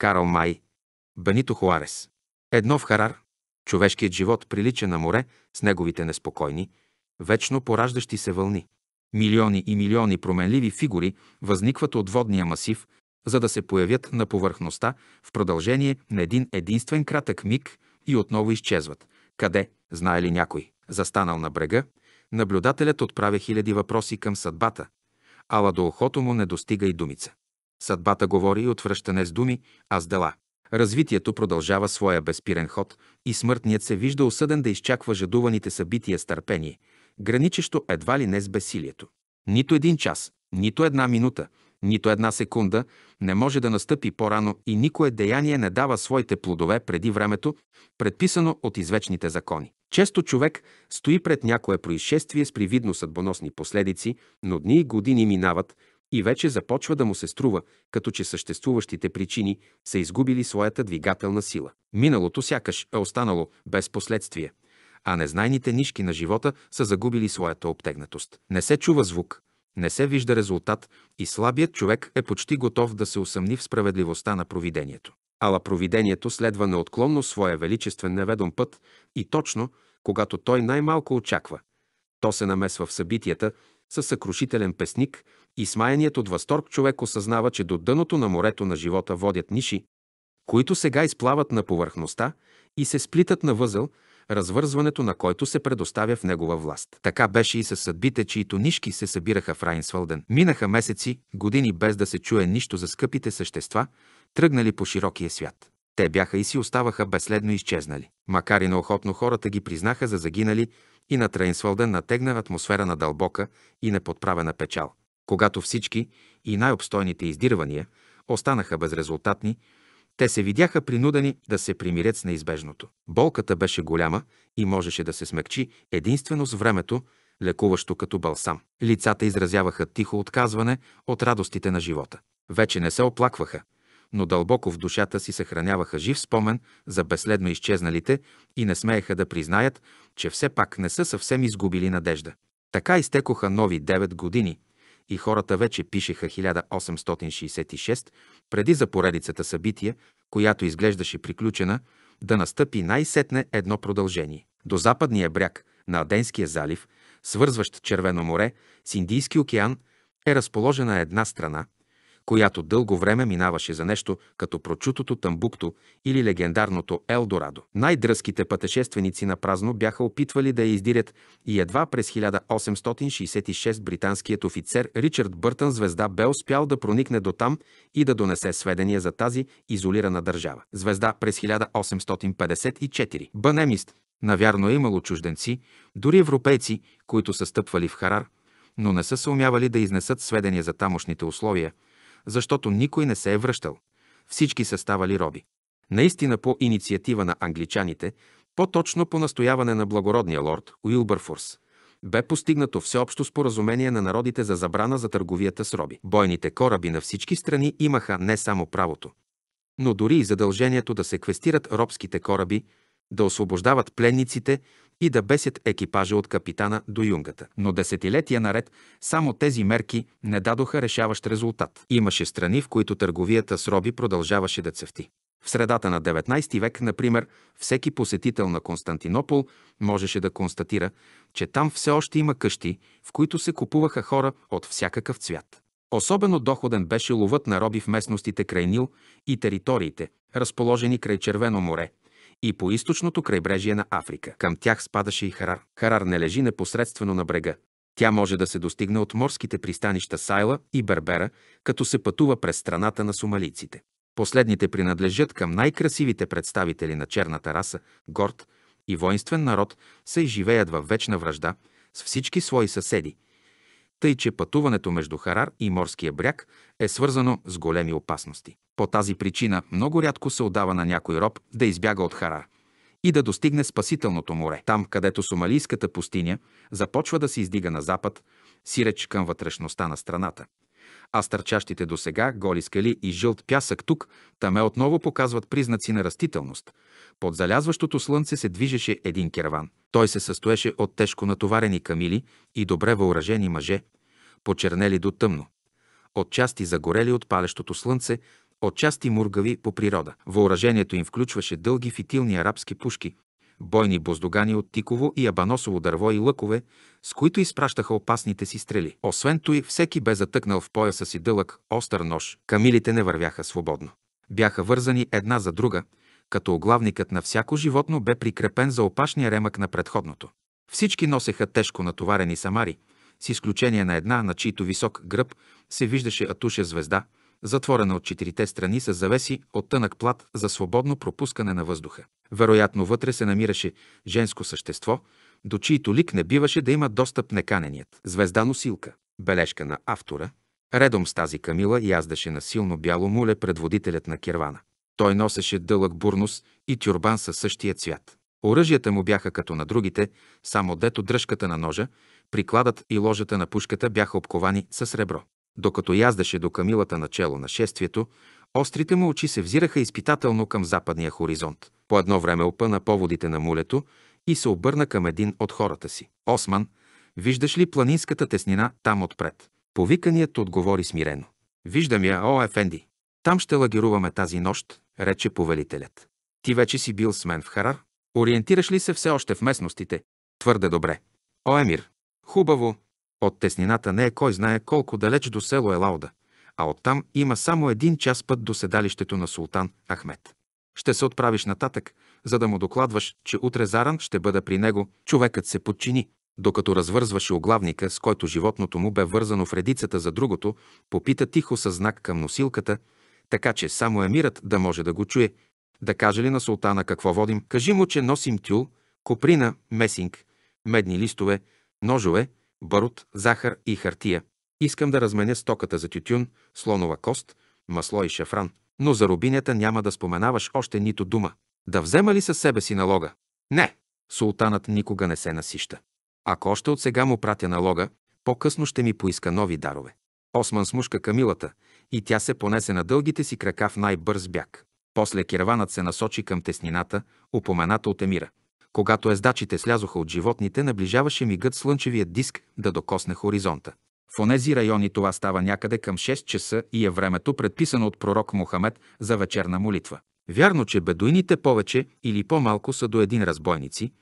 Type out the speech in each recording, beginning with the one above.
Карл Май, Бенито Хуарес. Едно в Харар. Човешкият живот прилича на море с неговите неспокойни, вечно пораждащи се вълни. Милиони и милиони променливи фигури възникват от водния масив, за да се появят на повърхността в продължение на един единствен кратък миг и отново изчезват. Къде, знае ли някой? Застанал на брега, наблюдателят отправя хиляди въпроси към съдбата, ала до охото му не достига и думица. Съдбата говори и отвръщане с думи, а с дела. Развитието продължава своя безпирен ход и смъртният се вижда осъден да изчаква жадуваните събития с търпение, граничещо едва ли не с бесилието. Нито един час, нито една минута, нито една секунда не може да настъпи по-рано и никое деяние не дава своите плодове преди времето, предписано от извечните закони. Често човек стои пред някое происшествие с привидно съдбоносни последици, но дни и години минават и вече започва да му се струва, като че съществуващите причини са изгубили своята двигателна сила. Миналото сякаш е останало без последствия, а незнайните нишки на живота са загубили своята обтегнатост. Не се чува звук, не се вижда резултат и слабият човек е почти готов да се усъмни в справедливостта на провидението. Ала провидението следва неотклонно своя величествен неведом път и точно, когато той най-малко очаква. То се намесва в събитията със съкрушителен песник и смаяният от възторг човек осъзнава, че до дъното на морето на живота водят ниши, които сега изплават на повърхността и се сплитат на възъл, развързването на който се предоставя в негова власт. Така беше и със съдбите, чието нишки се събираха в Райнсвалден. Минаха месеци, години без да се чуе нищо за скъпите същества, тръгнали по широкия свят. Те бяха и си оставаха безследно изчезнали. Макар и наохотно хората ги признаха за загинали, и на Трейнсвалден натегна атмосфера на дълбока и неподправена печал. Когато всички и най-обстойните издирвания останаха безрезултатни, те се видяха принудени да се примирят с неизбежното. Болката беше голяма и можеше да се смекчи единствено с времето, лекуващо като балсам. Лицата изразяваха тихо отказване от радостите на живота. Вече не се оплакваха, но дълбоко в душата си съхраняваха жив спомен за безследно изчезналите и не смееха да признаят, че все пак не са съвсем изгубили надежда. Така изтекоха нови 9 години и хората вече пишеха 1866, преди за поредицата събития, която изглеждаше приключена, да настъпи най-сетне едно продължение. До западния бряг на Аденския залив, свързващ Червено море с Индийски океан, е разположена една страна – която дълго време минаваше за нещо като прочутото Тамбукто или легендарното Елдорадо. Най-дръзките пътешественици на празно бяха опитвали да я издирят и едва през 1866 британският офицер Ричард Бъртън звезда бе успял да проникне до там и да донесе сведения за тази изолирана държава. Звезда през 1854. Банемист. Навярно е имало чужденци, дори европейци, които са стъпвали в Харар, но не са съумявали да изнесат сведения за тамошните условия – защото никой не се е връщал. Всички са ставали роби. Наистина по инициатива на англичаните, по-точно по настояване на благородния лорд Уилбърфорс, бе постигнато всеобщо споразумение на народите за забрана за търговията с роби. Бойните кораби на всички страни имаха не само правото, но дори и задължението да секвестират робските кораби, да освобождават пленниците, и да бесят екипажа от капитана до юнгата. Но десетилетия наред само тези мерки не дадоха решаващ резултат. Имаше страни, в които търговията с роби продължаваше да цъфти. В средата на 19 век, например, всеки посетител на Константинопол можеше да констатира, че там все още има къщи, в които се купуваха хора от всякакъв цвят. Особено доходен беше ловът на роби в местностите край Нил и териториите, разположени край Червено море, и по източното крайбрежие на Африка. Към тях спадаше и Харар. Харар не лежи непосредствено на брега. Тя може да се достигне от морските пристанища Сайла и Бербера, като се пътува през страната на сумалиците. Последните принадлежат към най-красивите представители на черната раса, горд и воинствен народ, се живеят във вечна връжда с всички свои съседи. Тъй, че пътуването между Харар и морския бряг е свързано с големи опасности. По тази причина много рядко се отдава на някой роб да избяга от хара и да достигне Спасителното море. Там, където сомалийската пустиня започва да се издига на запад, сиреч към вътрешността на страната. А стърчащите до сега голи скали и жълт пясък тук, таме отново показват признаци на растителност. Под залязващото слънце се движеше един керван. Той се състоеше от тежко натоварени камили и добре въоръжени мъже, почернели до тъмно. Отчасти загорели от палещото слънце, отчасти мургави по природа. Въоръжението им включваше дълги фитилни арабски пушки, бойни боздогани от тиково и абаносово дърво и лъкове, с които изпращаха опасните си стрели. Освен той, всеки бе затъкнал в пояса си дълъг, остър нож. Камилите не вървяха свободно. Бяха вързани една за друга, като оглавникът на всяко животно бе прикрепен за опашния ремък на предходното. Всички носеха тежко натоварени самари, с изключение на една, на чийто висок гръб се виждаше Атуша звезда – затворена от четирите страни с завеси от тънък плат за свободно пропускане на въздуха. Вероятно вътре се намираше женско същество, до чието лик не биваше да има достъп неканеният. Звезда носилка. Бележка на автора. Редом с тази камила яздаше на силно бяло муле предводителят на кирвана. Той носеше дълъг бурнус и тюрбан със същия цвят. Оръжията му бяха като на другите, само дето дръжката на ножа, прикладът и ложата на пушката бяха обковани със сребро. Докато яздаше до камилата чело на шествието, острите му очи се взираха изпитателно към западния хоризонт. По едно време опъна поводите на мулето и се обърна към един от хората си. Осман, виждаш ли планинската теснина там отпред? Повиканият отговори смирено. Виждам я, о, Ефенди. Там ще лагеруваме тази нощ, рече повелителят. Ти вече си бил с мен в Харар? Ориентираш ли се все още в местностите? Твърде добре. О, Емир, хубаво, от теснината не е кой знае колко далеч до село Елауда, а оттам има само един час път до седалището на султан Ахмед. Ще се отправиш нататък, за да му докладваш, че утре заран ще бъда при него, човекът се подчини. Докато развързваше оглавника, с който животното му бе вързано в редицата за другото, попита тихо със знак към носилката, така че само емирът да може да го чуе. Да каже ли на султана какво водим? Кажи му, че носим тюл, коприна, месинг, медни листове, ножове, барут, захар и хартия. Искам да разменя стоката за тютюн, слонова кост, масло и шафран, но за рубинята няма да споменаваш още нито дума. Да взема ли със себе си налога? Не! Султанът никога не се насища. Ако още от сега му пратя налога, по-късно ще ми поиска нови дарове. Осман смушка камилата и тя се понесе на дългите си крака в най-бърз бяг. После кирванът се насочи към теснината, упомената от емира. Когато ездачите слязоха от животните, наближаваше мигът слънчевият диск да докосне хоризонта. В онези райони това става някъде към 6 часа и е времето предписано от пророк Мохамед за вечерна молитва. Вярно, че бедуините повече или по-малко са до един разбойници,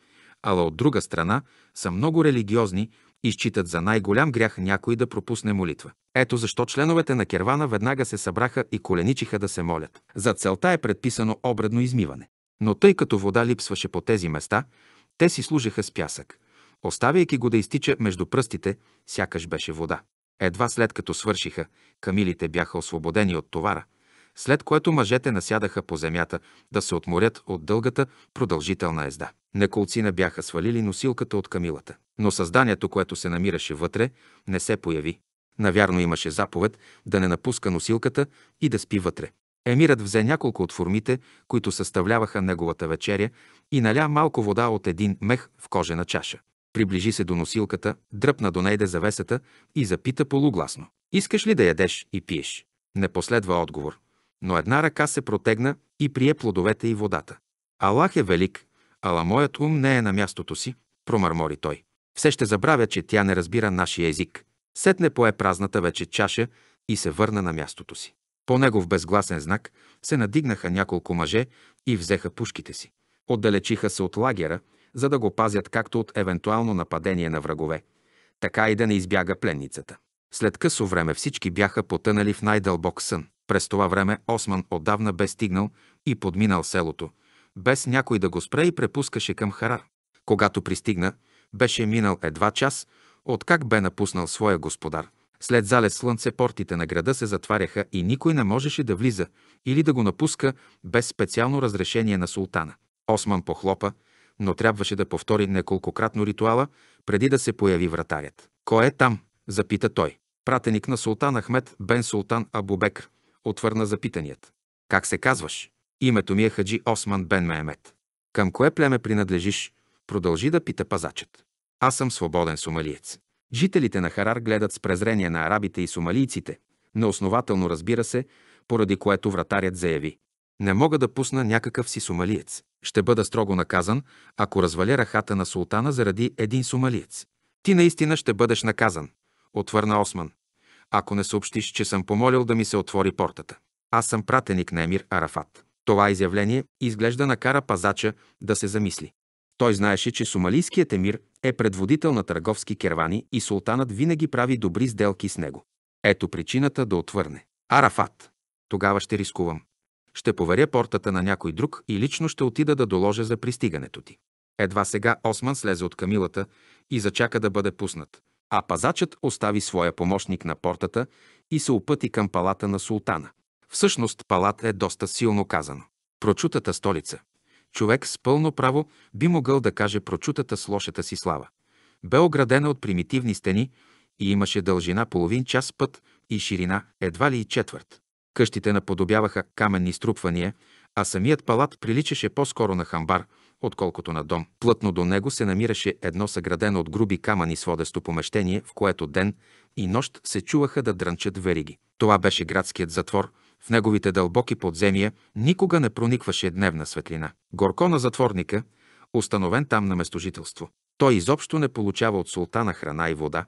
ала от друга страна са много религиозни и считат за най-голям грях някой да пропусне молитва. Ето защо членовете на кервана веднага се събраха и коленичиха да се молят. За целта е предписано обредно измиване. Но тъй като вода липсваше по тези места, те си служеха с пясък, оставяйки го да изтича между пръстите, сякаш беше вода. Едва след като свършиха, камилите бяха освободени от товара, след което мъжете насядаха по земята да се отморят от дългата, продължителна езда. Неколцина бяха свалили носилката от камилата, но създанието, което се намираше вътре, не се появи. Навярно имаше заповед да не напуска носилката и да спи вътре. Емирът взе няколко от формите, които съставляваха неговата вечеря, и наля малко вода от един мех в кожена чаша. Приближи се до носилката, дръпна до нейде завесата и запита полугласно. Искаш ли да ядеш и пиеш? Не последва отговор, но една ръка се протегна и прие плодовете и водата. Аллах е велик, ала моят ум не е на мястото си, промърмори той. Все ще забравя, че тя не разбира нашия език. Сетне пое празната вече чаша и се върна на мястото си. По негов безгласен знак се надигнаха няколко мъже и взеха пушките си. Отдалечиха се от лагера, за да го пазят както от евентуално нападение на врагове, така и да не избяга пленницата. След късо време всички бяха потънали в най-дълбок сън. През това време Осман отдавна бе стигнал и подминал селото, без някой да го спре и препускаше към Харар. Когато пристигна, беше минал едва час, откак бе напуснал своя господар – след залез слънце портите на града се затваряха и никой не можеше да влиза или да го напуска без специално разрешение на султана. Осман похлопа, но трябваше да повтори неколкократно ритуала, преди да се появи вратарят. «Кой е там?» – запита той. Пратеник на султан Ахмед бен Султан Абубекр отвърна запитаният. «Как се казваш?» «Името ми е Хаджи Осман бен Мехмед». «Към кое племе принадлежиш?» – продължи да пита пазачът. «Аз съм свободен сумалиец. Жителите на Харар гледат с презрение на арабите и сомалийците, неоснователно разбира се, поради което вратарят заяви. Не мога да пусна някакъв си сомалиец. Ще бъда строго наказан, ако разваля рахата на султана заради един сомалиец. Ти наистина ще бъдеш наказан, отвърна Осман. Ако не съобщиш, че съм помолил да ми се отвори портата. Аз съм пратеник на емир Арафат. Това изявление изглежда накара пазача да се замисли. Той знаеше, че сомалийският емир е предводител на търговски кервани и султанът винаги прави добри сделки с него. Ето причината да отвърне. Арафат. Тогава ще рискувам. Ще поверя портата на някой друг и лично ще отида да доложа за пристигането ти. Едва сега Осман слезе от камилата и зачака да бъде пуснат. А пазачът остави своя помощник на портата и се опъти към палата на султана. Всъщност палат е доста силно казано. Прочутата столица човек с пълно право би могъл да каже прочутата с лошата си слава. Бе оградена от примитивни стени и имаше дължина половин час път и ширина едва ли и четвърт. Къщите наподобяваха каменни струпвания, а самият палат приличаше по-скоро на хамбар, отколкото на дом. Плътно до него се намираше едно съградено от груби камъни сводесто помещение, в което ден и нощ се чуваха да дрънчат вериги. Това беше градският затвор – в неговите дълбоки подземия никога не проникваше дневна светлина. Горко на затворника, установен там на местожителство. Той изобщо не получава от султана храна и вода,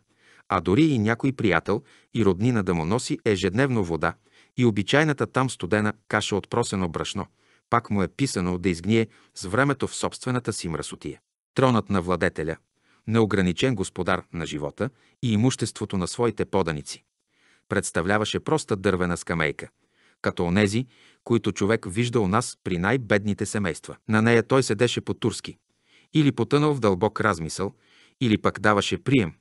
а дори и някой приятел и роднина да му носи ежедневно вода и обичайната там студена каша от просено брашно. Пак му е писано да изгние с времето в собствената си мръсотия. Тронът на владетеля, неограничен господар на живота и имуществото на своите поданици, представляваше проста дървена скамейка – като онези, които човек вижда у нас при най-бедните семейства. На нея той седеше по-турски, или потънал в дълбок размисъл, или пък даваше прием,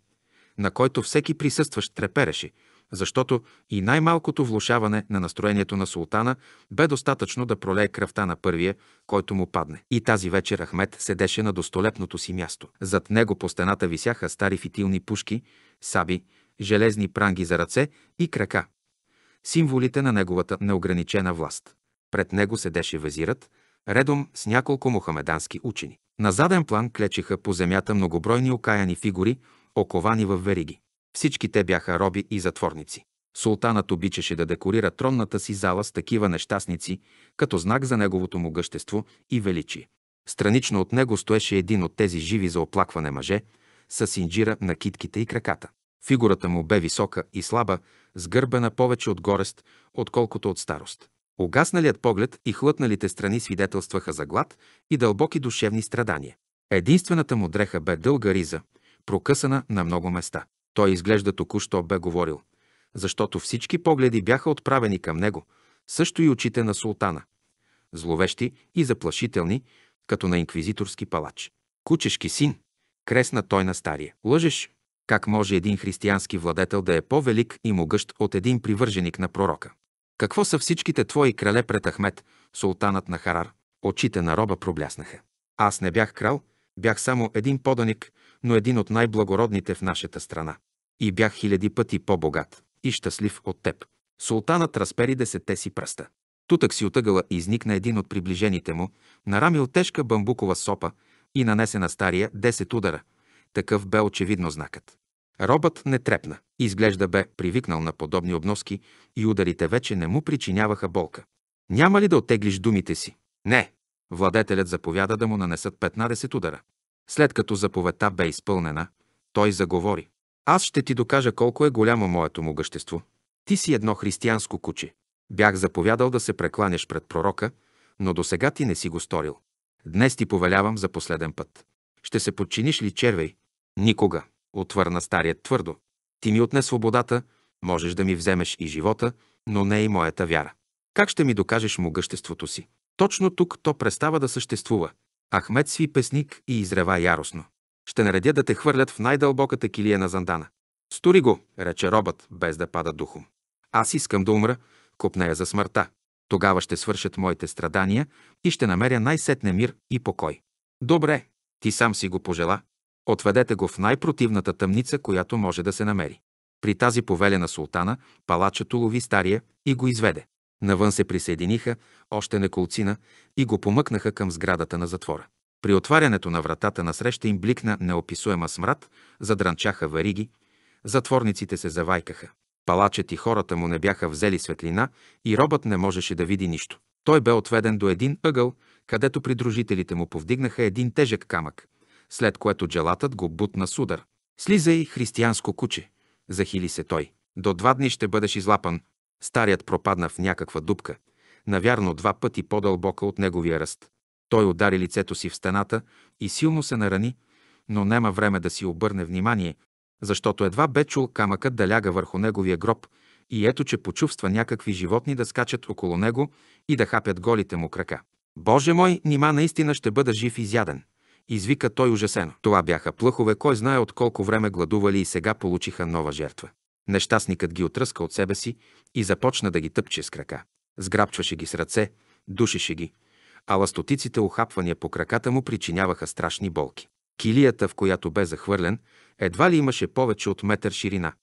на който всеки присъстващ трепереше, защото и най-малкото влушаване на настроението на султана бе достатъчно да пролее кръвта на първия, който му падне. И тази вечер Ахмед седеше на достолепното си място. Зад него по стената висяха стари фитилни пушки, саби, железни пранги за ръце и крака символите на неговата неограничена власт. Пред него седеше везират, редом с няколко мухамедански учени. На заден план клечеха по земята многобройни окаяни фигури, оковани в вериги. Всички те бяха роби и затворници. Султанът обичаше да декорира тронната си зала с такива нещастници, като знак за неговото могъщество и величие. Странично от него стоеше един от тези живи за оплакване мъже, с инжира на китките и краката. Фигурата му бе висока и слаба, сгърбена повече от горест, отколкото от старост. Огасналият поглед и хлътналите страни свидетелстваха за глад и дълбоки душевни страдания. Единствената му дреха бе дълга риза, прокъсана на много места. Той изглежда току-що бе говорил, защото всички погледи бяха отправени към него, също и очите на султана. Зловещи и заплашителни, като на инквизиторски палач. Кучешки син, кресна той на стария. Лъжеш, как може един християнски владетел да е по-велик и могъщ от един привърженик на пророка? Какво са всичките твои крале пред Ахмед, султанът на Харар? Очите на роба пробляснаха. Аз не бях крал, бях само един поданик, но един от най-благородните в нашата страна. И бях хиляди пъти по-богат и щастлив от теб. Султанът разпери десетте си пръста. Тутък си отъгъла и изникна един от приближените му, нарамил тежка бамбукова сопа и нанесе на стария десет удара. Такъв бе очевидно знакът. Робът не трепна. Изглежда бе привикнал на подобни обноски и ударите вече не му причиняваха болка. Няма ли да отеглиш думите си? Не. Владетелят заповяда да му нанесат 15 удара. След като заповедта бе изпълнена, той заговори. Аз ще ти докажа колко е голямо моето могъщество. Ти си едно християнско куче. Бях заповядал да се прекланяш пред пророка, но до сега ти не си го сторил. Днес ти повелявам за последен път. Ще се подчиниш ли червей? Никога отвърна старият твърдо. Ти ми отне свободата, можеш да ми вземеш и живота, но не и моята вяра. Как ще ми докажеш могъществото си? Точно тук то престава да съществува. Ахмед сви песник и изрева яростно. Ще наредя да те хвърлят в най-дълбоката килия на Зандана. Стори го, рече робът, без да пада духом. Аз искам да умра, копнея за смъртта. Тогава ще свършат моите страдания и ще намеря най-сетне мир и покой. Добре, ти сам си го пожела, Отведете го в най-противната тъмница, която може да се намери. При тази повеля на султана, палачът улови стария и го изведе. Навън се присъединиха още неколцина и го помъкнаха към сградата на затвора. При отварянето на вратата насреща им бликна неописуема смрад, задранчаха вариги, затворниците се завайкаха. Палачът и хората му не бяха взели светлина и робът не можеше да види нищо. Той бе отведен до един ъгъл, където придружителите му повдигнаха един тежък камък, след което джелатът го бутна с удар. Слизай, християнско куче, захили се той. До два дни ще бъдеш излапан. Старият пропадна в някаква дупка, навярно два пъти по-дълбока от неговия ръст. Той удари лицето си в стената и силно се нарани, но няма време да си обърне внимание, защото едва бе чул камъкът да ляга върху неговия гроб и ето, че почувства някакви животни да скачат около него и да хапят голите му крака. Боже мой, нима наистина ще бъда жив и изяден извика той ужасено. Това бяха плъхове, кой знае от колко време гладували и сега получиха нова жертва. Нещастникът ги отръска от себе си и започна да ги тъпче с крака. Сграбчваше ги с ръце, душеше ги, а ластотиците охапвания по краката му причиняваха страшни болки. Килията, в която бе захвърлен, едва ли имаше повече от метър ширина,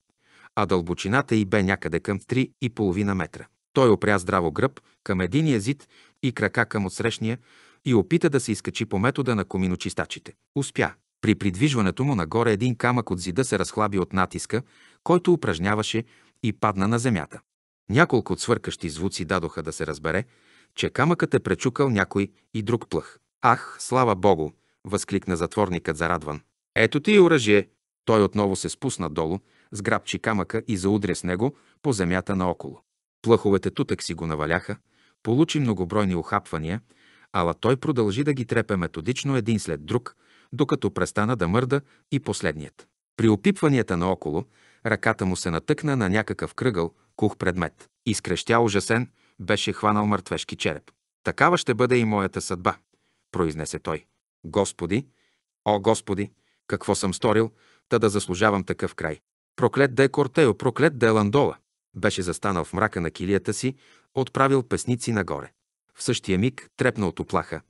а дълбочината й бе някъде към 3,5 метра. Той опря здраво гръб към единия зид и крака към отсрещния, и опита да се изкачи по метода на коминочистачите. Успя. При придвижването му нагоре един камък от зида се разхлаби от натиска, който упражняваше и падна на земята. Няколко от свъркащи звуци дадоха да се разбере, че камъкът е пречукал някой и друг плъх. Ах, слава Богу! възкликна затворникът зарадван. Ето ти и оръжие! Той отново се спусна долу, сграбчи камъка и заудря с него по земята наоколо. Плъховете тутък си го наваляха, получи многобройни охапвания, Ала той продължи да ги трепе методично един след друг, докато престана да мърда и последният. При опипванията наоколо, ръката му се натъкна на някакъв кръгъл, кух предмет. Изкрещя ужасен, беше хванал мъртвешки череп. Такава ще бъде и моята съдба, произнесе той. Господи, о Господи, какво съм сторил, та да заслужавам такъв край. Проклет да е Кортео, проклет да е Ландола. Беше застанал в мрака на килията си, отправил песници нагоре. В същия миг трепна от оплаха,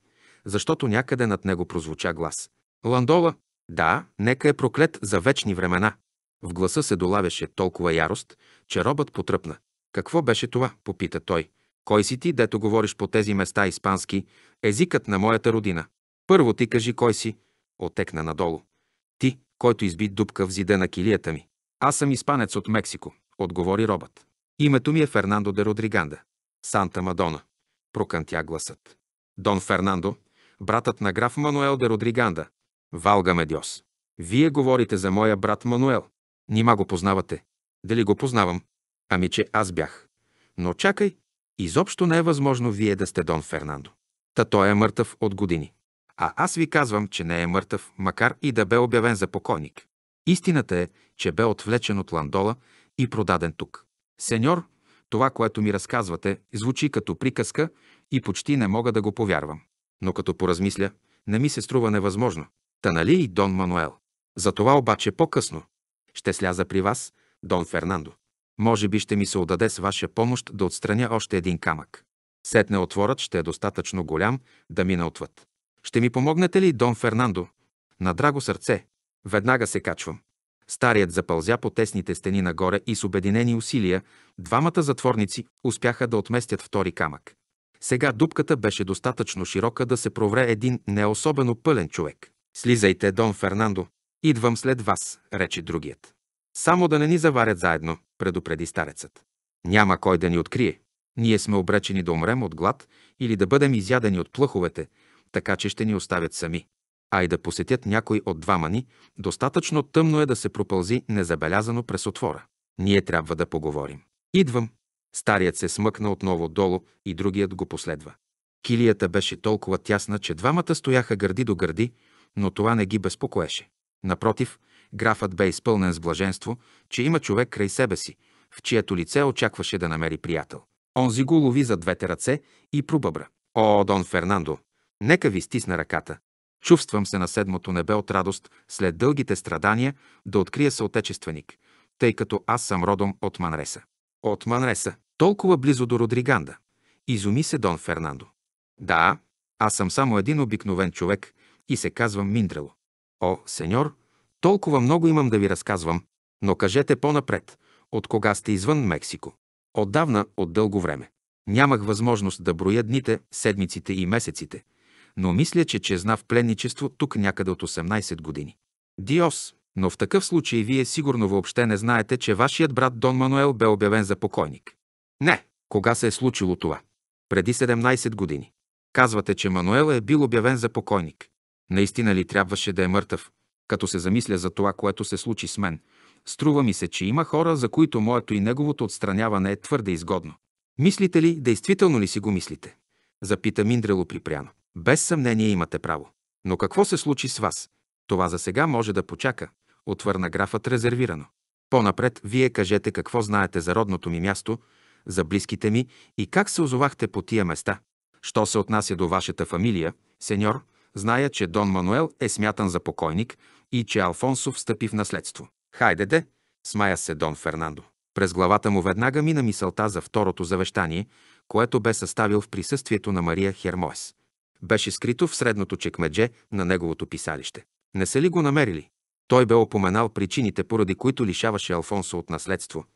защото някъде над него прозвуча глас. Ландола! Да, нека е проклет за вечни времена. В гласа се долавяше толкова ярост, че робът потръпна. Какво беше това? попита той. Кой си ти, дето говориш по тези места испански, езикът на моята родина? Първо ти кажи кой си, отекна надолу. Ти, който изби дупка в зида на килията ми. Аз съм испанец от Мексико, отговори робът. Името ми е Фернандо де Родриганда. Санта Мадона прокънтя гласът. Дон Фернандо, братът на граф Мануел де Родриганда. Валга Медиос. Вие говорите за моя брат Мануел. Нима го познавате. Дали го познавам? Ами, че аз бях. Но чакай, изобщо не е възможно вие да сте Дон Фернандо. Та той е мъртъв от години. А аз ви казвам, че не е мъртъв, макар и да бе обявен за покойник. Истината е, че бе отвлечен от Ландола и продаден тук. Сеньор, това, което ми разказвате, звучи като приказка, и почти не мога да го повярвам. Но като поразмисля, не ми се струва невъзможно. Та нали и Дон Мануел? За това обаче по-късно. Ще сляза при вас, Дон Фернандо. Може би ще ми се отдаде с ваша помощ да отстраня още един камък. Сетне отворът ще е достатъчно голям да мина отвъд. Ще ми помогнете ли, Дон Фернандо? На драго сърце. Веднага се качвам. Старият запълзя по тесните стени нагоре и с обединени усилия двамата затворници успяха да отместят втори камък. Сега дупката беше достатъчно широка да се провре един не особено пълен човек. Слизайте, Дон Фернандо. Идвам след вас, рече другият. Само да не ни заварят заедно, предупреди старецът. Няма кой да ни открие. Ние сме обречени да умрем от глад или да бъдем изядени от плъховете, така че ще ни оставят сами. А и да посетят някой от двама ни, достатъчно тъмно е да се пропълзи незабелязано през отвора. Ние трябва да поговорим. Идвам, Старият се смъкна отново долу и другият го последва. Килията беше толкова тясна, че двамата стояха гърди до гърди, но това не ги безпокоеше. Напротив, графът бе изпълнен с блаженство, че има човек край себе си, в чието лице очакваше да намери приятел. Онзи го лови за двете ръце и пробъбра. О, Дон Фернандо, нека ви стисна ръката. Чувствам се на седмото небе от радост след дългите страдания да открия съотечественик, тъй като аз съм родом от Манреса. От Манреса. Толкова близо до Родриганда. Изуми се Дон Фернандо. Да, аз съм само един обикновен човек и се казвам Миндрело. О, сеньор, толкова много имам да ви разказвам, но кажете по-напред, от кога сте извън Мексико? Отдавна, от дълго време. Нямах възможност да броя дните, седмиците и месеците, но мисля, че чезна в пленничество тук някъде от 18 години. Диос, но в такъв случай вие сигурно въобще не знаете, че вашият брат Дон Мануел бе обявен за покойник. Не. Кога се е случило това? Преди 17 години. Казвате, че Мануела е бил обявен за покойник. Наистина ли трябваше да е мъртъв? Като се замисля за това, което се случи с мен, струва ми се, че има хора, за които моето и неговото отстраняване е твърде изгодно. Мислите ли, действително ли си го мислите? Запита Миндрело припряно. Без съмнение имате право. Но какво се случи с вас? Това за сега може да почака, отвърна графът резервирано. По-напред, вие кажете какво знаете за родното ми място, за близките ми и как се озовахте по тия места. Що се отнася до вашата фамилия, сеньор, зная, че Дон Мануел е смятан за покойник и че Алфонсо встъпи в наследство. Хайде де, смая се Дон Фернандо. През главата му веднага мина мисълта за второто завещание, което бе съставил в присъствието на Мария Хермоес. Беше скрито в средното чекмедже на неговото писалище. Не са ли го намерили? Той бе опоменал причините, поради които лишаваше Алфонсо от наследство –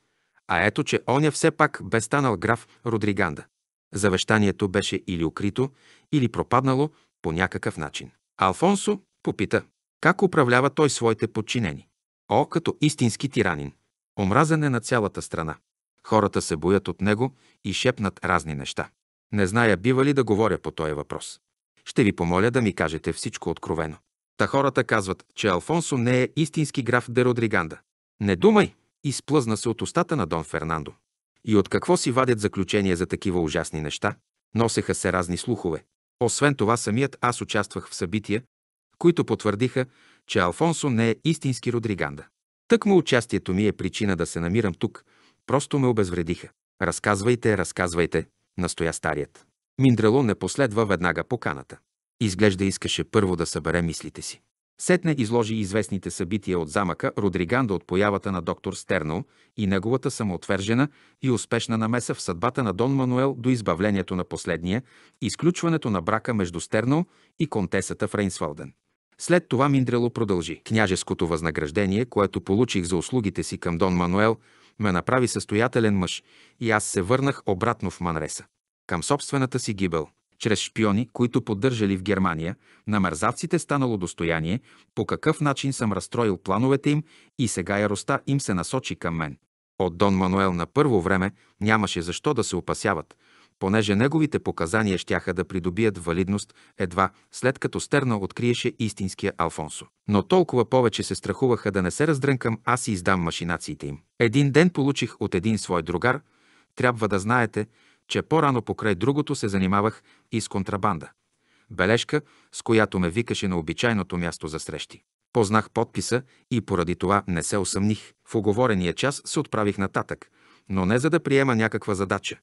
а ето, че оня все пак бе станал граф Родриганда. Завещанието беше или укрито, или пропаднало по някакъв начин. Алфонсо попита, как управлява той своите подчинени. О, като истински тиранин. Омразен е на цялата страна. Хората се боят от него и шепнат разни неща. Не зная бива ли да говоря по този въпрос. Ще ви помоля да ми кажете всичко откровено. Та хората казват, че Алфонсо не е истински граф де Родриганда. Не думай, Изплъзна се от устата на Дон Фернандо. И от какво си вадят заключения за такива ужасни неща? Носеха се разни слухове. Освен това, самият аз участвах в събития, които потвърдиха, че Алфонсо не е истински Родриганда. Тък му участието ми е причина да се намирам тук. Просто ме обезвредиха. Разказвайте, разказвайте, настоя старият. Миндрело не последва веднага поканата. Изглежда искаше първо да събере мислите си. Сетне изложи известните събития от замъка Родриганда от появата на доктор Стерно и неговата самоотвержена и успешна намеса в съдбата на Дон Мануел до избавлението на последния и изключването на брака между Стерно и контесата в Рейнсвалден. След това Миндрело продължи. Княжеското възнаграждение, което получих за услугите си към Дон Мануел, ме направи състоятелен мъж и аз се върнах обратно в Манреса. Към собствената си гибел – чрез шпиони, които поддържали в Германия, на мързавците станало достояние, по какъв начин съм разстроил плановете им и сега яростта им се насочи към мен. От Дон Мануел на първо време нямаше защо да се опасяват, понеже неговите показания щяха да придобият валидност едва след като Стерна откриеше истинския Алфонсо. Но толкова повече се страхуваха да не се раздрънкам, аз и издам машинациите им. Един ден получих от един свой другар, трябва да знаете, че по-рано покрай другото се занимавах и с контрабанда. Бележка, с която ме викаше на обичайното място за срещи. Познах подписа и поради това не се осъмних. В оговорения час се отправих нататък, но не за да приема някаква задача,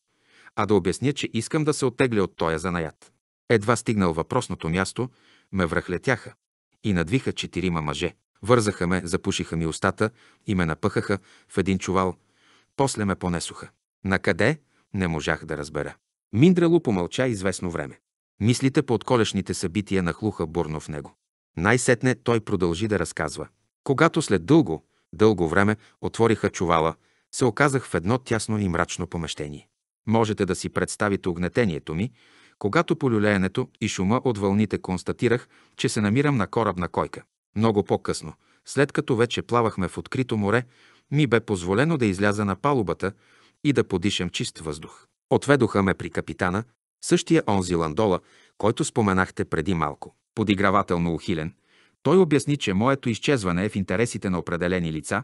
а да обясня, че искам да се отегля от тоя занаят. Едва стигнал въпросното място, ме връхлетяха и надвиха четирима мъже. Вързаха ме, запушиха ми устата и ме напъхаха в един чувал. После ме понесоха. Накъде? не можах да разбера. Миндрало помълча известно време. Мислите по отколешните събития нахлуха бурно в него. Най-сетне той продължи да разказва. Когато след дълго, дълго време отвориха чувала, се оказах в едно тясно и мрачно помещение. Можете да си представите огнетението ми, когато по люлеенето и шума от вълните констатирах, че се намирам на корабна койка. Много по-късно, след като вече плавахме в открито море, ми бе позволено да изляза на палубата, и да подишам чист въздух. Отведоха ме при капитана, същия онзи Ландола, който споменахте преди малко. Подигравателно ухилен, той обясни, че моето изчезване е в интересите на определени лица,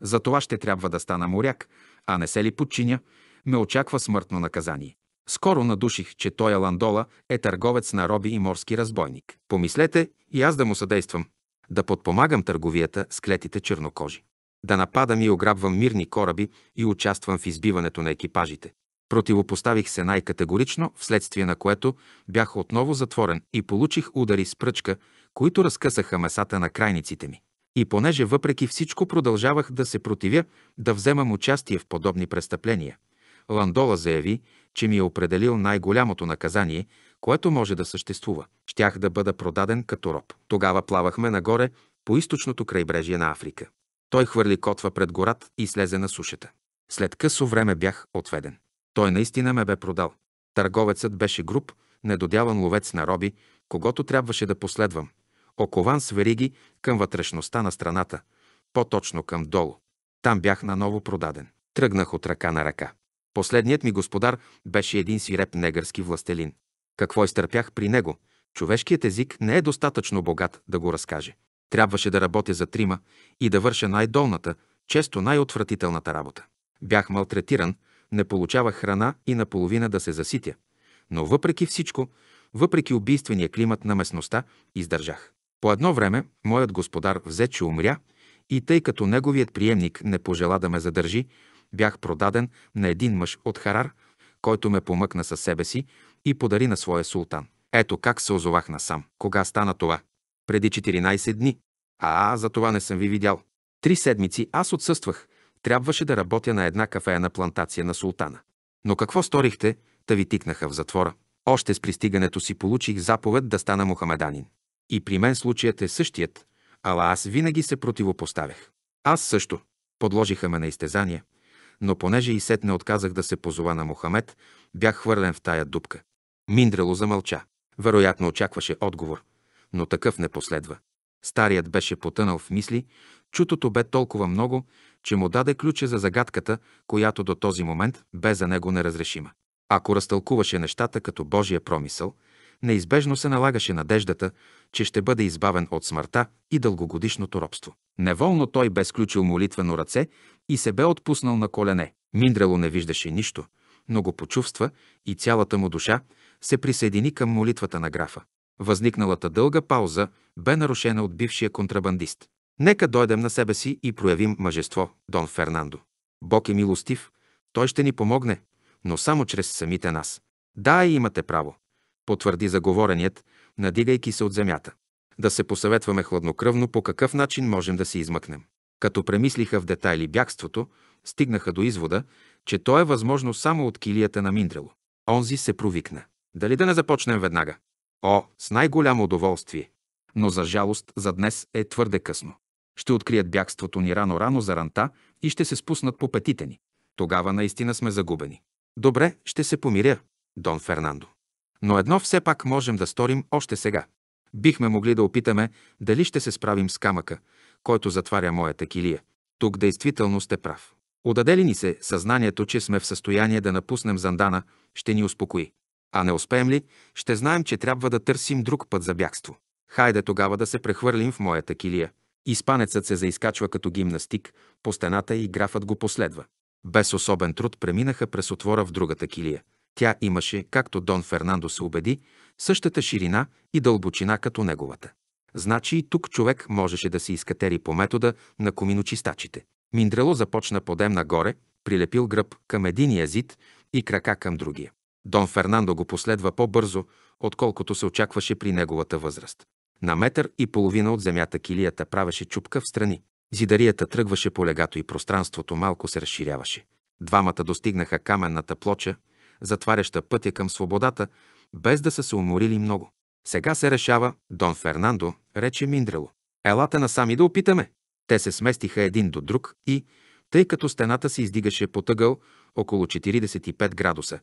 за това ще трябва да стана моряк, а не се ли подчиня, ме очаква смъртно наказание. Скоро надуших, че той е Ландола е търговец на роби и морски разбойник. Помислете и аз да му съдействам, да подпомагам търговията с клетите чернокожи да нападам и ограбвам мирни кораби и участвам в избиването на екипажите. Противопоставих се най-категорично, вследствие на което бях отново затворен и получих удари с пръчка, които разкъсаха месата на крайниците ми. И понеже въпреки всичко продължавах да се противя да вземам участие в подобни престъпления, Ландола заяви, че ми е определил най-голямото наказание, което може да съществува. Щях да бъда продаден като роб. Тогава плавахме нагоре по източното крайбрежие на Африка. Той хвърли котва пред гората и слезе на сушата. След късо време бях отведен. Той наистина ме бе продал. Търговецът беше груб, недодяван ловец на роби, когато трябваше да последвам. Окован с вериги към вътрешността на страната, по-точно към долу. Там бях наново продаден. Тръгнах от ръка на ръка. Последният ми господар беше един свиреп негърски властелин. Какво изтърпях при него? Човешкият език не е достатъчно богат да го разкаже. Трябваше да работя за трима и да върша най-долната, често най-отвратителната работа. Бях малтретиран, не получавах храна и наполовина да се заситя. Но въпреки всичко, въпреки убийствения климат на местността, издържах. По едно време моят господар взе, че умря и тъй като неговият приемник не пожела да ме задържи, бях продаден на един мъж от Харар, който ме помъкна със себе си и подари на своя султан. Ето как се озовах насам. Кога стана това? преди 14 дни. А, а, за това не съм ви видял. Три седмици аз отсъствах. Трябваше да работя на една на плантация на султана. Но какво сторихте, та ви тикнаха в затвора. Още с пристигането си получих заповед да стана мухамеданин. И при мен случаят е същият, ала аз винаги се противопоставях. Аз също. Подложиха ме на изтезания, но понеже и сетне отказах да се позова на Мохамед, бях хвърлен в тая дупка. Миндрело замълча. Вероятно очакваше отговор но такъв не последва. Старият беше потънал в мисли, чутото бе толкова много, че му даде ключа за загадката, която до този момент бе за него неразрешима. Ако разтълкуваше нещата като Божия промисъл, неизбежно се налагаше надеждата, че ще бъде избавен от смъртта и дългогодишното робство. Неволно той бе сключил молитвено ръце и се бе отпуснал на колене. Миндрело не виждаше нищо, но го почувства и цялата му душа се присъедини към молитвата на графа. Възникналата дълга пауза бе нарушена от бившия контрабандист. Нека дойдем на себе си и проявим мъжество, Дон Фернандо. Бог е милостив, той ще ни помогне, но само чрез самите нас. Да, и имате право, потвърди заговореният, надигайки се от земята. Да се посъветваме хладнокръвно по какъв начин можем да се измъкнем. Като премислиха в детайли бягството, стигнаха до извода, че то е възможно само от килията на Миндрело. Онзи се провикна. Дали да не започнем веднага? О, с най-голямо удоволствие! Но за жалост за днес е твърде късно. Ще открият бягството ни рано-рано за ранта и ще се спуснат по петите ни. Тогава наистина сме загубени. Добре, ще се помиря, Дон Фернандо. Но едно все пак можем да сторим още сега. Бихме могли да опитаме дали ще се справим с камъка, който затваря моята килия. Тук действително сте прав. Удадели ли ни се съзнанието, че сме в състояние да напуснем Зандана, ще ни успокои. А не успеем ли, ще знаем, че трябва да търсим друг път за бягство. Хайде тогава да се прехвърлим в моята килия. Испанецът се заискачва като гимнастик по стената и графът го последва. Без особен труд преминаха през отвора в другата килия. Тя имаше, както Дон Фернандо се убеди, същата ширина и дълбочина като неговата. Значи и тук човек можеше да се изкатери по метода на коминочистачите. Миндрело започна подем нагоре, прилепил гръб към единия зид и крака към другия. Дон Фернандо го последва по-бързо, отколкото се очакваше при неговата възраст. На метър и половина от земята килията правеше чупка в страни. Зидарията тръгваше по легато и пространството малко се разширяваше. Двамата достигнаха каменната плоча, затваряща пътя към свободата, без да са се уморили много. Сега се решава, Дон Фернандо рече Миндрело. Елате насами да опитаме. Те се сместиха един до друг и, тъй като стената се издигаше по тъгъл, около 45 градуса,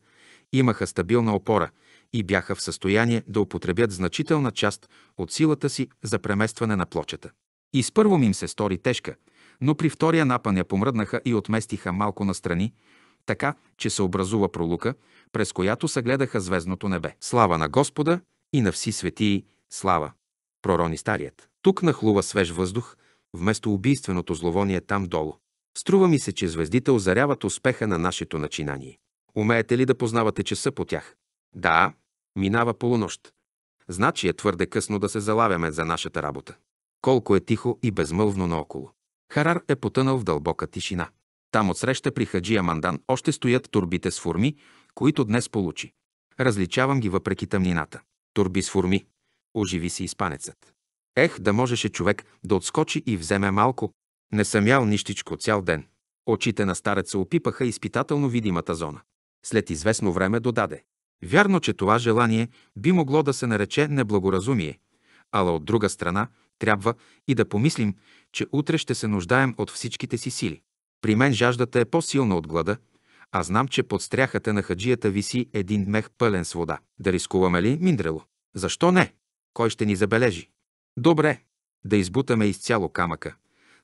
имаха стабилна опора и бяха в състояние да употребят значителна част от силата си за преместване на плочета. И с първо им се стори тежка, но при втория напън я помръднаха и отместиха малко настрани, така, че се образува пролука, през която се гледаха звездното небе. Слава на Господа и на всички светии, слава! Пророни старият. Тук нахлува свеж въздух, вместо убийственото зловоние там долу. Струва ми се, че звездите озаряват успеха на нашето начинание. Умеете ли да познавате часа по тях? Да, минава полунощ. Значи е твърде късно да се залавяме за нашата работа. Колко е тихо и безмълвно наоколо. Харар е потънал в дълбока тишина. Там отсреща при Хаджия Мандан още стоят турбите с форми, които днес получи. Различавам ги въпреки тъмнината. Турби с форми. Оживи си испанецът. Ех, да можеше човек да отскочи и вземе малко, не съм ял нищичко цял ден. Очите на стареца опипаха изпитателно видимата зона. След известно време додаде. Вярно, че това желание би могло да се нарече неблагоразумие, ала от друга страна трябва и да помислим, че утре ще се нуждаем от всичките си сили. При мен жаждата е по-силна от глада, а знам, че под стряхата на хаджията виси един мех пълен с вода. Да рискуваме ли, Миндрело? Защо не? Кой ще ни забележи? Добре, да избутаме изцяло камъка,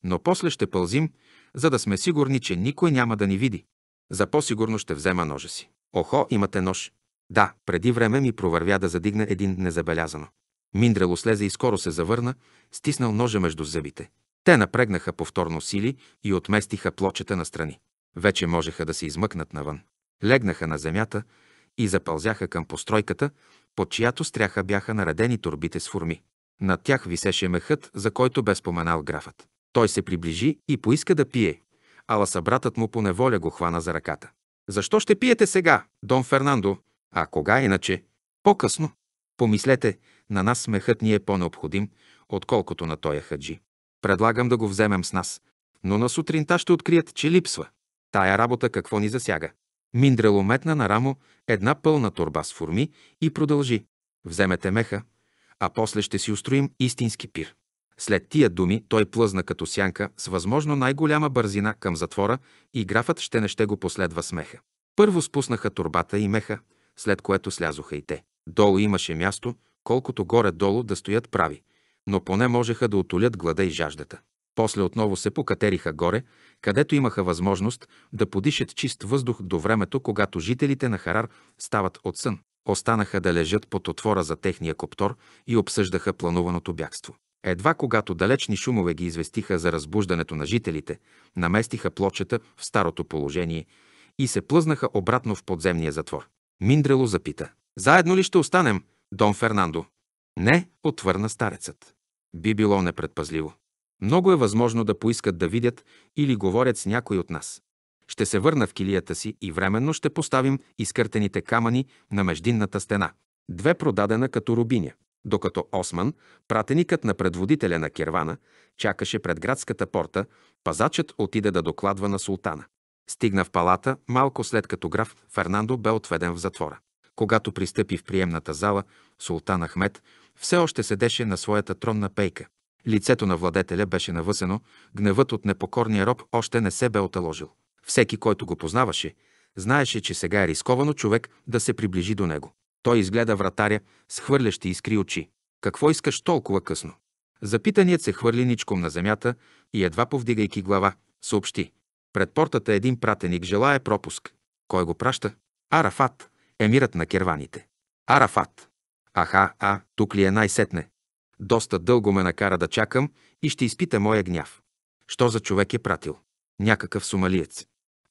но после ще пълзим, за да сме сигурни, че никой няма да ни види. За по-сигурно ще взема ножа си. Охо, имате нож. Да, преди време ми провървя да задигна един незабелязано. Миндрело слезе и скоро се завърна, стиснал ножа между зъбите. Те напрегнаха повторно сили и отместиха плочета настрани. Вече можеха да се измъкнат навън. Легнаха на земята и запълзяха към постройката, под чиято стряха бяха наредени турбите с форми. Над тях висеше мехът, за който бе споменал графът. Той се приближи и поиска да пие, ала събратът му по неволя го хвана за ръката. Защо ще пиете сега, Дон Фернандо? А кога иначе? По-късно. Помислете, на нас смехът ни е по-необходим, отколкото на тоя хаджи. Предлагам да го вземем с нас, но на сутринта ще открият, че липсва. Тая работа какво ни засяга? Миндрело метна на рамо една пълна турба с форми и продължи. Вземете меха, а после ще си устроим истински пир. След тия думи той плъзна като сянка с възможно най-голяма бързина към затвора и графът ще не ще го последва смеха. Първо спуснаха турбата и меха, след което слязоха и те. Долу имаше място, колкото горе-долу да стоят прави, но поне можеха да отолят глада и жаждата. После отново се покатериха горе, където имаха възможност да подишат чист въздух до времето, когато жителите на Харар стават от сън. Останаха да лежат под отвора за техния коптор и обсъждаха плануваното бягство. Едва когато далечни шумове ги известиха за разбуждането на жителите, наместиха плочета в старото положение и се плъзнаха обратно в подземния затвор. Миндрело запита. «Заедно ли ще останем, Дон Фернандо?» «Не», отвърна старецът. «Би било непредпазливо. Много е възможно да поискат да видят или говорят с някой от нас. Ще се върна в килията си и временно ще поставим изкъртените камъни на междинната стена. Две продадена като рубиня докато Осман, пратеникът на предводителя на Кирвана, чакаше пред градската порта, пазачът отиде да докладва на султана. Стигна в палата малко след като граф Фернандо бе отведен в затвора. Когато пристъпи в приемната зала, султан Ахмед все още седеше на своята тронна пейка. Лицето на владетеля беше навъсено, гневът от непокорния роб още не се бе оталожил. Всеки, който го познаваше, знаеше, че сега е рисковано човек да се приближи до него. Той изгледа вратаря с хвърлящи искри очи. Какво искаш толкова късно? Запитаният се хвърли ничком на земята и едва повдигайки глава, съобщи. Пред портата е един пратеник желая пропуск. Кой го праща? Арафат, емирът на керваните. Арафат. Аха, а, тук ли е най-сетне? Доста дълго ме накара да чакам и ще изпита моя гняв. Що за човек е пратил? Някакъв сумалиец.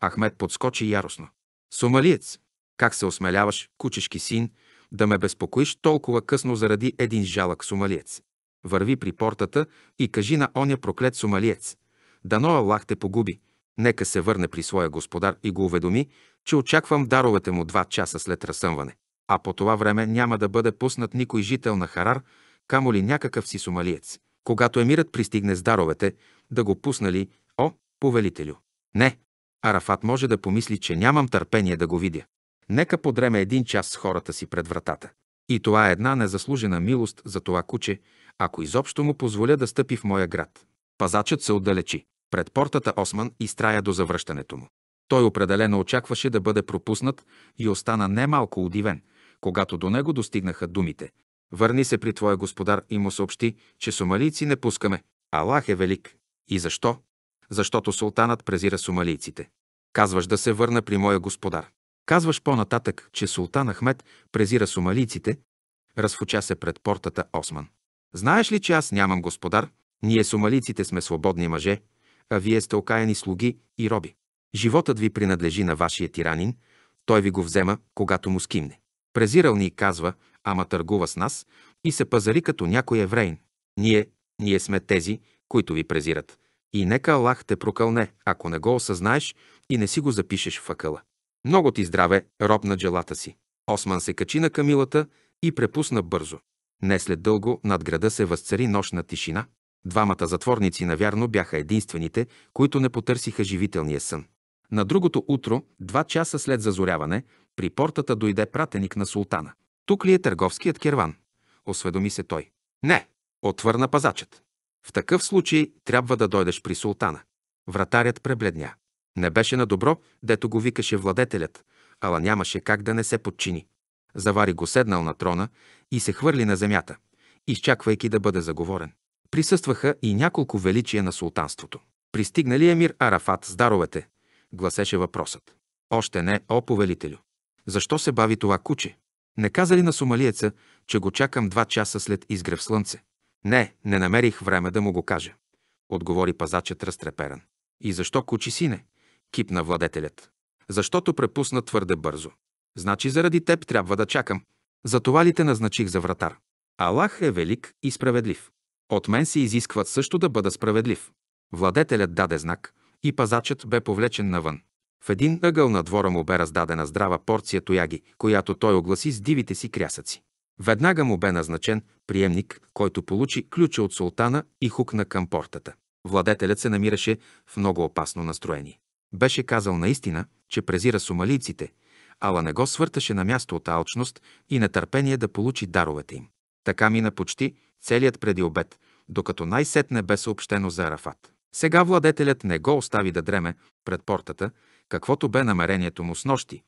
Ахмед подскочи яростно. Сумалиец. Как се осмеляваш, кучешки син, да ме безпокоиш толкова късно заради един жалък сумалиец? Върви при портата и кажи на оня проклет сумалиец. Дано Аллах те погуби. Нека се върне при своя господар и го уведоми, че очаквам даровете му два часа след разсъмване. А по това време няма да бъде пуснат никой жител на Харар, камо ли някакъв си сумалиец. Когато емирът пристигне с даровете, да го пуснали, о, повелителю. Не, Арафат може да помисли, че нямам търпение да го видя. Нека подреме един час с хората си пред вратата. И това е една незаслужена милост за това куче, ако изобщо му позволя да стъпи в моя град. Пазачът се отдалечи. Пред портата Осман изтрая до завръщането му. Той определено очакваше да бъде пропуснат и остана немалко удивен, когато до него достигнаха думите. Върни се при твоя господар и му съобщи, че сумалийци не пускаме. Аллах е велик. И защо? Защото султанът презира сумалийците. Казваш да се върна при моя господар. Казваш по-нататък, че султан Ахмед презира сумалийците. разфуча се пред портата Осман. Знаеш ли, че аз нямам господар? Ние сумалийците сме свободни мъже, а вие сте окаяни слуги и роби. Животът ви принадлежи на вашия тиранин, той ви го взема, когато му скимне. Презирал ни казва, ама търгува с нас и се пазари като някой еврейн. Ние, ние сме тези, които ви презират. И нека Аллах те прокълне, ако не го осъзнаеш и не си го запишеш в акъла. Много ти здраве, роб на джелата си. Осман се качи на камилата и препусна бързо. Не след дълго над града се възцари нощна тишина. Двамата затворници, навярно, бяха единствените, които не потърсиха живителния сън. На другото утро, два часа след зазоряване, при портата дойде пратеник на султана. Тук ли е търговският керван? Осведоми се той. Не, отвърна пазачът. В такъв случай трябва да дойдеш при султана. Вратарят пребледня. Не беше на добро, дето го викаше владетелят, ала нямаше как да не се подчини. Завари го седнал на трона и се хвърли на земята, изчаквайки да бъде заговорен. Присъстваха и няколко величия на султанството. Пристигна ли емир Арафат с даровете? гласеше въпросът. Още не, о повелителю. Защо се бави това куче? Не каза ли на сумалиеца, че го чакам два часа след изгрев слънце? Не, не намерих време да му го кажа, отговори пазачът разтреперан. И защо кучи сине? кипна владетелят. Защото препусна твърде бързо. Значи заради теб трябва да чакам. Затова ли те назначих за вратар? Аллах е велик и справедлив. От мен се изискват също да бъда справедлив. Владетелят даде знак и пазачът бе повлечен навън. В един ъгъл на двора му бе раздадена здрава порция тояги, която той огласи с дивите си крясъци. Веднага му бе назначен приемник, който получи ключа от султана и хукна към портата. Владетелят се намираше в много опасно настроение. Беше казал наистина, че презира сумалийците, ала не го свърташе на място от алчност и нетърпение да получи даровете им. Така мина почти целият преди обед, докато най-сетне бе съобщено за Арафат. Сега владетелят не го остави да дреме пред портата, каквото бе намерението му с нощи,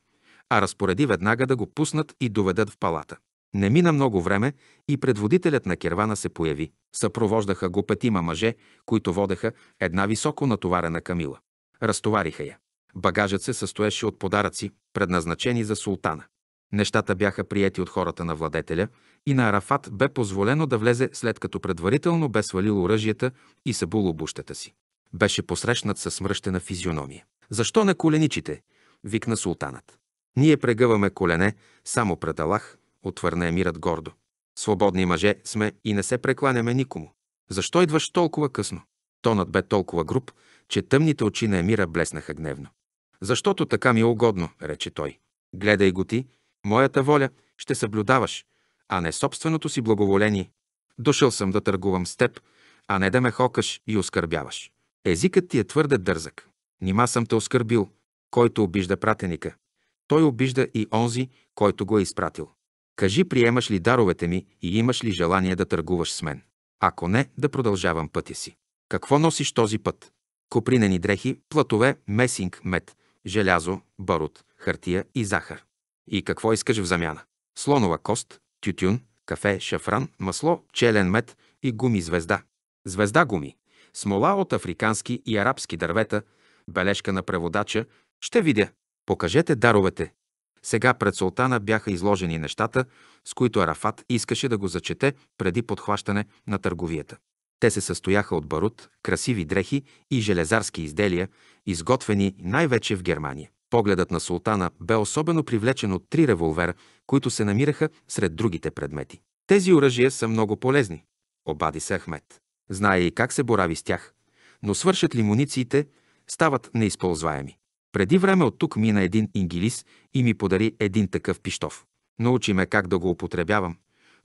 а разпореди веднага да го пуснат и доведат в палата. Не мина много време и предводителят на кервана се появи. Съпровождаха го петима мъже, които водеха една високо натоварена камила. Разтовариха я. Багажът се състоеше от подаръци, предназначени за султана. Нещата бяха приети от хората на владетеля и на Арафат бе позволено да влезе след като предварително бе свалил оръжията и събул обущата си. Беше посрещнат със смръщена физиономия. «Защо на коленичите?» викна султанът. «Ние прегъваме колене само пред Аллах», отвърна емирът гордо. «Свободни мъже сме и не се прекланяме никому. Защо идваш толкова късно?» Тонът бе толкова груб, че тъмните очи на Емира блеснаха гневно. Защото така ми е угодно, рече той. Гледай го ти, моята воля ще съблюдаваш, а не собственото си благоволение. Дошъл съм да търгувам с теб, а не да ме хокаш и оскърбяваш. Езикът ти е твърде дързък. Нима съм те оскърбил, който обижда пратеника. Той обижда и онзи, който го е изпратил. Кажи, приемаш ли даровете ми и имаш ли желание да търгуваш с мен? Ако не, да продължавам пътя си. Какво носиш този път? копринени дрехи, платове, месинг, мед, желязо, барут, хартия и захар. И какво искаш в замяна? Слонова кост, тютюн, кафе, шафран, масло, челен мед и гуми звезда. Звезда гуми. Смола от африкански и арабски дървета, бележка на преводача. Ще видя. Покажете даровете. Сега пред султана бяха изложени нещата, с които Арафат искаше да го зачете преди подхващане на търговията. Те се състояха от барут, красиви дрехи и железарски изделия, изготвени най-вече в Германия. Погледът на султана бе особено привлечен от три револвера, които се намираха сред другите предмети. Тези оръжия са много полезни, обади се Ахмед. Знае и как се борави с тях, но свършат ли мунициите, стават неизползваеми. Преди време от тук мина един ингилис и ми подари един такъв пиштов. Научи ме как да го употребявам,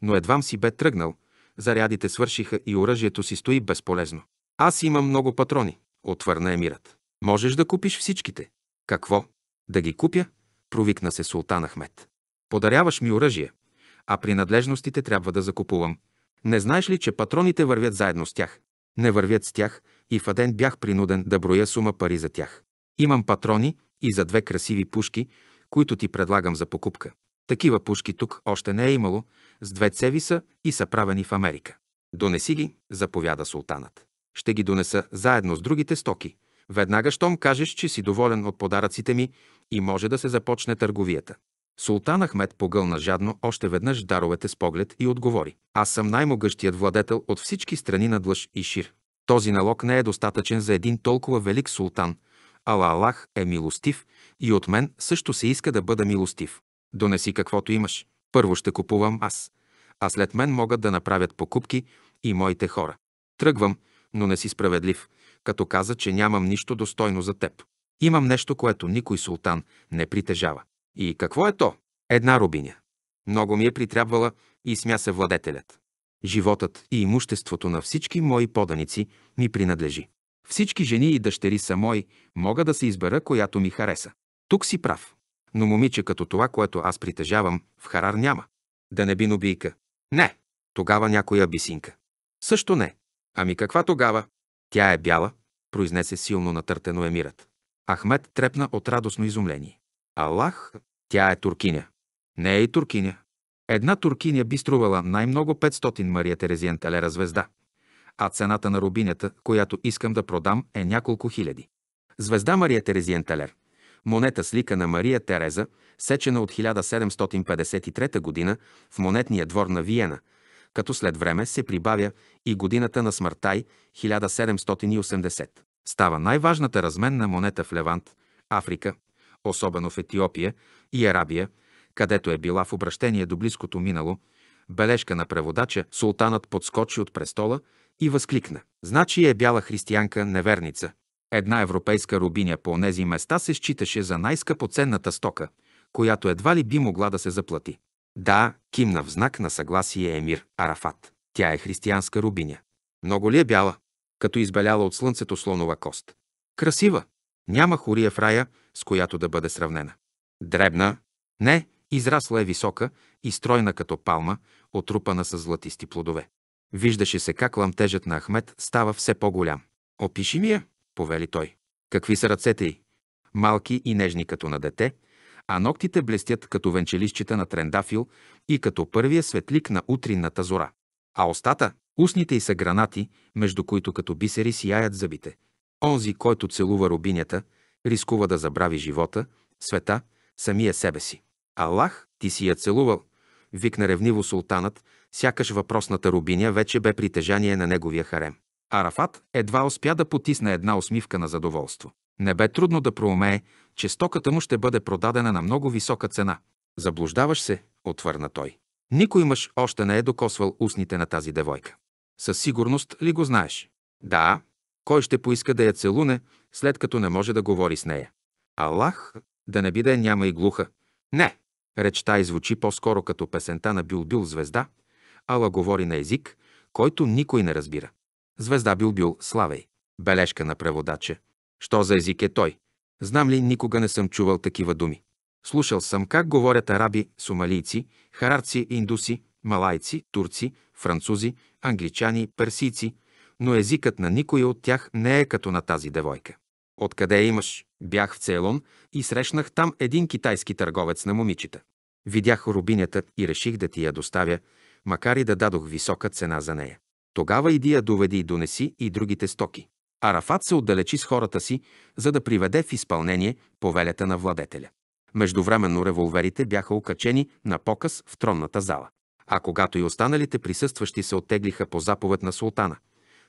но едвам си бе тръгнал – Зарядите свършиха и оръжието си стои безполезно. Аз имам много патрони, отвърна емират. Можеш да купиш всичките. Какво? Да ги купя? Провикна се султан Ахмед. Подаряваш ми оръжие, а принадлежностите трябва да закупувам. Не знаеш ли, че патроните вървят заедно с тях? Не вървят с тях и в Аден бях принуден да броя сума пари за тях. Имам патрони и за две красиви пушки, които ти предлагам за покупка. Такива пушки тук още не е имало, с две цеви са и са правени в Америка. Донеси ги, заповяда султанът. Ще ги донеса заедно с другите стоки. Веднага щом кажеш, че си доволен от подаръците ми и може да се започне търговията. Султан Ахмед погълна жадно още веднъж даровете с поглед и отговори. Аз съм най-могъщият владетел от всички страни на длъж и шир. Този налог не е достатъчен за един толкова велик султан. Ала Аллах е милостив и от мен също се иска да бъда милостив. Донеси каквото имаш. Първо ще купувам аз, а след мен могат да направят покупки и моите хора. Тръгвам, но не си справедлив, като каза, че нямам нищо достойно за теб. Имам нещо, което никой султан не притежава. И какво е то? Една рубиня. Много ми е притрябвала и смя се владетелят. Животът и имуществото на всички мои поданици ми принадлежи. Всички жени и дъщери са мои, мога да се избера, която ми хареса. Тук си прав. Но момиче като това, което аз притежавам, в Харар няма. Да не би нобийка. Не. Тогава някоя бисинка. Също не. Ами каква тогава? Тя е бяла, произнесе силно натъртено емират. Ахмед трепна от радостно изумление. Аллах, тя е туркиня. Не е и туркиня. Една туркиня би струвала най-много 500 Мария Терезиен талера звезда, а цената на рубинята, която искам да продам, е няколко хиляди. Звезда Мария Терезиен талер монета с лика на Мария Тереза, сечена от 1753 г. в монетния двор на Виена, като след време се прибавя и годината на смъртта й 1780. Става най-важната разменна монета в Левант, Африка, особено в Етиопия и Арабия, където е била в обращение до близкото минало, бележка на преводача, султанът подскочи от престола и възкликна. Значи е бяла християнка неверница, Една европейска рубиня по онези места се считаше за най-скъпоценната стока, която едва ли би могла да се заплати. Да, кимна в знак на съгласие е Емир Арафат. Тя е християнска рубиня. Много ли е бяла? Като избеляла от слънцето слонова кост. Красива. Няма хория в рая, с която да бъде сравнена. Дребна. Не, израсла е висока и стройна като палма, отрупана с златисти плодове. Виждаше се как ламтежът на Ахмед става все по-голям. Опиши ми я, повели той. Какви са ръцете й? Малки и нежни като на дете, а ногтите блестят като венчелищите на трендафил и като първия светлик на утринната зора. А устата, устните й са гранати, между които като бисери сияят зъбите. Онзи, който целува рубинята, рискува да забрави живота, света, самия себе си. Аллах, ти си я целувал, викна ревниво султанът, сякаш въпросната рубиня вече бе притежание на неговия харем. Арафат едва успя да потисне една усмивка на задоволство. Не бе трудно да проумее, че стоката му ще бъде продадена на много висока цена. Заблуждаваш се, отвърна той. Никой мъж още не е докосвал устните на тази девойка. Със сигурност ли го знаеш? Да. Кой ще поиска да я целуне, след като не може да говори с нея? Аллах, да не биде, няма и глуха. Не. Речта звучи по-скоро като песента на Бюлбюл звезда, Ала говори на език, който никой не разбира. Звезда бил бил Славей. Бележка на преводача. Що за език е той? Знам ли, никога не съм чувал такива думи. Слушал съм как говорят араби, сумалийци, харарци, индуси, малайци, турци, французи, англичани, персийци, но езикът на никой от тях не е като на тази девойка. Откъде имаш? Бях в Цейлон и срещнах там един китайски търговец на момичета. Видях рубинята и реших да ти я доставя, макар и да дадох висока цена за нея. Тогава иди я доведи и донеси и другите стоки. Арафат се отдалечи с хората си, за да приведе в изпълнение повелята на владетеля. Междувременно револверите бяха окачени на показ в тронната зала. А когато и останалите присъстващи се оттеглиха по заповед на султана,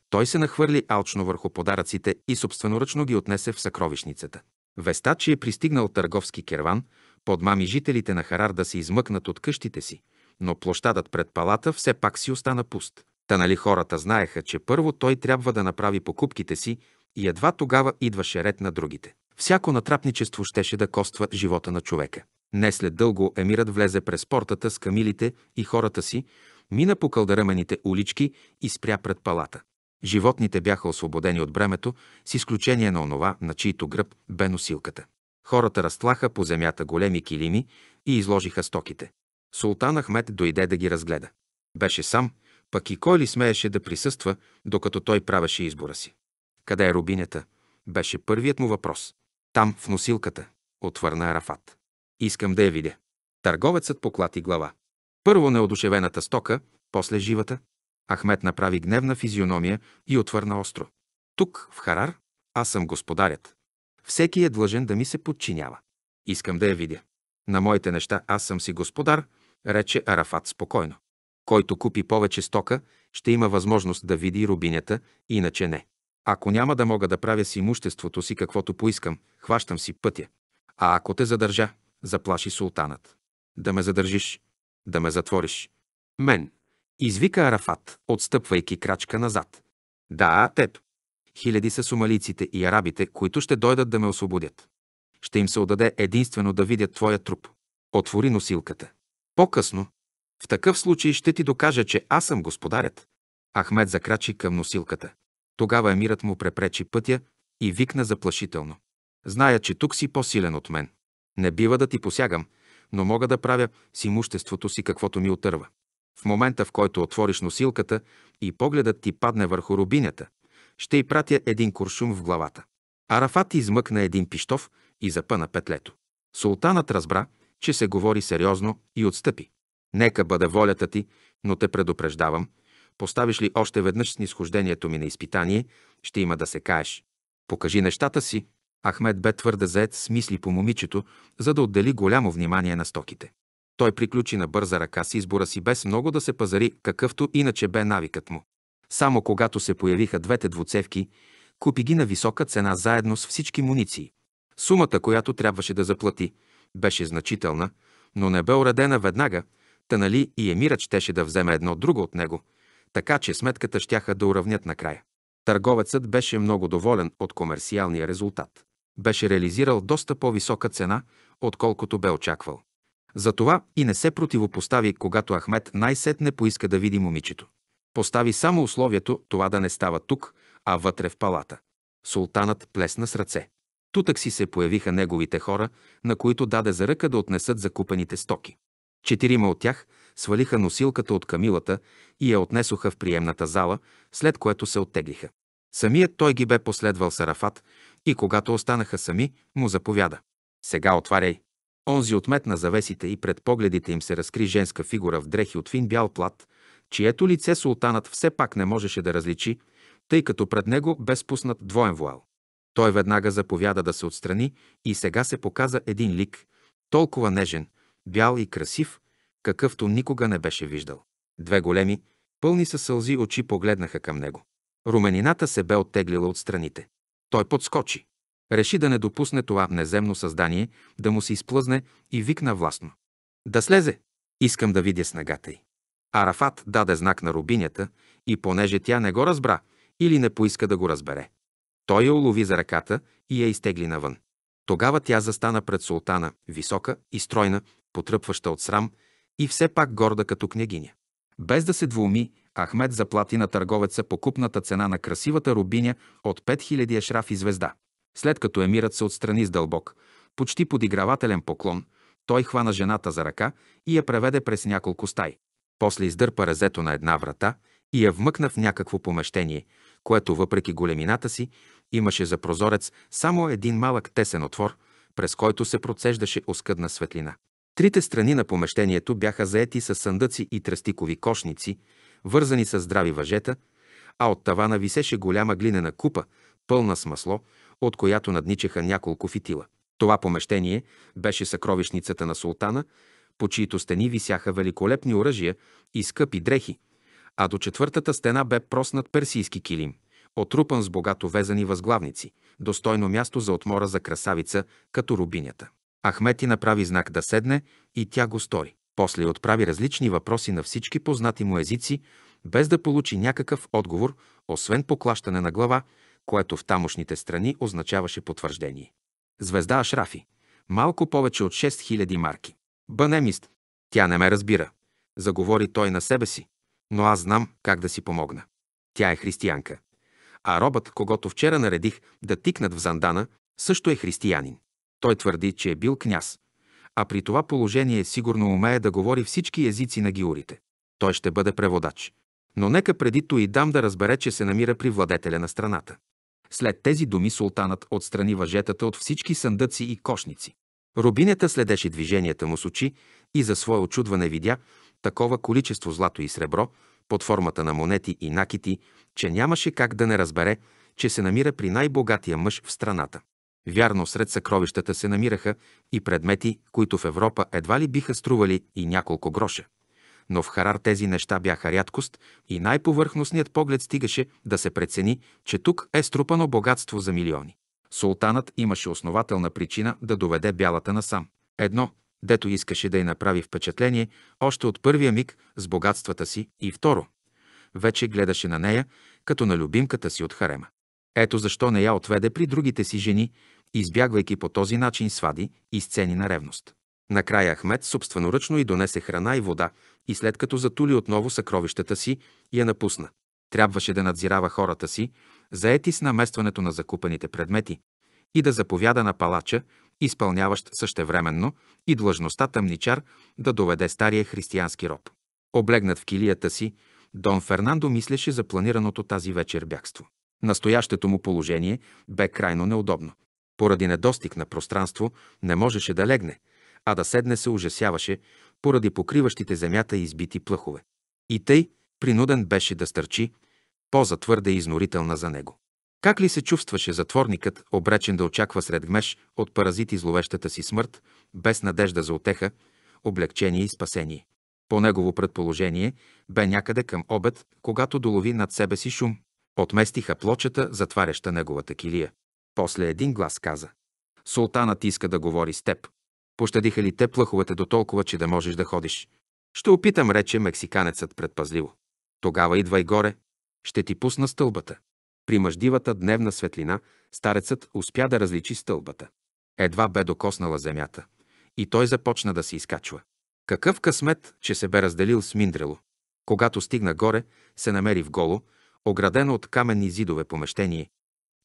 той се нахвърли алчно върху подаръците и собственоръчно ги отнесе в съкровищницата. Веста, че е пристигнал търговски керван, подмами жителите на Харар да се измъкнат от къщите си, но площадът пред палата все пак си остана пуст. Та нали хората знаеха, че първо той трябва да направи покупките си и едва тогава идваше ред на другите. Всяко натрапничество щеше да коства живота на човека. Не след дълго Емират влезе през портата с камилите и хората си, мина по кълдарамените улички и спря пред палата. Животните бяха освободени от бремето, с изключение на онова, на чийто гръб бе носилката. Хората разтлаха по земята големи килими и изложиха стоките. Султан Ахмед дойде да ги разгледа. Беше сам пък и кой ли смееше да присъства, докато той правеше избора си? Къде е рубинята? Беше първият му въпрос. Там, в носилката, отвърна Арафат. Искам да я видя. Търговецът поклати глава. Първо неодушевената стока, после живата. Ахмет направи гневна физиономия и отвърна остро. Тук, в Харар, аз съм господарят. Всеки е длъжен да ми се подчинява. Искам да я видя. На моите неща аз съм си господар, рече Арафат спокойно. Който купи повече стока, ще има възможност да види рубинята, иначе не. Ако няма да мога да правя с имуществото си каквото поискам, хващам си пътя. А ако те задържа, заплаши султанът. Да ме задържиш, да ме затвориш. Мен, извика Арафат, отстъпвайки крачка назад. Да, тето. Хиляди са сумалиците и арабите, които ще дойдат да ме освободят. Ще им се отдаде единствено да видят твоя труп. Отвори носилката. По-късно, в такъв случай ще ти докажа, че аз съм господарят. Ахмед закрачи към носилката. Тогава емирът му препречи пътя и викна заплашително. Зная, че тук си по-силен от мен. Не бива да ти посягам, но мога да правя с имуществото си каквото ми отърва. В момента, в който отвориш носилката и погледът ти падне върху рубинята, ще й пратя един куршум в главата. Арафат измъкна един пиштов и запъна петлето. Султанът разбра, че се говори сериозно и отстъпи. Нека бъде волята ти, но те предупреждавам, поставиш ли още веднъж снисхождението ми на изпитание, ще има да се каеш. Покажи нещата си. Ахмед бе твърде заед с мисли по момичето, за да отдели голямо внимание на стоките. Той приключи на бърза ръка с избора си без много да се пазари, какъвто иначе бе навикът му. Само когато се появиха двете двуцевки, купи ги на висока цена заедно с всички муниции. Сумата, която трябваше да заплати, беше значителна, но не бе уредена веднага, Та нали и емирът щеше да вземе едно друго от него, така че сметката щяха да уравнят накрая. Търговецът беше много доволен от комерциалния резултат. Беше реализирал доста по-висока цена, отколкото бе очаквал. Затова и не се противопостави, когато Ахмед най-сетне поиска да види момичето. Постави само условието това да не става тук, а вътре в палата. Султанът плесна с ръце. Тутък си се появиха неговите хора, на които даде за ръка да отнесат закупените стоки. Четирима от тях свалиха носилката от камилата и я отнесоха в приемната зала, след което се оттеглиха. Самият той ги бе последвал Сарафат и когато останаха сами, му заповяда. Сега отваряй. Онзи отметна завесите и пред погледите им се разкри женска фигура в дрехи от фин бял плат, чието лице султанът все пак не можеше да различи, тъй като пред него бе спуснат двоен вуал. Той веднага заповяда да се отстрани и сега се показа един лик, толкова нежен – бял и красив, какъвто никога не беше виждал. Две големи, пълни със сълзи очи погледнаха към него. Руменината се бе оттеглила от страните. Той подскочи. Реши да не допусне това неземно създание да му се изплъзне и викна властно. Да слезе! Искам да видя снагата й. Арафат даде знак на рубинята и понеже тя не го разбра или не поиска да го разбере. Той я улови за ръката и я изтегли навън. Тогава тя застана пред султана, висока и стройна, потръпваща от срам и все пак горда като княгиня. Без да се двуми, Ахмед заплати на търговеца покупната цена на красивата рубиня от 5000 ешраф и звезда. След като емирът се отстрани с дълбок, почти подигравателен поклон, той хвана жената за ръка и я преведе през няколко стаи. После издърпа резето на една врата и я вмъкна в някакво помещение, което въпреки големината си имаше за прозорец само един малък тесен отвор, през който се процеждаше оскъдна светлина. Трите страни на помещението бяха заети с съндъци и тръстикови кошници, вързани с здрави въжета, а от тавана висеше голяма глинена купа, пълна с масло, от която надничаха няколко фитила. Това помещение беше съкровищницата на султана, по чието стени висяха великолепни оръжия и скъпи дрехи, а до четвъртата стена бе проснат персийски килим, отрупан с богато везани възглавници, достойно място за отмора за красавица, като рубинята. Ахмет и направи знак да седне и тя го стори. После отправи различни въпроси на всички познати му езици, без да получи някакъв отговор, освен поклащане на глава, което в тамошните страни означаваше потвърждение. Звезда Ашрафи. Малко повече от 6000 марки. Банемист. Тя не ме разбира. Заговори той на себе си. Но аз знам как да си помогна. Тя е християнка. А робът, когато вчера наредих да тикнат в зандана, също е християнин. Той твърди, че е бил княз, а при това положение сигурно умее да говори всички езици на гиурите. Той ще бъде преводач. Но нека преди и дам да разбере, че се намира при владетеля на страната. След тези думи султанът отстрани въжетата от всички съндъци и кошници. Рубинята следеше движенията му с очи и за свое очудване видя такова количество злато и сребро под формата на монети и накити, че нямаше как да не разбере, че се намира при най-богатия мъж в страната. Вярно, сред съкровищата се намираха и предмети, които в Европа едва ли биха стрували и няколко гроша. Но в Харар тези неща бяха рядкост и най-повърхностният поглед стигаше да се прецени, че тук е струпано богатство за милиони. Султанът имаше основателна причина да доведе бялата насам. Едно, дето искаше да й направи впечатление още от първия миг с богатствата си и второ, вече гледаше на нея като на любимката си от харема. Ето защо не я отведе при другите си жени, избягвайки по този начин свади и сцени на ревност. Накрая Ахмед собственоръчно и донесе храна и вода и след като затули отново съкровищата си, я напусна. Трябваше да надзирава хората си, заети с наместването на закупаните предмети и да заповяда на палача, изпълняващ същевременно и длъжността тъмничар да доведе стария християнски роб. Облегнат в килията си, Дон Фернандо мислеше за планираното тази вечер бягство. Настоящето му положение бе крайно неудобно. Поради недостиг на пространство не можеше да легне, а да седне се ужасяваше поради покриващите земята и избити плъхове. И тъй принуден беше да стърчи, по твърде изнорителна за него. Как ли се чувстваше затворникът, обречен да очаква сред гмеш от паразити зловещата си смърт, без надежда за отеха, облегчение и спасение? По негово предположение, бе някъде към обед, когато долови над себе си шум. Отместиха плочата, затваряща неговата килия. После един глас каза. Султанът иска да говори с теб. Пощадиха ли те плъховете до толкова, че да можеш да ходиш? Ще опитам, рече мексиканецът предпазливо. Тогава идвай горе. Ще ти пусна стълбата. При мъждивата дневна светлина старецът успя да различи стълбата. Едва бе докоснала земята. И той започна да се изкачва. Какъв късмет, че се бе разделил с Миндрело. Когато стигна горе, се намери в голо, оградено от каменни зидове помещение,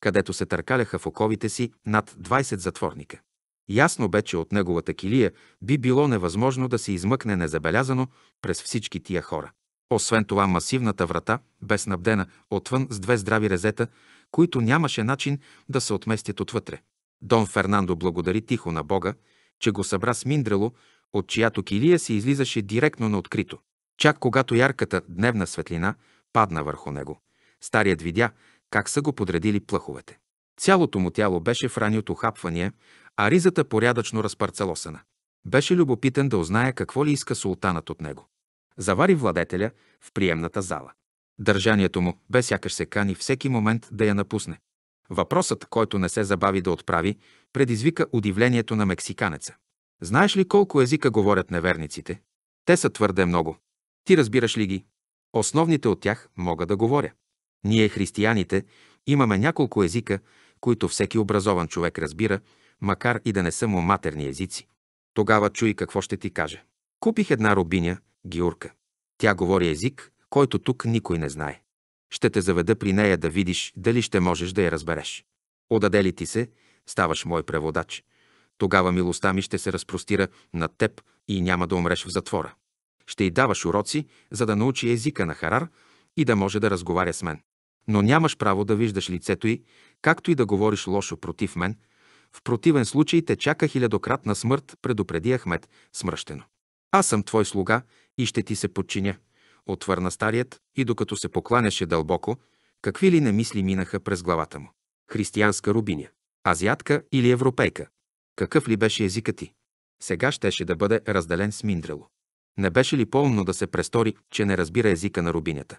където се търкаляха в оковите си над 20 затворника. Ясно бе, че от неговата килия би било невъзможно да се измъкне незабелязано през всички тия хора. Освен това, масивната врата бе снабдена отвън с две здрави резета, които нямаше начин да се отместят отвътре. Дон Фернандо благодари тихо на Бога, че го събра с Миндрело, от чиято килия се излизаше директно на открито. Чак когато ярката дневна светлина падна върху него, старият видя, как са го подредили плъховете. Цялото му тяло беше в рани от охапвания, а ризата порядъчно разпарцелосана. Беше любопитен да узнае какво ли иска султанът от него. Завари владетеля в приемната зала. Държанието му бе сякаш се кани всеки момент да я напусне. Въпросът, който не се забави да отправи, предизвика удивлението на мексиканеца. Знаеш ли колко езика говорят неверниците? Те са твърде много. Ти разбираш ли ги? Основните от тях мога да говоря. Ние, християните, имаме няколко езика, които всеки образован човек разбира, макар и да не са му матерни езици. Тогава чуй какво ще ти каже. Купих една рубиня, Гиурка. Тя говори език, който тук никой не знае. Ще те заведа при нея да видиш дали ще можеш да я разбереш. Отдаде ли ти се, ставаш мой преводач. Тогава милостта ми ще се разпростира над теб и няма да умреш в затвора. Ще й даваш уроци, за да научи езика на Харар, и да може да разговаря с мен. Но нямаш право да виждаш лицето й, както и да говориш лошо против мен. В противен случай те чака хилядократна смърт, предупреди Ахмед смръщено. Аз съм твой слуга и ще ти се подчиня, отвърна старият и докато се покланяше дълбоко, какви ли немисли минаха през главата му. Християнска рубиня, азиатка или европейка. Какъв ли беше езикът ти? Сега щеше да бъде разделен с Миндрело. Не беше ли полно да се престори, че не разбира езика на рубинята?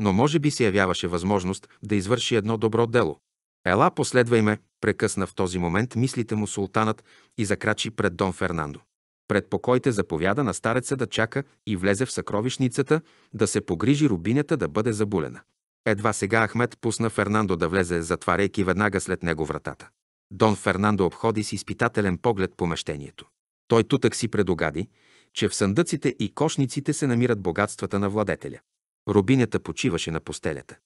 но може би се явяваше възможност да извърши едно добро дело. Ела, последвай ме, прекъсна в този момент мислите му султанът и закрачи пред Дон Фернандо. Пред покойте заповяда на стареца да чака и влезе в съкровищницата, да се погрижи рубинята да бъде забулена. Едва сега Ахмед пусна Фернандо да влезе, затваряйки веднага след него вратата. Дон Фернандо обходи с изпитателен поглед помещението. Той тутък си предогади, че в съндъците и кошниците се намират богатствата на владетеля. Рубинята почиваше на постелята.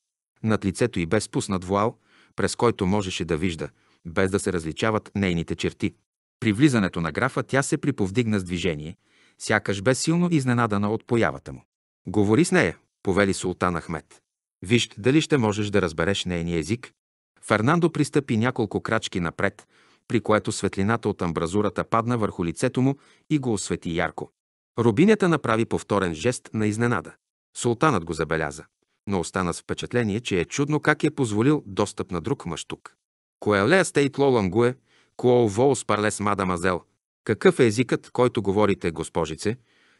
Над лицето й бе спуснат вуал, през който можеше да вижда, без да се различават нейните черти. При влизането на графа тя се приповдигна с движение, сякаш бе силно изненадана от появата му. Говори с нея, повели султан Ахмед. Виж дали ще можеш да разбереш нейния език. Фернандо пристъпи няколко крачки напред, при което светлината от амбразурата падна върху лицето му и го освети ярко. Рубинята направи повторен жест на изненада. Султанът го забеляза, но остана с впечатление, че е чудно как е позволил достъп на друг мъж тук. Коеле стейт лолангуе, куол волс парлес мадамазел. Какъв е езикът, който говорите, госпожице?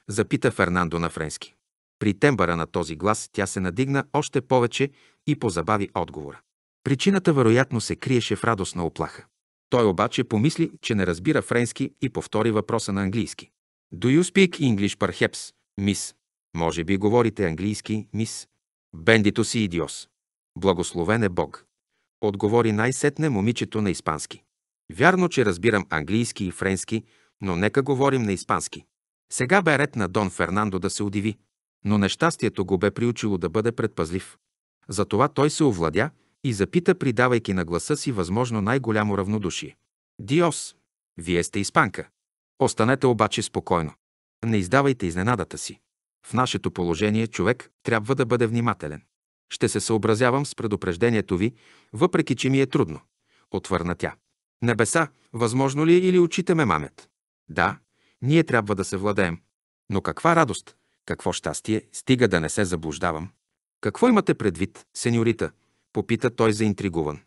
Запита Фернандо на френски. При тембъра на този глас тя се надигна още повече и позабави отговора. Причината вероятно се криеше в радостна оплаха. Той обаче помисли, че не разбира френски и повтори въпроса на английски. Do you speak English perhaps, мис? Може би говорите английски, мис? Бендито си идиос. Благословен е Бог. Отговори най-сетне момичето на испански. Вярно, че разбирам английски и френски, но нека говорим на испански. Сега бе ред на Дон Фернандо да се удиви, но нещастието го бе приучило да бъде предпазлив. Затова той се овладя и запита, придавайки на гласа си възможно най-голямо равнодушие. Диос, вие сте испанка. Останете обаче спокойно. Не издавайте изненадата си. В нашето положение човек трябва да бъде внимателен. Ще се съобразявам с предупреждението ви, въпреки че ми е трудно, отвърна тя. Небеса, възможно ли е или очите ме мамят? Да, ние трябва да се владеем. Но каква радост, какво щастие, стига да не се заблуждавам. Какво имате предвид, сеньорита? Попита той заинтригуван.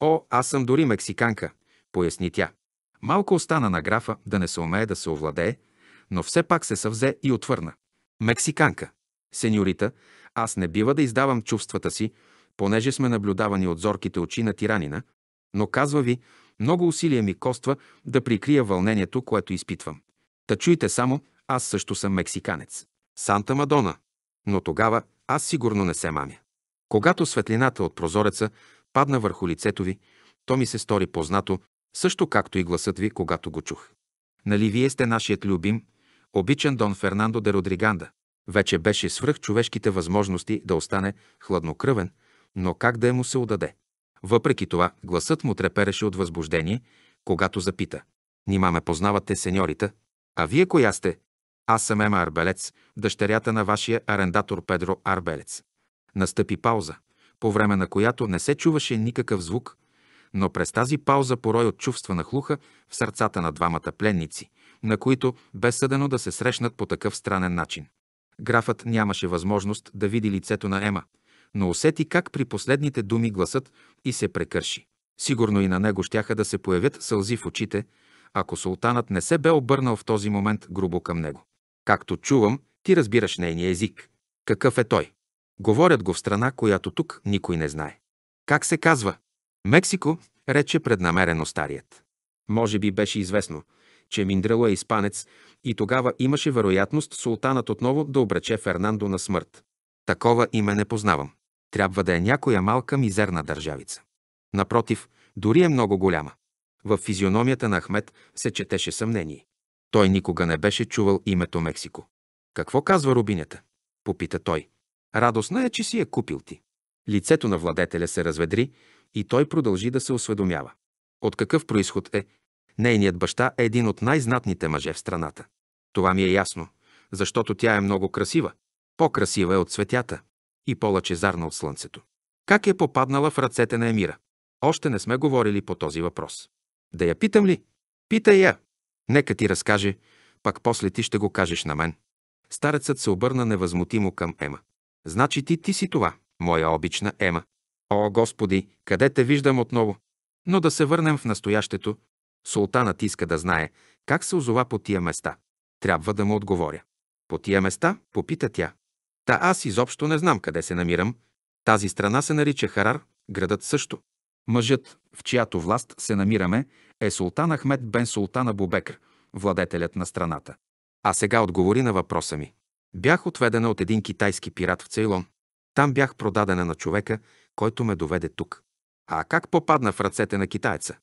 О, аз съм дори мексиканка, поясни тя. Малко остана на графа да не се умее да се овладее, но все пак се съвзе и отвърна. Мексиканка. Сеньорита, аз не бива да издавам чувствата си, понеже сме наблюдавани от зорките очи на тиранина, но казва ви, много усилие ми коства да прикрия вълнението, което изпитвам. Та чуйте само, аз също съм мексиканец. Санта Мадона. Но тогава аз сигурно не се мамя. Когато светлината от прозореца падна върху лицето ви, то ми се стори познато, също както и гласът ви, когато го чух. Нали вие сте нашият любим, обичан Дон Фернандо де Родриганда. Вече беше свръх човешките възможности да остане хладнокръвен, но как да е му се отдаде? Въпреки това, гласът му трепереше от възбуждение, когато запита. Нима ме познавате, сеньорите? А вие коя сте? Аз съм Ема Арбелец, дъщерята на вашия арендатор Педро Арбелец. Настъпи пауза, по време на която не се чуваше никакъв звук, но през тази пауза порой от чувства на хлуха в сърцата на двамата пленници – на които бе съдено да се срещнат по такъв странен начин. Графът нямаше възможност да види лицето на Ема, но усети как при последните думи гласът и се прекърши. Сигурно и на него щяха да се появят сълзи в очите, ако султанът не се бе обърнал в този момент грубо към него. Както чувам, ти разбираш нейния език. Какъв е той? Говорят го в страна, която тук никой не знае. Как се казва? Мексико, рече преднамерено старият. Може би беше известно, че Миндрело е испанец и тогава имаше вероятност султанът отново да обрече Фернандо на смърт. Такова име не познавам. Трябва да е някоя малка мизерна държавица. Напротив, дори е много голяма. В физиономията на Ахмед се четеше съмнение. Той никога не беше чувал името Мексико. Какво казва рубинята? Попита той. Радостна е, че си е купил ти. Лицето на владетеля се разведри и той продължи да се осведомява. От какъв происход е, Нейният баща е един от най-знатните мъже в страната. Това ми е ясно, защото тя е много красива. По-красива е от светята и по-лъчезарна от слънцето. Как е попаднала в ръцете на Емира? Още не сме говорили по този въпрос. Да я питам ли? Питай я. Нека ти разкаже, пак после ти ще го кажеш на мен. Старецът се обърна невъзмутимо към Ема. Значи ти ти си това, моя обична Ема. О, Господи, къде те виждам отново? Но да се върнем в настоящето, Султанът иска да знае как се озова по тия места. Трябва да му отговоря. По тия места, попита тя. Та аз изобщо не знам къде се намирам. Тази страна се нарича Харар, градът също. Мъжът, в чиято власт се намираме, е султан Ахмед бен Султан Абубекр, владетелят на страната. А сега отговори на въпроса ми. Бях отведена от един китайски пират в Цейлон. Там бях продадена на човека, който ме доведе тук. А как попадна в ръцете на китайца?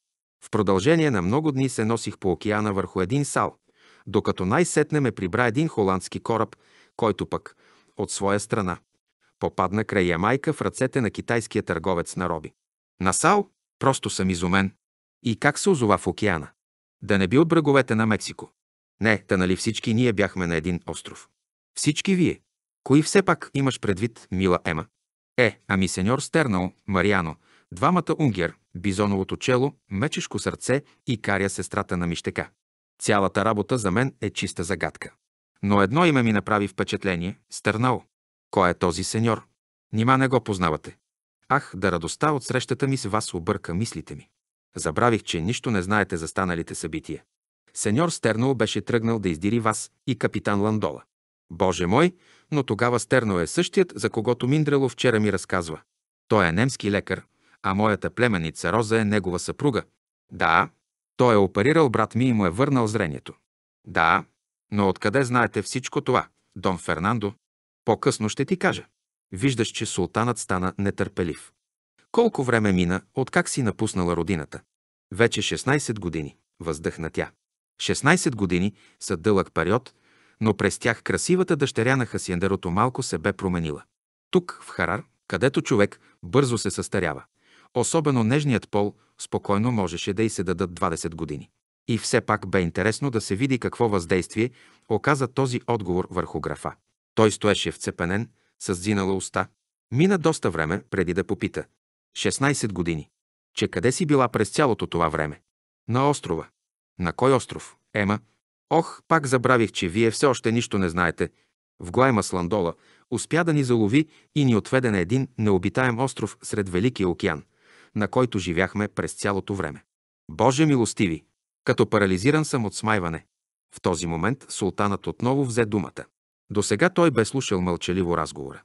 В продължение на много дни се носих по океана върху един сал, докато най-сетне ме прибра един холандски кораб, който пък, от своя страна, попадна край Ямайка в ръцете на китайския търговец на роби. На сал просто съм изумен. И как се озова в океана? Да не би от бреговете на Мексико. Не, та нали всички ние бяхме на един остров. Всички вие. Кои все пак имаш предвид, мила Ема? Е, ами сеньор Стернал, Мариано, двамата Унгер, бизоновото чело, мечешко сърце и каря сестрата на мищека. Цялата работа за мен е чиста загадка. Но едно име ми направи впечатление – Стърнал. Кой е този сеньор? Нима не го познавате. Ах, да радостта от срещата ми с вас обърка мислите ми. Забравих, че нищо не знаете за станалите събития. Сеньор Стернал беше тръгнал да издири вас и капитан Ландола. Боже мой, но тогава Стерно е същият, за когото Миндрело вчера ми разказва. Той е немски лекар, а моята племеница Роза е негова съпруга. Да, той е оперирал брат ми и му е върнал зрението. Да, но откъде знаете всичко това, Дон Фернандо? По-късно ще ти кажа. Виждаш, че султанът стана нетърпелив. Колко време мина, откак си напуснала родината? Вече 16 години, въздъхна тя. 16 години са дълъг период, но през тях красивата дъщеря на Хасиендерото малко се бе променила. Тук, в Харар, където човек бързо се състарява, особено нежният пол, спокойно можеше да й се дадат 20 години. И все пак бе интересно да се види какво въздействие оказа този отговор върху графа. Той стоеше вцепенен, с зинала уста. Мина доста време преди да попита. 16 години. Че къде си била през цялото това време? На острова. На кой остров? Ема. Ох, пак забравих, че вие все още нищо не знаете. В Глайма Сландола успя да ни залови и ни отведе на един необитаем остров сред Великия океан на който живяхме през цялото време. Боже милостиви! Като парализиран съм от смайване. В този момент султанът отново взе думата. До сега той бе слушал мълчаливо разговора.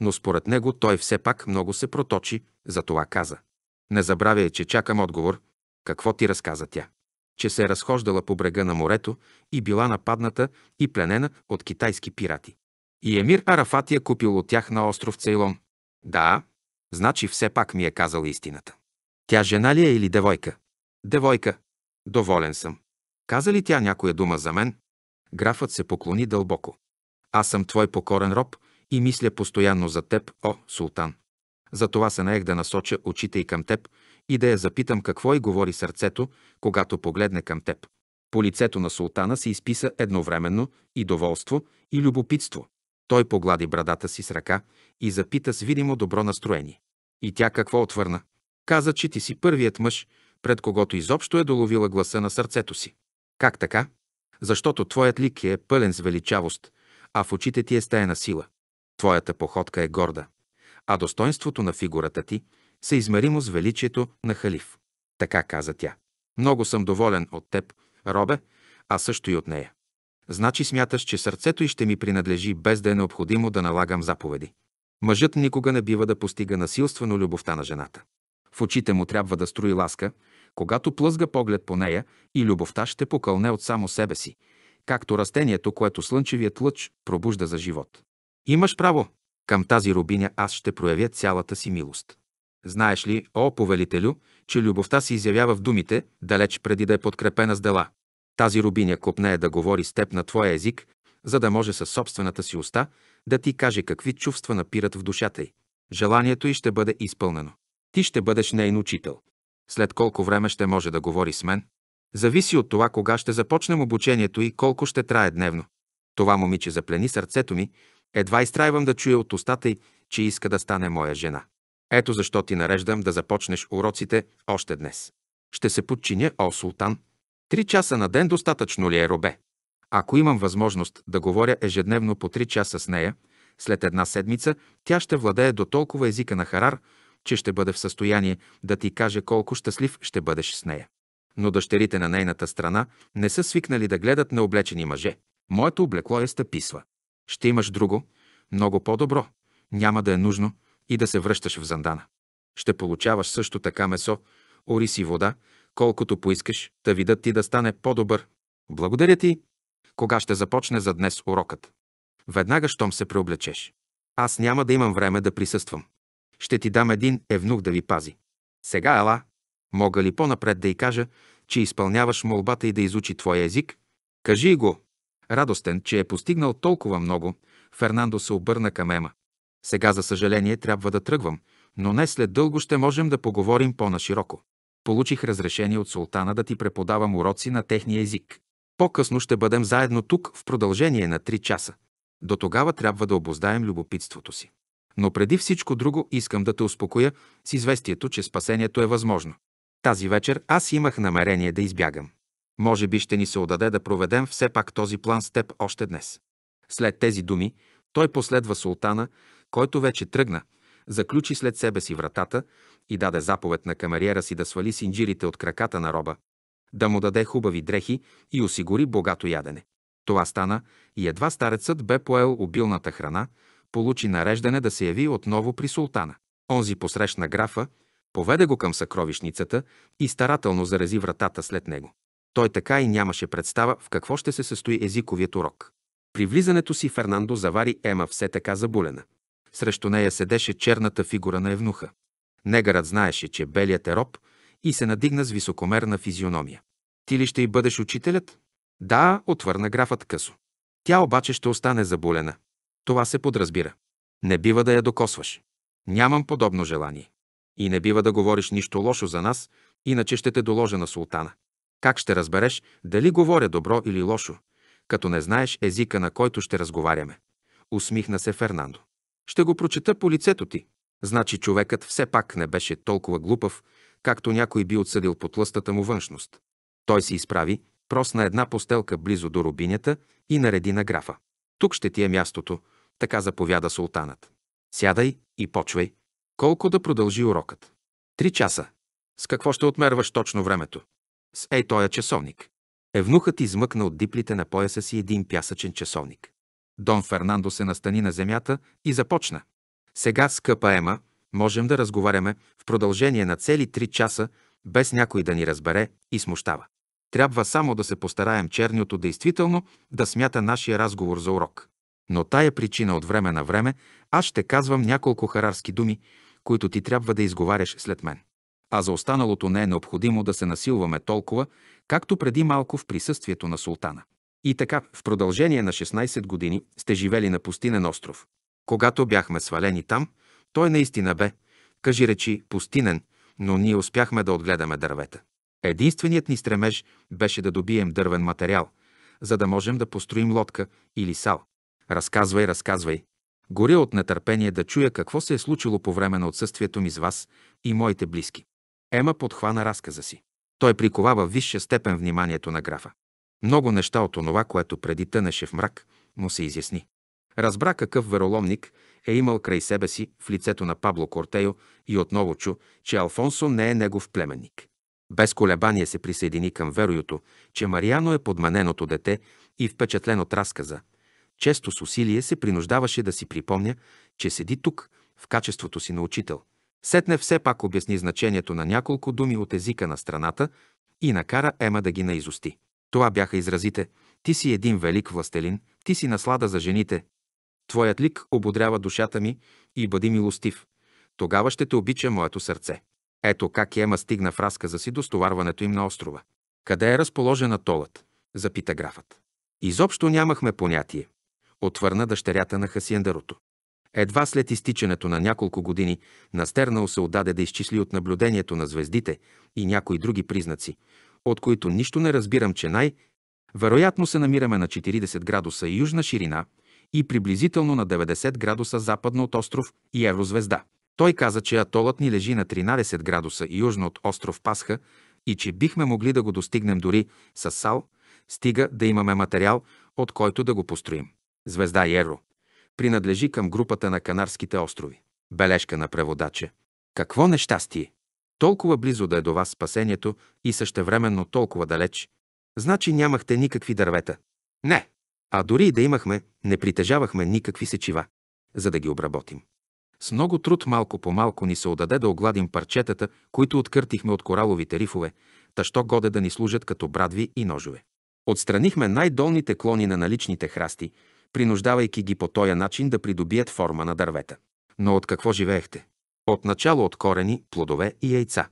Но според него той все пак много се проточи, затова каза. Не забравяй, че чакам отговор. Какво ти разказа тя? Че се е разхождала по брега на морето и била нападната и пленена от китайски пирати. И Емир Арафат я купил от тях на остров Цейлон. Да, Значи все пак ми е казал истината. Тя жена ли е или девойка? Девойка. Доволен съм. Каза ли тя някоя дума за мен? Графът се поклони дълбоко. Аз съм твой покорен роб и мисля постоянно за теб, о, султан. Затова се наех да насоча очите и към теб и да я запитам какво и говори сърцето, когато погледне към теб. По лицето на султана се изписа едновременно и доволство, и любопитство, той поглади брадата си с ръка и запита с видимо добро настроение. И тя какво отвърна? Каза, че ти си първият мъж, пред когото изобщо е доловила гласа на сърцето си. Как така? Защото твоят лик е пълен с величавост, а в очите ти е стаяна сила. Твоята походка е горда, а достоинството на фигурата ти се измеримо с величието на халиф. Така каза тя. Много съм доволен от теб, Робе, а също и от нея. Значи смяташ, че сърцето й ще ми принадлежи, без да е необходимо да налагам заповеди. Мъжът никога не бива да постига насилствено любовта на жената. В очите му трябва да строи ласка, когато плъзга поглед по нея и любовта ще покълне от само себе си, както растението, което слънчевият лъч пробужда за живот. Имаш право. Към тази рубиня аз ще проявя цялата си милост. Знаеш ли, о повелителю, че любовта се изявява в думите, далеч преди да е подкрепена с дела. Тази рубиня копнее да говори с теб на твоя език, за да може със собствената си уста да ти каже какви чувства напират в душата й. Желанието й ще бъде изпълнено. Ти ще бъдеш нейн учител. След колко време ще може да говори с мен? Зависи от това кога ще започнем обучението и колко ще трае дневно. Това момиче заплени сърцето ми, едва изтрайвам да чуя от устата й, че иска да стане моя жена. Ето защо ти нареждам да започнеш уроците още днес. Ще се подчиня, о султан, Три часа на ден достатъчно ли е, Робе? Ако имам възможност да говоря ежедневно по три часа с нея, след една седмица тя ще владее до толкова езика на Харар, че ще бъде в състояние да ти каже колко щастлив ще бъдеш с нея. Но дъщерите на нейната страна не са свикнали да гледат на облечени мъже. Моето облекло е стъписва. Ще имаш друго, много по-добро. Няма да е нужно и да се връщаш в зандана. Ще получаваш също така месо, ориси и вода, колкото поискаш, да видът ти да стане по-добър. Благодаря ти. Кога ще започне за днес урокът? Веднага, щом се преоблечеш. Аз няма да имам време да присъствам. Ще ти дам един евнух да ви пази. Сега ела. Мога ли по-напред да й кажа, че изпълняваш молбата и да изучи твоя език? Кажи го. Радостен, че е постигнал толкова много, Фернандо се обърна към Ема. Сега, за съжаление, трябва да тръгвам, но не след дълго ще можем да поговорим по-нашироко. Получих разрешение от султана да ти преподавам уроци на техния език. По-късно ще бъдем заедно тук в продължение на 3 часа. До тогава трябва да обоздаем любопитството си. Но преди всичко друго искам да те успокоя с известието, че спасението е възможно. Тази вечер аз имах намерение да избягам. Може би ще ни се отдаде да проведем все пак този план с теб още днес. След тези думи, той последва султана, който вече тръгна – заключи след себе си вратата и даде заповед на камериера си да свали синджирите от краката на роба, да му даде хубави дрехи и осигури богато ядене. Това стана и едва старецът бе поел обилната храна, получи нареждане да се яви отново при султана. Онзи посрещна графа, поведе го към съкровищницата и старателно зарези вратата след него. Той така и нямаше представа в какво ще се състои езиковият урок. При влизането си Фернандо завари Ема все така забулена – срещу нея седеше черната фигура на евнуха. Негарът знаеше, че белият е роб и се надигна с високомерна физиономия. Ти ли ще й бъдеш учителят? Да, отвърна графът късо. Тя обаче ще остане заболена. Това се подразбира. Не бива да я докосваш. Нямам подобно желание. И не бива да говориш нищо лошо за нас, иначе ще те доложа на султана. Как ще разбереш дали говоря добро или лошо, като не знаеш езика, на който ще разговаряме? Усмихна се Фернандо. Ще го прочета по лицето ти. Значи човекът все пак не беше толкова глупав, както някой би отсъдил по тлъстата му външност. Той се изправи, просна една постелка близо до рубинята и нареди на графа. Тук ще ти е мястото, така заповяда султанът. Сядай и почвай. Колко да продължи урокът? Три часа. С какво ще отмерваш точно времето? С ей тоя часовник. Евнухът измъкна от диплите на пояса си един пясъчен часовник. Дон Фернандо се настани на земята и започна. Сега, скъпа Ема, можем да разговаряме в продължение на цели три часа, без някой да ни разбере и смущава. Трябва само да се постараем черниото действително да смята нашия разговор за урок. Но тая е причина от време на време аз ще казвам няколко харарски думи, които ти трябва да изговаряш след мен. А за останалото не е необходимо да се насилваме толкова, както преди малко в присъствието на султана. И така, в продължение на 16 години сте живели на пустинен остров. Когато бяхме свалени там, той наистина бе, кажи речи, пустинен, но ние успяхме да отгледаме дървета. Единственият ни стремеж беше да добием дървен материал, за да можем да построим лодка или сал. Разказвай, разказвай. Горя от нетърпение да чуя какво се е случило по време на отсъствието ми с вас и моите близки. Ема подхвана разказа си. Той приковава висша степен вниманието на графа. Много неща от онова, което преди тънеше в мрак, му се изясни. Разбра какъв вероломник е имал край себе си в лицето на Пабло Кортео и отново чу, че Алфонсо не е негов племенник. Без колебание се присъедини към верою, че Мариано е подманеното дете и впечатлен от разказа. Често с усилие се принуждаваше да си припомня, че седи тук в качеството си на учител. Сетне все пак обясни значението на няколко думи от езика на страната и накара Ема да ги наизости. Това бяха изразите. Ти си един велик властелин, ти си наслада за жените. Твоят лик ободрява душата ми и бъди милостив. Тогава ще те обича моето сърце. Ето как Ема стигна в разказа си до стоварването им на острова. Къде е разположен атолът? Запита графът. Изобщо нямахме понятие. Отвърна дъщерята на Хасиендарото. Едва след изтичането на няколко години, Настернал се отдаде да изчисли от наблюдението на звездите и някои други признаци, от които нищо не разбирам, че най- вероятно се намираме на 40 градуса южна ширина и приблизително на 90 градуса западно от остров и Еврозвезда. Той каза, че атолът ни лежи на 13 градуса южно от остров Пасха и че бихме могли да го достигнем дори с сал, стига да имаме материал, от който да го построим. Звезда Еро принадлежи към групата на Канарските острови. Бележка на преводача. Какво нещастие! Толкова близо да е до вас спасението и същевременно толкова далеч. Значи нямахте никакви дървета. Не. А дори и да имахме, не притежавахме никакви сечива, за да ги обработим. С много труд малко по малко ни се отдаде да огладим парчетата, които откъртихме от кораловите рифове, тащо годе да ни служат като брадви и ножове. Отстранихме най-долните клони на наличните храсти, принуждавайки ги по този начин да придобият форма на дървета. Но от какво живеехте? Отначало от корени, плодове и яйца.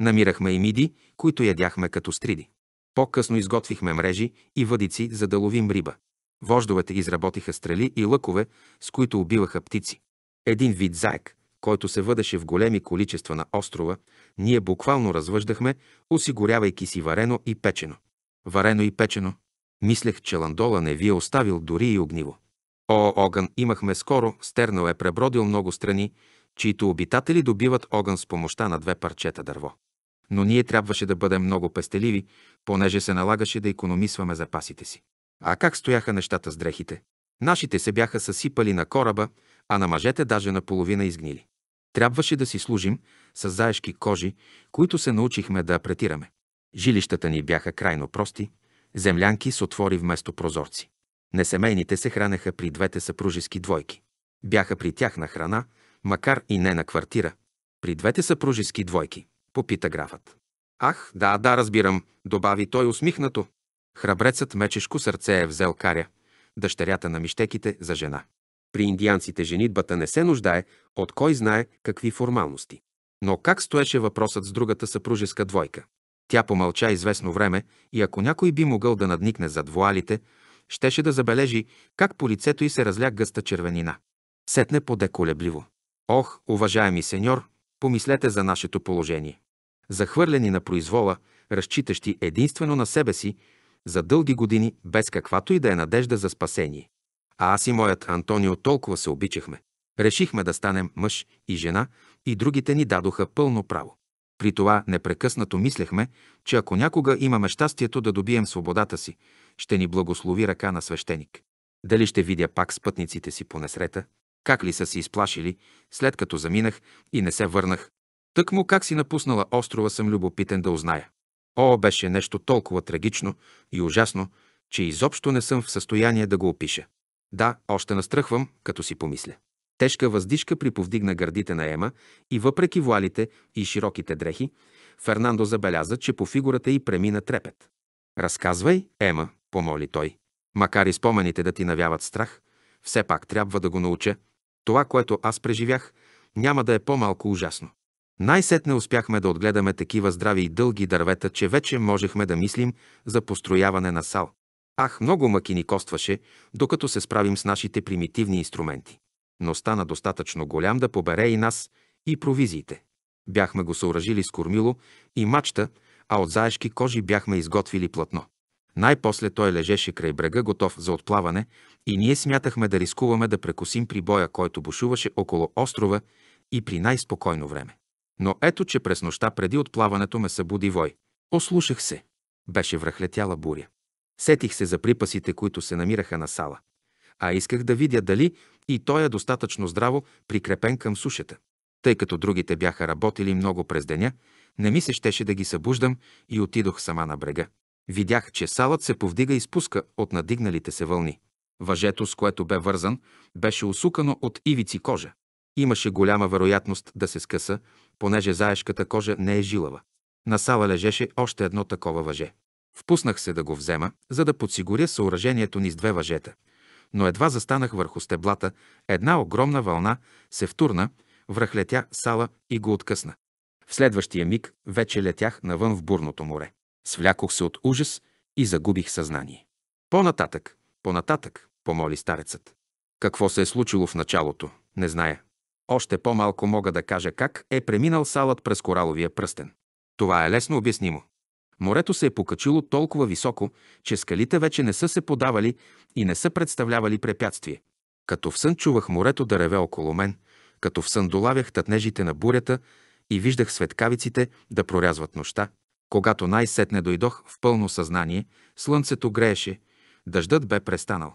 Намирахме и миди, които ядяхме като стриди. По-късно изготвихме мрежи и въдици, за да ловим риба. Вождовете изработиха стрели и лъкове, с които убиваха птици. Един вид заек, който се въдеше в големи количества на острова, ние буквално развъждахме, осигурявайки си варено и печено. Варено и печено. Мислех, че Ландола не ви е оставил дори и огниво. О, огън имахме скоро, стернал е пребродил много страни, чието обитатели добиват огън с помощта на две парчета дърво. Но ние трябваше да бъдем много пестеливи, понеже се налагаше да економисваме запасите си. А как стояха нещата с дрехите? Нашите се бяха съсипали на кораба, а на мъжете даже наполовина изгнили. Трябваше да си служим с заешки кожи, които се научихме да апретираме. Жилищата ни бяха крайно прости, землянки с отвори вместо прозорци. Несемейните се хранеха при двете съпружески двойки. Бяха при тях на храна, макар и не на квартира. При двете съпружески двойки, попита графът. Ах, да, да, разбирам, добави той усмихнато. Храбрецът мечешко сърце е взел каря, дъщерята на мищеките за жена. При индианците женитбата не се нуждае от кой знае какви формалности. Но как стоеше въпросът с другата съпружеска двойка? Тя помълча известно време и ако някой би могъл да надникне зад вуалите, щеше да забележи как по лицето й се разля гъста червенина. Сетне поде колебливо. Ох, уважаеми сеньор, помислете за нашето положение. Захвърлени на произвола, разчитащи единствено на себе си, за дълги години, без каквато и да е надежда за спасение. А аз и моят Антонио толкова се обичахме. Решихме да станем мъж и жена и другите ни дадоха пълно право. При това непрекъснато мислехме, че ако някога имаме щастието да добием свободата си, ще ни благослови ръка на свещеник. Дали ще видя пак спътниците си по несрета? Как ли са се изплашили, след като заминах и не се върнах? Тък му как си напуснала острова съм любопитен да узная. О, беше нещо толкова трагично и ужасно, че изобщо не съм в състояние да го опиша. Да, още настръхвам, като си помисля. Тежка въздишка приповдигна гърдите на Ема и въпреки вуалите и широките дрехи, Фернандо забеляза, че по фигурата й премина трепет. «Разказвай, Ема», помоли той. «Макар и спомените да ти навяват страх, все пак трябва да го науча, това, което аз преживях, няма да е по-малко ужасно. Най-сетне успяхме да отгледаме такива здрави и дълги дървета, че вече можехме да мислим за построяване на сал. Ах, много мъки ни костваше, докато се справим с нашите примитивни инструменти. Но стана достатъчно голям да побере и нас, и провизиите. Бяхме го съоръжили с кормило и мачта, а от заешки кожи бяхме изготвили платно. Най-после той лежеше край брега, готов за отплаване, и ние смятахме да рискуваме да прекосим прибоя, който бушуваше около острова и при най-спокойно време. Но ето, че през нощта преди отплаването ме събуди вой. Ослушах се. Беше връхлетяла буря. Сетих се за припасите, които се намираха на сала. А исках да видя дали и той е достатъчно здраво прикрепен към сушата. Тъй като другите бяха работили много през деня, не ми се щеше да ги събуждам и отидох сама на брега. Видях, че салът се повдига и спуска от надигналите се вълни. Въжето, с което бе вързан, беше усукано от ивици кожа. Имаше голяма вероятност да се скъса, понеже заешката кожа не е жилава. На сала лежеше още едно такова въже. Впуснах се да го взема, за да подсигуря съоръжението ни с две въжета. Но едва застанах върху стеблата, една огромна вълна се втурна, връхлетя сала и го откъсна. В следващия миг вече летях навън в бурното море. Свлякох се от ужас и загубих съзнание. По-нататък, по-нататък, помоли старецът. Какво се е случило в началото, не зная. Още по-малко мога да кажа как е преминал салът през кораловия пръстен. Това е лесно обяснимо. Морето се е покачило толкова високо, че скалите вече не са се подавали и не са представлявали препятствие. Като в сън чувах морето да реве около мен, като в сън долавях тътнежите на бурята и виждах светкавиците да прорязват нощта, когато най-сетне дойдох в пълно съзнание, слънцето грееше, дъждът бе престанал,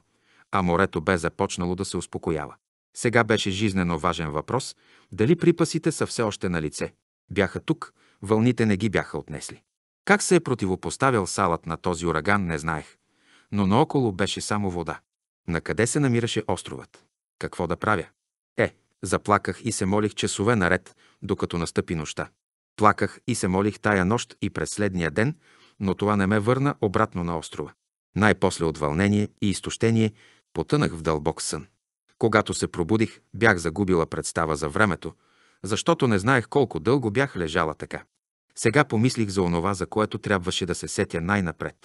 а морето бе започнало да се успокоява. Сега беше жизнено важен въпрос дали припасите са все още на лице. Бяха тук, вълните не ги бяха отнесли. Как се е противопоставил салът на този ураган, не знаех, но наоколо беше само вода. На къде се намираше островът? Какво да правя? Е, заплаках и се молих часове наред, докато настъпи нощта. Плаках и се молих тая нощ и през следния ден, но това не ме върна обратно на острова. Най-после от вълнение и изтощение потънах в дълбок сън. Когато се пробудих, бях загубила представа за времето, защото не знаех колко дълго бях лежала така. Сега помислих за онова, за което трябваше да се сетя най-напред.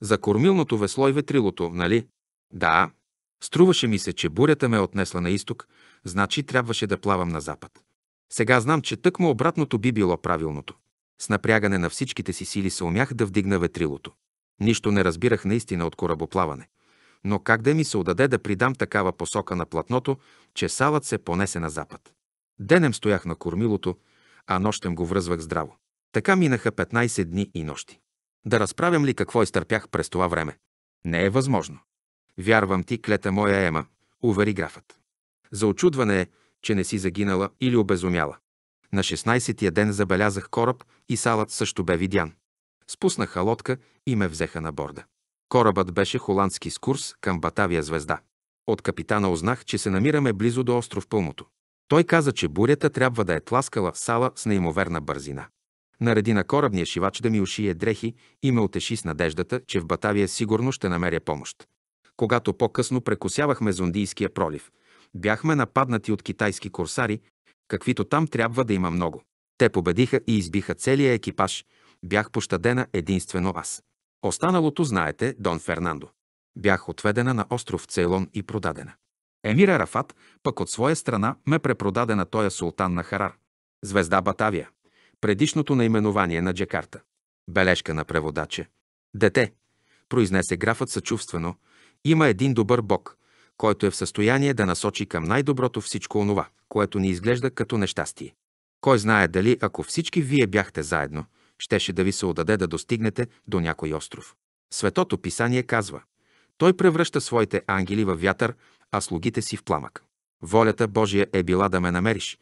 За кормилното весло и ветрилото, нали? Да. Струваше ми се, че бурята ме е отнесла на изток, значи трябваше да плавам на запад. Сега знам, че тъкмо обратното би било правилното. С напрягане на всичките си сили се умях да вдигна ветрилото. Нищо не разбирах наистина от корабоплаване. Но как да ми се отдаде да придам такава посока на платното, че салът се понесе на запад? Денем стоях на кормилото, а нощем го връзвах здраво. Така минаха 15 дни и нощи. Да разправям ли какво изтърпях през това време? Не е възможно. Вярвам ти, клета моя Ема, увери графът. За очудване е, че не си загинала или обезумяла. На 16-тия ден забелязах кораб и салът също бе видян. Спуснаха лодка и ме взеха на борда. Корабът беше холандски с курс към Батавия звезда. От капитана узнах, че се намираме близо до остров Пълмото. Той каза, че бурята трябва да е тласкала сала с неимоверна бързина. Нареди на корабния шивач да ми ушие дрехи и ме отеши с надеждата, че в Батавия сигурно ще намеря помощ. Когато по-късно прекусявахме Зондийския пролив, Бяхме нападнати от китайски курсари, каквито там трябва да има много. Те победиха и избиха целия екипаж. Бях пощадена единствено аз. Останалото знаете, Дон Фернандо. Бях отведена на остров Цейлон и продадена. Емир Арафат пък от своя страна ме препродаде на тоя султан на Харар. Звезда Батавия. Предишното наименование на Джакарта. Бележка на преводача. Дете, произнесе графът съчувствено, има един добър бог, който е в състояние да насочи към най-доброто всичко онова, което ни изглежда като нещастие. Кой знае дали, ако всички вие бяхте заедно, щеше да ви се отдаде да достигнете до някой остров. Светото писание казва, той превръща своите ангели във вятър, а слугите си в пламък. Волята Божия е била да ме намериш,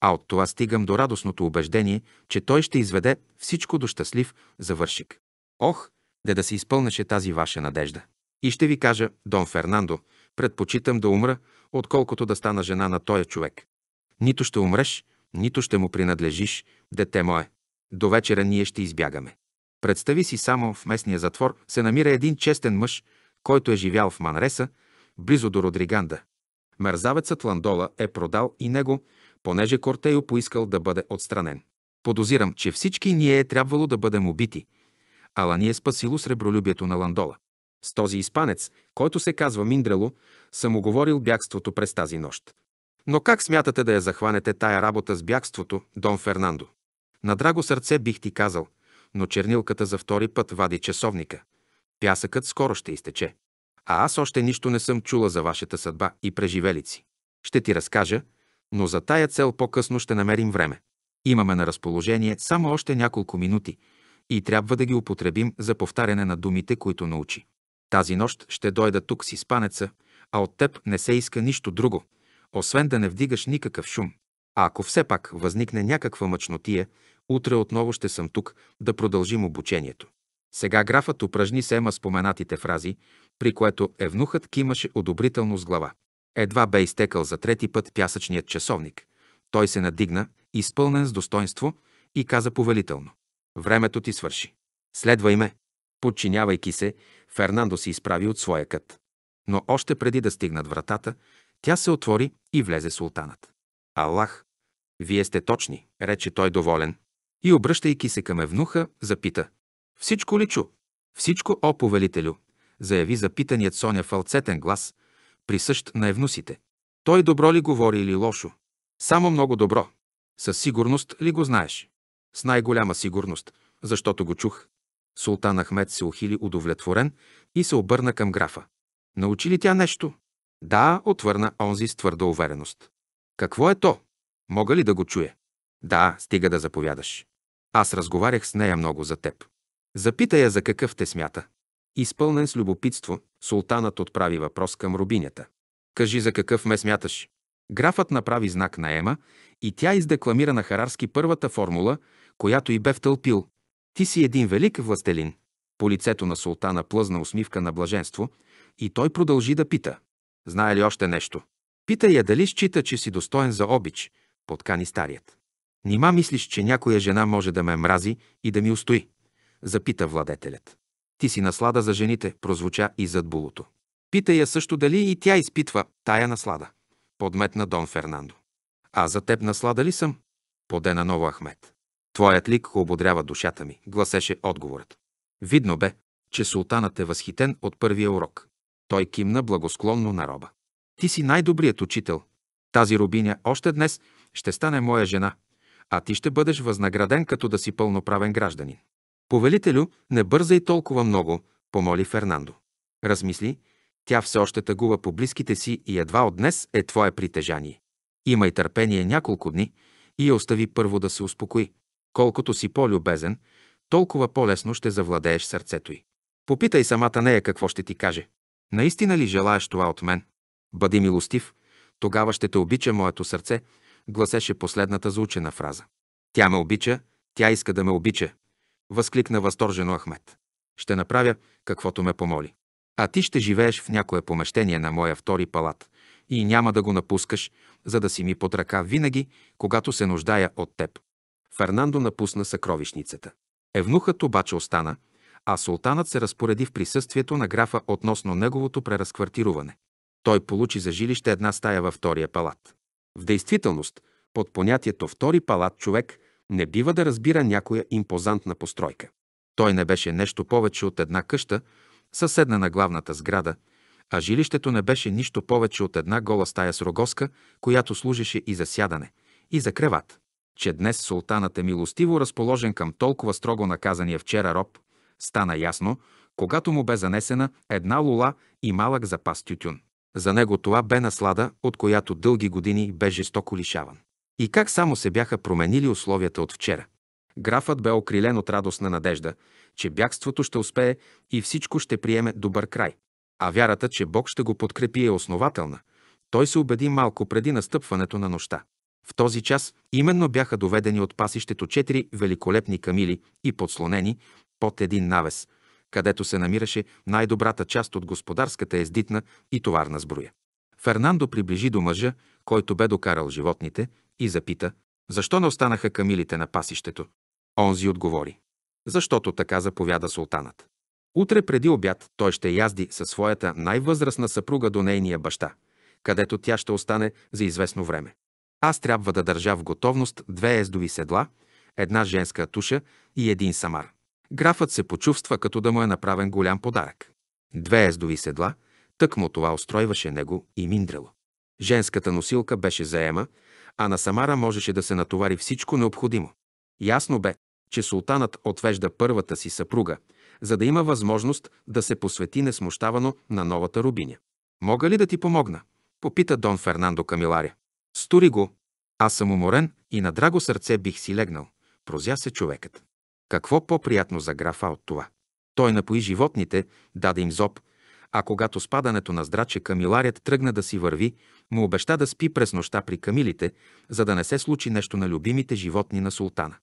а от това стигам до радостното убеждение, че той ще изведе всичко до щастлив завършик. Ох, де да се изпълнеше тази ваша надежда. И ще ви кажа, Дон Фернандо, Предпочитам да умра, отколкото да стана жена на този човек. Нито ще умреш, нито ще му принадлежиш, дете мое. До вечера ние ще избягаме. Представи си само в местния затвор се намира един честен мъж, който е живял в Манреса, близо до Родриганда. Мерзавецът Ландола е продал и него, понеже Кортейо поискал да бъде отстранен. Подозирам, че всички ние е трябвало да бъдем убити. Ала ни е спасило сребролюбието на Ландола. С този испанец, който се казва Миндрело, съм оговорил бягството през тази нощ. Но как смятате да я захванете тая работа с бягството, Дон Фернандо? На драго сърце бих ти казал, но чернилката за втори път вади часовника. Пясъкът скоро ще изтече. А аз още нищо не съм чула за вашата съдба и преживелици. Ще ти разкажа, но за тая цел по-късно ще намерим време. Имаме на разположение само още няколко минути и трябва да ги употребим за повтаряне на думите, които научи. Тази нощ ще дойда тук с изпанеца, а от теб не се иска нищо друго, освен да не вдигаш никакъв шум. А ако все пак възникне някаква мъчнотия, утре отново ще съм тук да продължим обучението. Сега графът упражни сема споменатите фрази, при което евнухът кимаше одобрително с глава. Едва бе изтекал за трети път пясъчният часовник. Той се надигна, изпълнен с достоинство, и каза повелително. Времето ти свърши. Следвай ме. Подчинявайки се, Фернандо се изправи от своя кът. Но още преди да стигнат вратата, тя се отвори и влезе султанът. Аллах, вие сте точни, рече той доволен. И обръщайки се към Евнуха, запита. Всичко ли чу? Всичко, о повелителю, заяви запитаният Соня фалцетен глас, присъщ на евнусите. Той добро ли говори или лошо? Само много добро. Със сигурност ли го знаеш? С най-голяма сигурност, защото го чух. Султан Ахмед се ухили удовлетворен и се обърна към графа. Научи ли тя нещо? Да, отвърна онзи с твърда увереност. Какво е то? Мога ли да го чуя? Да, стига да заповядаш. Аз разговарях с нея много за теб. Запита я за какъв те смята. Изпълнен с любопитство, султанът отправи въпрос към рубинята. Кажи за какъв ме смяташ. Графът направи знак на Ема и тя издекламира на Харарски първата формула, която и бе втълпил. Ти си един велик властелин. По лицето на султана плъзна усмивка на блаженство и той продължи да пита. Знае ли още нещо? Пита я дали счита, че си достоен за обич, подкани старият. Нима мислиш, че някоя жена може да ме мрази и да ми устои? Запита владетелят. Ти си наслада за жените, прозвуча и зад булото. Пита я също дали и тя изпитва тая наслада, подметна Дон Фернандо. А за теб наслада ли съм? Подена ново Ахмед. Твоят лик ободрява душата ми, гласеше отговорът. Видно бе, че султанът е възхитен от първия урок. Той кимна благосклонно на роба. Ти си най-добрият учител. Тази рубиня още днес ще стане моя жена, а ти ще бъдеш възнаграден като да си пълноправен гражданин. Повелителю, не бързай толкова много, помоли Фернандо. Размисли, тя все още тъгува по близките си и едва от днес е твое притежание. Имай търпение няколко дни и я остави първо да се успокои. Колкото си по-любезен, толкова по-лесно ще завладееш сърцето й. Попитай самата нея какво ще ти каже. Наистина ли желаеш това от мен? Бъди милостив, тогава ще те обича моето сърце, гласеше последната заучена фраза. Тя ме обича, тя иска да ме обича, възкликна възторжено Ахмед. Ще направя каквото ме помоли. А ти ще живееш в някое помещение на моя втори палат и няма да го напускаш, за да си ми под ръка винаги, когато се нуждая от теб. Фернандо напусна съкровищницата. Евнухът обаче остана, а султанът се разпореди в присъствието на графа относно неговото преразквартируване. Той получи за жилище една стая във втория палат. В действителност, под понятието втори палат човек не бива да разбира някоя импозантна постройка. Той не беше нещо повече от една къща, съседна на главната сграда, а жилището не беше нищо повече от една гола стая с рогоска, която служеше и за сядане, и за креват че днес султанът е милостиво разположен към толкова строго наказания вчера роб, стана ясно, когато му бе занесена една лула и малък запас тютюн. За него това бе наслада, от която дълги години бе жестоко лишаван. И как само се бяха променили условията от вчера. Графът бе окрилен от радостна надежда, че бягството ще успее и всичко ще приеме добър край. А вярата, че Бог ще го подкрепи е основателна. Той се убеди малко преди настъпването на нощта. В този час именно бяха доведени от пасището четири великолепни камили и подслонени под един навес, където се намираше най-добрата част от господарската ездитна и товарна сброя. Фернандо приближи до мъжа, който бе докарал животните, и запита, защо не останаха камилите на пасището. Онзи отговори, защото така заповяда султанът. Утре преди обяд той ще язди със своята най-възрастна съпруга до нейния баща, където тя ще остане за известно време. Аз трябва да държа в готовност две ездови седла, една женска туша и един самар. Графът се почувства, като да му е направен голям подарък. Две ездови седла, тък му това устройваше него и Миндрело. Женската носилка беше заема, а на Самара можеше да се натовари всичко необходимо. Ясно бе, че султанът отвежда първата си съпруга, за да има възможност да се посвети несмущавано на новата рубиня. Мога ли да ти помогна? Попита Дон Фернандо Камиларя. Стори го. Аз съм уморен и на драго сърце бих си легнал. Прозя се човекът. Какво по-приятно за графа от това? Той напои животните, даде им зоб, а когато спадането на здраче камиларят тръгна да си върви, му обеща да спи през нощта при камилите, за да не се случи нещо на любимите животни на султана.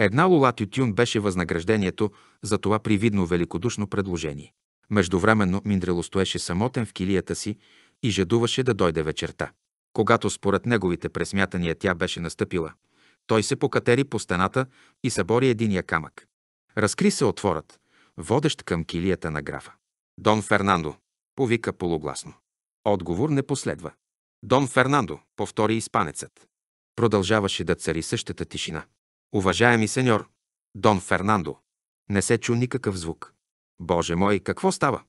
Една лула тютюн беше възнаграждението за това привидно великодушно предложение. Междувременно Миндрело стоеше самотен в килията си и жадуваше да дойде вечерта когато според неговите пресмятания тя беше настъпила. Той се покатери по стената и събори единия камък. Разкри се отворът, водещ към килията на графа. Дон Фернандо повика полугласно. Отговор не последва. Дон Фернандо повтори испанецът. Продължаваше да цари същата тишина. Уважаеми сеньор, Дон Фернандо. Не се чу никакъв звук. Боже мой, какво става?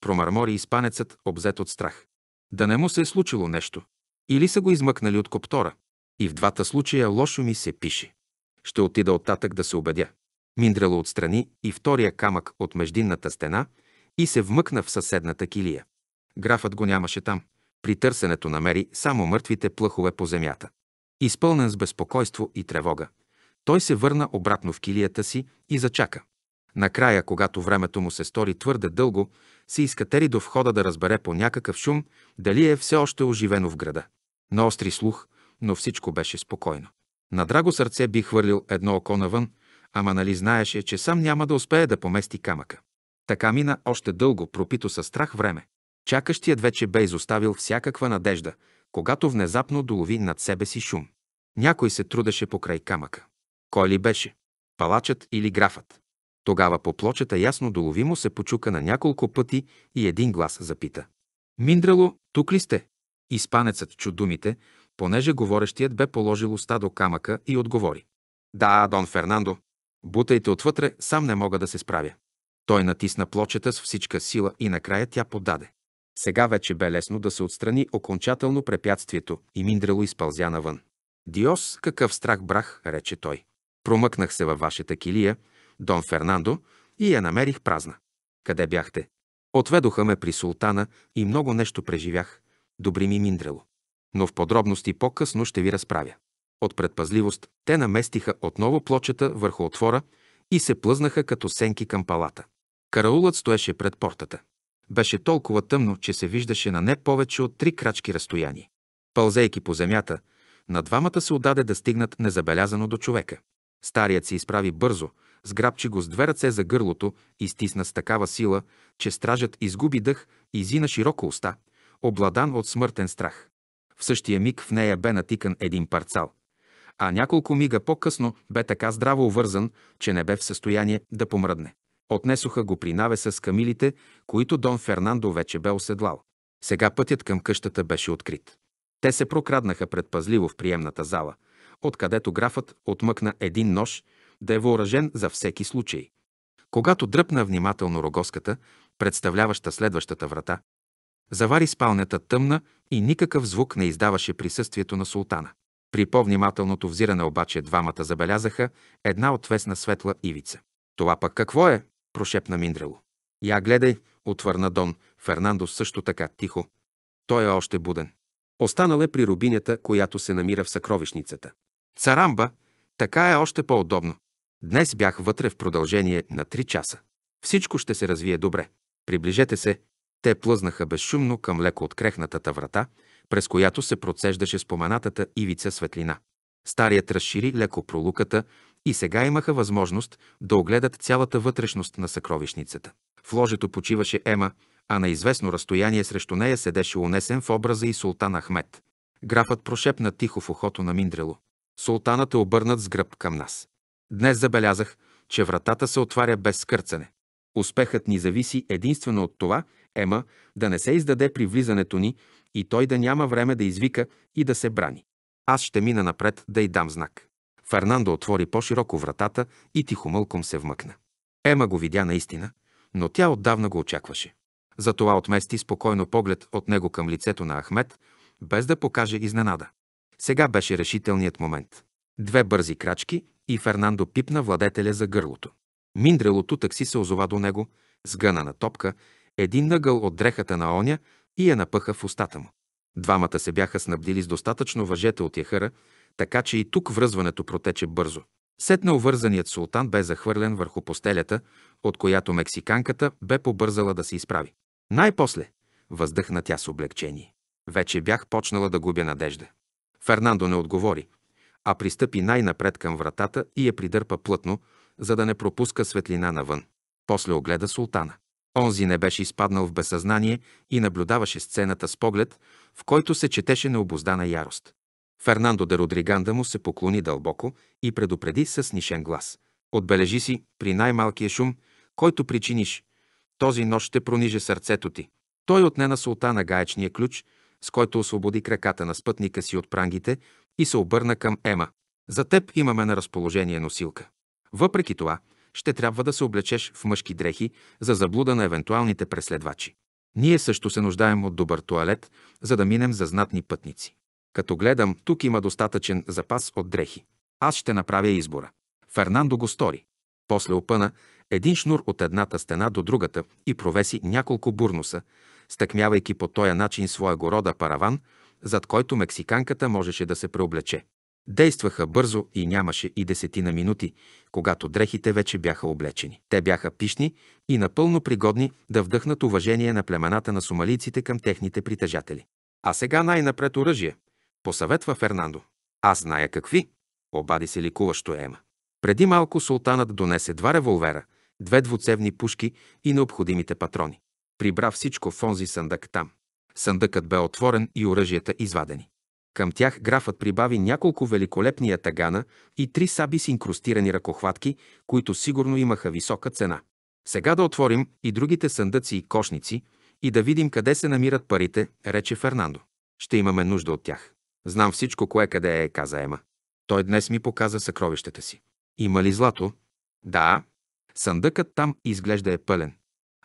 Промърмори испанецът, обзет от страх. Да не му се е случило нещо или са го измъкнали от коптора. И в двата случая лошо ми се пише. Ще отида оттатък да се убедя. Миндрело отстрани и втория камък от междинната стена и се вмъкна в съседната килия. Графът го нямаше там. При търсенето намери само мъртвите плъхове по земята. Изпълнен с безпокойство и тревога, той се върна обратно в килията си и зачака. Накрая, когато времето му се стори твърде дълго, се изкатери до входа да разбере по някакъв шум дали е все още оживено в града. На остри слух, но всичко беше спокойно. На драго сърце би хвърлил едно око навън, ама нали знаеше, че сам няма да успее да помести камъка. Така мина още дълго, пропито със страх време. Чакащият вече бе изоставил всякаква надежда, когато внезапно долови над себе си шум. Някой се трудеше покрай камъка. Кой ли беше? Палачът или графът? Тогава по плочата ясно доловимо се почука на няколко пъти и един глас запита. Миндрало, тук ли сте? Испанецът чу думите, понеже говорещият бе положил уста до камъка и отговори. Да, Дон Фернандо, бутайте отвътре, сам не мога да се справя. Той натисна плочета с всичка сила и накрая тя подаде. Сега вече бе лесно да се отстрани окончателно препятствието и Миндрело изпълзя навън. Диос, какъв страх брах, рече той. Промъкнах се във вашата килия, Дон Фернандо, и я намерих празна. Къде бяхте? Отведоха ме при султана и много нещо преживях, Добри ми Миндрело. Но в подробности по-късно ще ви разправя. От предпазливост те наместиха отново плочета върху отвора и се плъзнаха като сенки към палата. Караулът стоеше пред портата. Беше толкова тъмно, че се виждаше на не повече от три крачки разстояние. Пълзейки по земята, на двамата се отдаде да стигнат незабелязано до човека. Старият се изправи бързо, сграбчи го с две ръце за гърлото и стисна с такава сила, че стражът изгуби дъх и зина широко уста обладан от смъртен страх. В същия миг в нея бе натикан един парцал, а няколко мига по-късно бе така здраво увързан, че не бе в състояние да помръдне. Отнесоха го при навеса с камилите, които Дон Фернандо вече бе оседлал. Сега пътят към къщата беше открит. Те се прокраднаха предпазливо в приемната зала, откъдето графът отмъкна един нож, да е въоръжен за всеки случай. Когато дръпна внимателно рогоската, представляваща следващата врата, Завари спалнята тъмна и никакъв звук не издаваше присъствието на султана. При по-внимателното взиране обаче двамата забелязаха една отвесна светла ивица. Това пък какво е? прошепна Миндрело. Я гледай, отвърна Дон Фернандо също така тихо. Той е още буден. Останал е при рубинята, която се намира в съкровищницата. Царамба, така е още по-удобно. Днес бях вътре в продължение на 3 часа. Всичко ще се развие добре. Приближете се, те плъзнаха безшумно към леко открехнатата врата, през която се процеждаше споменатата ивица светлина. Старият разшири леко пролуката и сега имаха възможност да огледат цялата вътрешност на съкровищницата. В ложето почиваше Ема, а на известно разстояние срещу нея седеше унесен в образа и султан Ахмед. Графът прошепна тихо в ухото на Миндрело. Султанът е обърнат с гръб към нас. Днес забелязах, че вратата се отваря без скърцане. Успехът ни зависи единствено от това Ема да не се издаде при влизането ни и той да няма време да извика и да се брани. Аз ще мина напред да й дам знак. Фернандо отвори по-широко вратата и тихо мълком се вмъкна. Ема го видя наистина, но тя отдавна го очакваше. Затова отмести спокойно поглед от него към лицето на Ахмед, без да покаже изненада. Сега беше решителният момент. Две бързи крачки и Фернандо пипна владетеля за гърлото. Миндрелото такси се озова до него, сгъна на топка един нъгъл от дрехата на оня и я напъха в устата му. Двамата се бяха снабдили с достатъчно въжета от яхъра, така че и тук връзването протече бързо. Сетна увързаният султан бе захвърлен върху постелята, от която мексиканката бе побързала да се изправи. Най-после въздъхна тя с облегчение. Вече бях почнала да губя надежда. Фернандо не отговори, а пристъпи най-напред към вратата и я придърпа плътно, за да не пропуска светлина навън. После огледа султана. Онзи не беше изпаднал в безсъзнание и наблюдаваше сцената с поглед, в който се четеше необоздана ярост. Фернандо де Родриганда му се поклони дълбоко и предупреди с нишен глас. Отбележи си, при най-малкия шум, който причиниш, този нощ ще прониже сърцето ти. Той отне на султана гаечния ключ, с който освободи краката на спътника си от прангите и се обърна към Ема. За теб имаме на разположение носилка. Въпреки това, ще трябва да се облечеш в мъжки дрехи за заблуда на евентуалните преследвачи. Ние също се нуждаем от добър туалет, за да минем за знатни пътници. Като гледам, тук има достатъчен запас от дрехи. Аз ще направя избора. Фернандо го стори. После опъна един шнур от едната стена до другата и провеси няколко бурнуса, стъкмявайки по този начин своя города параван, зад който мексиканката можеше да се преоблече. Действаха бързо и нямаше и десетина минути, когато дрехите вече бяха облечени. Те бяха пишни и напълно пригодни да вдъхнат уважение на племената на сумалиците към техните притежатели. А сега най-напред оръжие, посъветва Фернандо. Аз зная какви, обади се ликуващо Ема. Преди малко султанът донесе два револвера, две двуцевни пушки и необходимите патрони. Прибра всичко в онзи съндък там. Съндъкът бе отворен и оръжията извадени. Към тях графът прибави няколко великолепни тагана и три саби с инкрустирани ръкохватки, които сигурно имаха висока цена. Сега да отворим и другите съндъци и кошници и да видим къде се намират парите, рече Фернандо. Ще имаме нужда от тях. Знам всичко, кое къде е, каза Ема. Той днес ми показа съкровищата си. Има ли злато? Да. Съндъкът там изглежда е пълен.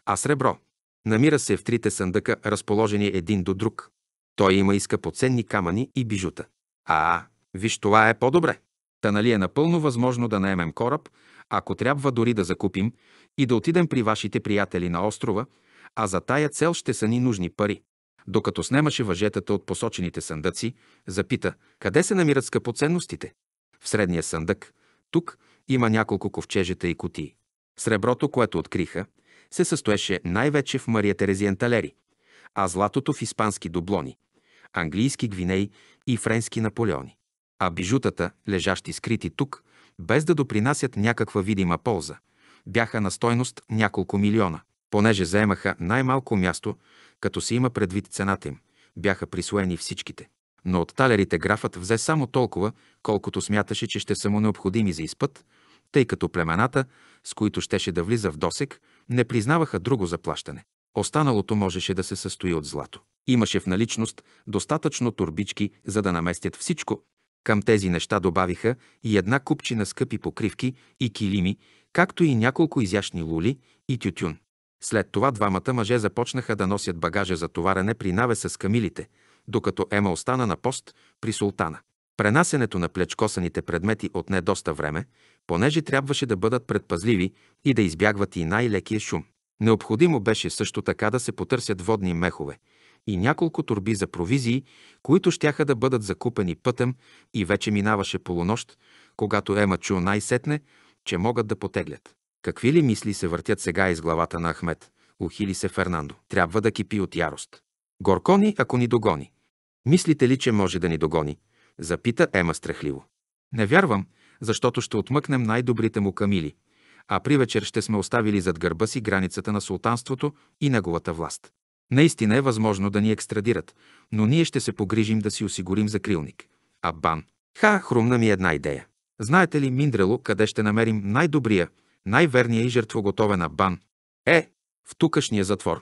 А сребро? Намира се в трите съндъка, разположени един до друг. Той има и скъпоценни камъни и бижута. А, виж, това е по-добре. Та нали е напълно възможно да наемем кораб, ако трябва дори да закупим и да отидем при вашите приятели на острова, а за тая цел ще са ни нужни пари. Докато снемаше въжетата от посочените съндъци, запита, къде се намират скъпоценностите? В средния съндък, тук, има няколко ковчежета и кутии. Среброто, което откриха, се състоеше най-вече в Мария Терезиен талери, а златото в испански дублони английски гвинеи и френски наполеони. А бижутата, лежащи скрити тук, без да допринасят някаква видима полза, бяха на стойност няколко милиона. Понеже заемаха най-малко място, като се има предвид цената им, бяха присвоени всичките. Но от талерите графът взе само толкова, колкото смяташе, че ще са му необходими за изпът, тъй като племената, с които щеше да влиза в досек, не признаваха друго заплащане. Останалото можеше да се състои от злато. Имаше в наличност достатъчно турбички, за да наместят всичко. Към тези неща добавиха и една купчина скъпи покривки и килими, както и няколко изящни лули и тютюн. След това двамата мъже започнаха да носят багажа за товарене при навеса с камилите, докато Ема остана на пост при султана. Пренасенето на плечкосаните предмети отне доста време, понеже трябваше да бъдат предпазливи и да избягват и най-лекия шум. Необходимо беше също така да се потърсят водни мехове, и няколко турби за провизии, които щяха да бъдат закупени пътем и вече минаваше полунощ, когато Ема чу най-сетне, че могат да потеглят. Какви ли мисли се въртят сега из главата на Ахмед? Ухили се Фернандо. Трябва да кипи от ярост. Горко ни, ако ни догони. Мислите ли, че може да ни догони? Запита Ема страхливо. Не вярвам, защото ще отмъкнем най-добрите му камили, а при вечер ще сме оставили зад гърба си границата на султанството и неговата власт. Наистина е възможно да ни екстрадират, но ние ще се погрижим да си осигурим закрилник. А бан? Ха, хрумна ми една идея. Знаете ли, Миндрело, къде ще намерим най-добрия, най-верния и жертвоготовен бан? Е, в тукашния затвор.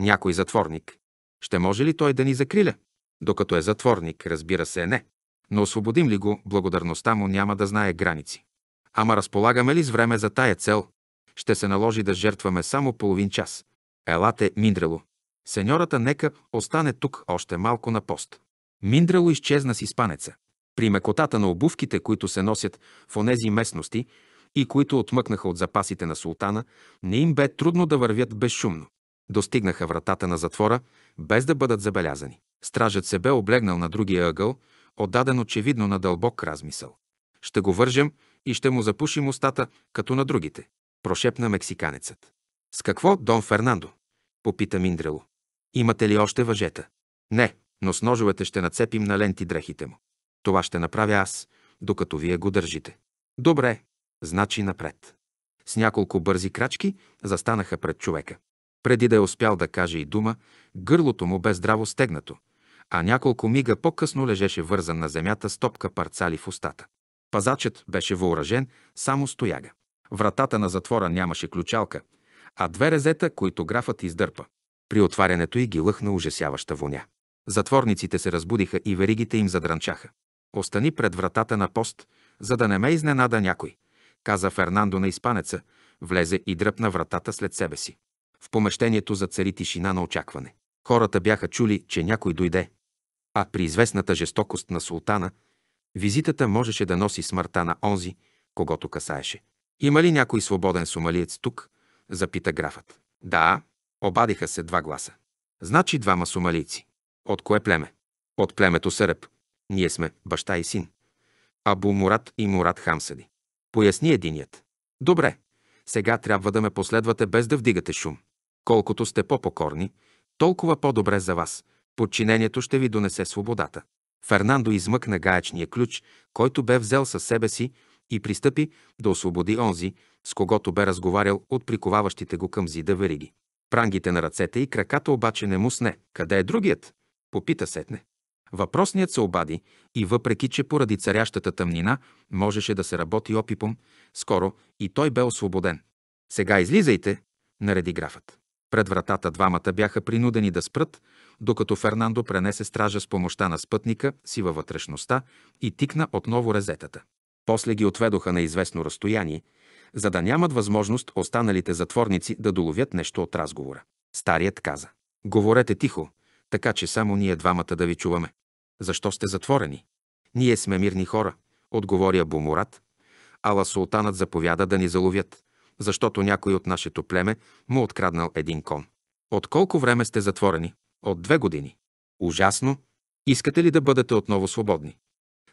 Някой затворник. Ще може ли той да ни закриля? Докато е затворник, разбира се, не. Но освободим ли го, благодарността му няма да знае граници. Ама разполагаме ли с време за тая цел? Ще се наложи да жертваме само половин час. Елате, Миндрело, Сеньората нека остане тук още малко на пост. Миндрало изчезна с изпанеца. При мекотата на обувките, които се носят в онези местности и които отмъкнаха от запасите на султана, не им бе трудно да вървят безшумно. Достигнаха вратата на затвора, без да бъдат забелязани. Стражът се бе облегнал на другия ъгъл, отдаден очевидно на дълбок размисъл. Ще го вържем и ще му запушим устата, като на другите, прошепна мексиканецът. С какво, Дон Фернандо? попита Миндрело. Имате ли още въжета? Не, но с ножовете ще нацепим на ленти дрехите му. Това ще направя аз, докато вие го държите. Добре, значи напред. С няколко бързи крачки застанаха пред човека. Преди да е успял да каже и дума, гърлото му бе здраво стегнато, а няколко мига по-късно лежеше вързан на земята с топка парцали в устата. Пазачът беше въоръжен само стояга. Вратата на затвора нямаше ключалка, а две резета, които графът издърпа. При отварянето й ги лъхна ужасяваща воня. Затворниците се разбудиха и веригите им задранчаха. Остани пред вратата на пост, за да не ме изненада някой, каза Фернандо на испанеца, влезе и дръпна вратата след себе си. В помещението зацари тишина на очакване. Хората бяха чули, че някой дойде. А при известната жестокост на султана, визитата можеше да носи смъртта на онзи, когато касаеше. Има ли някой свободен сумалиец тук? запита графът. Да, Обадиха се два гласа. Значи двама сумалийци. От кое племе? От племето Сърб. Ние сме баща и син. Абу Мурат и Мурат Хамсади. Поясни единият. Добре, сега трябва да ме последвате без да вдигате шум. Колкото сте по-покорни, толкова по-добре за вас. Подчинението ще ви донесе свободата. Фернандо измъкна гаечния ключ, който бе взел със себе си и пристъпи да освободи онзи, с когото бе разговарял от приковаващите го към зида вериги. Прангите на ръцете и краката обаче не му сне. Къде е другият? Попита сетне. Въпросният се обади и въпреки, че поради царящата тъмнина можеше да се работи опипом, скоро и той бе освободен. Сега излизайте, нареди графът. Пред вратата двамата бяха принудени да спрат, докато Фернандо пренесе стража с помощта на спътника си във вътрешността и тикна отново резетата. После ги отведоха на известно разстояние за да нямат възможност останалите затворници да доловят нещо от разговора. Старият каза. Говорете тихо, така че само ние двамата да ви чуваме. Защо сте затворени? Ние сме мирни хора, отговори Абумурат. Ала султанът заповяда да ни заловят, защото някой от нашето племе му откраднал един кон. От колко време сте затворени? От две години. Ужасно. Искате ли да бъдете отново свободни?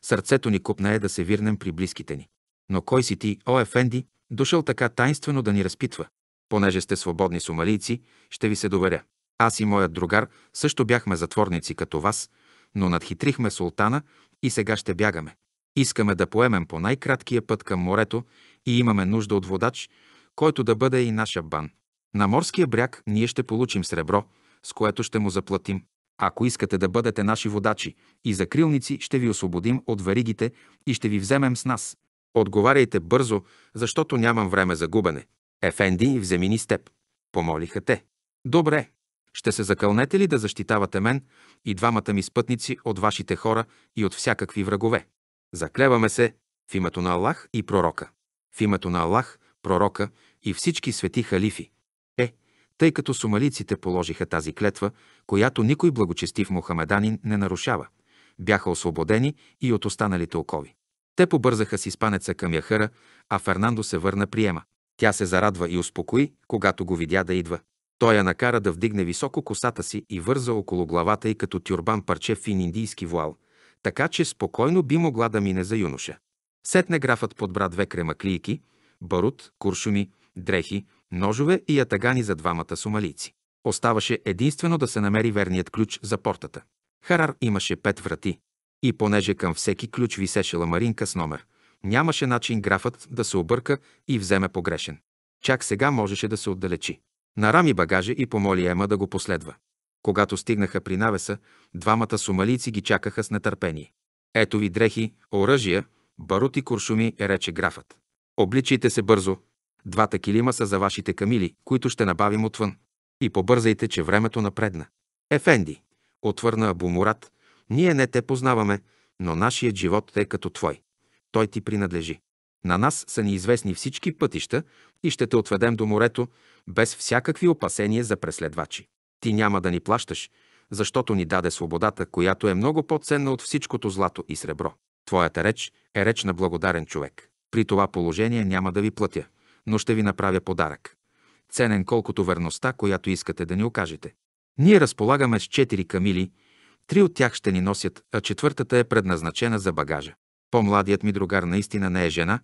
Сърцето ни купне е да се вирнем при близките ни. Но кой си ти, о Ефенди, дошъл така тайнствено да ни разпитва. Понеже сте свободни сумалийци, ще ви се доверя. Аз и моят другар също бяхме затворници като вас, но надхитрихме султана и сега ще бягаме. Искаме да поемем по най-краткия път към морето и имаме нужда от водач, който да бъде и наша бан. На морския бряг ние ще получим сребро, с което ще му заплатим. Ако искате да бъдете наши водачи и закрилници, ще ви освободим от варигите и ще ви вземем с нас. Отговаряйте бързо, защото нямам време за губене. Ефенди, вземи ни с теб. Помолиха те. Добре. Ще се закълнете ли да защитавате мен и двамата ми спътници от вашите хора и от всякакви врагове? Заклеваме се в името на Аллах и пророка. В името на Аллах, пророка и всички свети халифи. Е, тъй като сумалиците положиха тази клетва, която никой благочестив мухамеданин не нарушава. Бяха освободени и от останалите окови. Те побързаха с испанеца към яхъра, а Фернандо се върна приема. Тя се зарадва и успокои, когато го видя да идва. Той я накара да вдигне високо косата си и върза около главата й като тюрбан парче фин индийски вуал, така че спокойно би могла да мине за юноша. Сетне графът подбра две кремаклийки, барут, куршуми, дрехи, ножове и атагани за двамата сумалийци. Оставаше единствено да се намери верният ключ за портата. Харар имаше пет врати. И понеже към всеки ключ висеше ламаринка с номер, нямаше начин графът да се обърка и вземе погрешен. Чак сега можеше да се отдалечи. Нарами багажа и помоли Ема да го последва. Когато стигнаха при навеса, двамата сумалийци ги чакаха с нетърпение. Ето ви дрехи, оръжия, барут и куршуми, рече графът. Обличайте се бързо. Двата килима са за вашите камили, които ще набавим отвън. И побързайте, че времето напредна. Ефенди, отвърна Абумурат, ние не те познаваме, но нашият живот е като твой. Той ти принадлежи. На нас са ни известни всички пътища и ще те отведем до морето, без всякакви опасения за преследвачи. Ти няма да ни плащаш, защото ни даде свободата, която е много по-ценна от всичкото злато и сребро. Твоята реч е реч на благодарен човек. При това положение няма да ви платя, но ще ви направя подарък. Ценен колкото верността, която искате да ни окажете. Ние разполагаме с четири камили – Три от тях ще ни носят, а четвъртата е предназначена за багажа. По-младият ми другар наистина не е жена,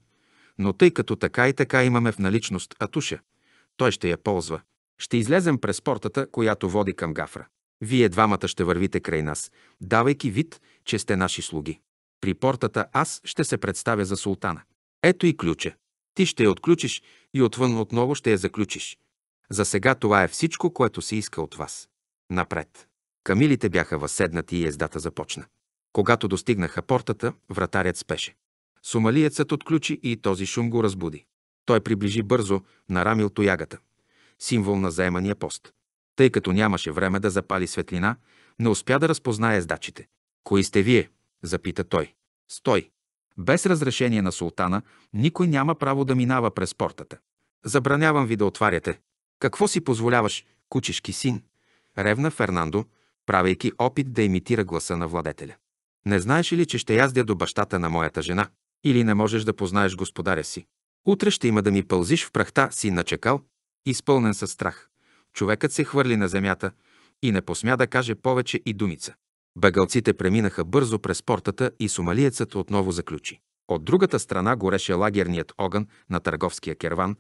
но тъй като така и така имаме в наличност Атуша, той ще я ползва. Ще излезем през портата, която води към Гафра. Вие двамата ще вървите край нас, давайки вид, че сте наши слуги. При портата аз ще се представя за султана. Ето и ключа. Ти ще я отключиш и отвън отново ще я заключиш. За сега това е всичко, което се иска от вас. Напред. Камилите бяха възседнати и ездата започна. Когато достигнаха портата, вратарят спеше. Сомалиецът отключи и този шум го разбуди. Той приближи бързо на рамил тоягата, символ на заемания пост. Тъй като нямаше време да запали светлина, не успя да разпознае ездачите. Кои сте вие? запита той. Стой! Без разрешение на султана никой няма право да минава през портата. Забранявам ви да отваряте. Какво си позволяваш, кучешки син? Ревна Фернандо, правейки опит да имитира гласа на владетеля. Не знаеш ли, че ще яздя до бащата на моята жена? Или не можеш да познаеш господаря си? Утре ще има да ми пълзиш в прахта си на изпълнен със страх. Човекът се хвърли на земята и не посмя да каже повече и думица. Бегалците преминаха бързо през портата и сумалиецът отново заключи. От другата страна гореше лагерният огън на търговския керван,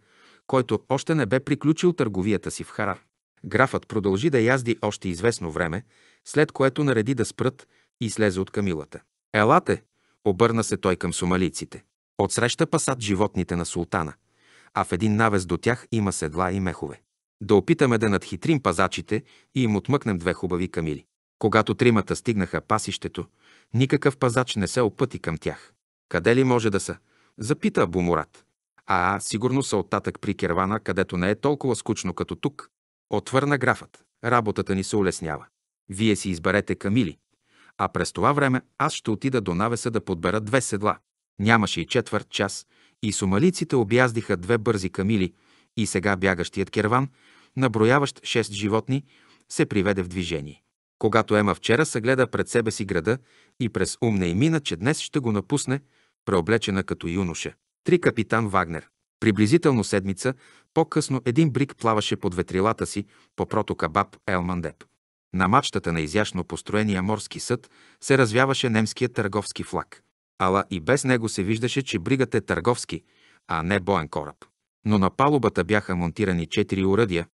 който още не бе приключил търговията си в Харар. Графът продължи да язди още известно време, след което нареди да спрат и слезе от камилата. Елате, обърна се той към сумалиците. Отсреща пасат животните на султана, а в един навес до тях има седла и мехове. Да опитаме да надхитрим пазачите и им отмъкнем две хубави камили. Когато тримата стигнаха пасището, никакъв пазач не се опъти към тях. Къде ли може да са? Запита Бумурат. А, сигурно са оттатък при кервана, където не е толкова скучно като тук, Отвърна графът. Работата ни се улеснява. Вие си изберете камили, а през това време аз ще отида до навеса да подбера две седла. Нямаше и четвърт час и сумалиците обяздиха две бързи камили и сега бягащият керван, наброяващ шест животни, се приведе в движение. Когато Ема вчера съгледа пред себе си града и през ум не мина, че днес ще го напусне, преоблечена като юноша. Три капитан Вагнер. Приблизително седмица по-късно един брик плаваше под ветрилата си по протока Баб Елмандеп. На мачтата на изящно построения морски съд се развяваше немският търговски флаг. Ала и без него се виждаше, че бригът е търговски, а не боен кораб. Но на палубата бяха монтирани четири уръдия,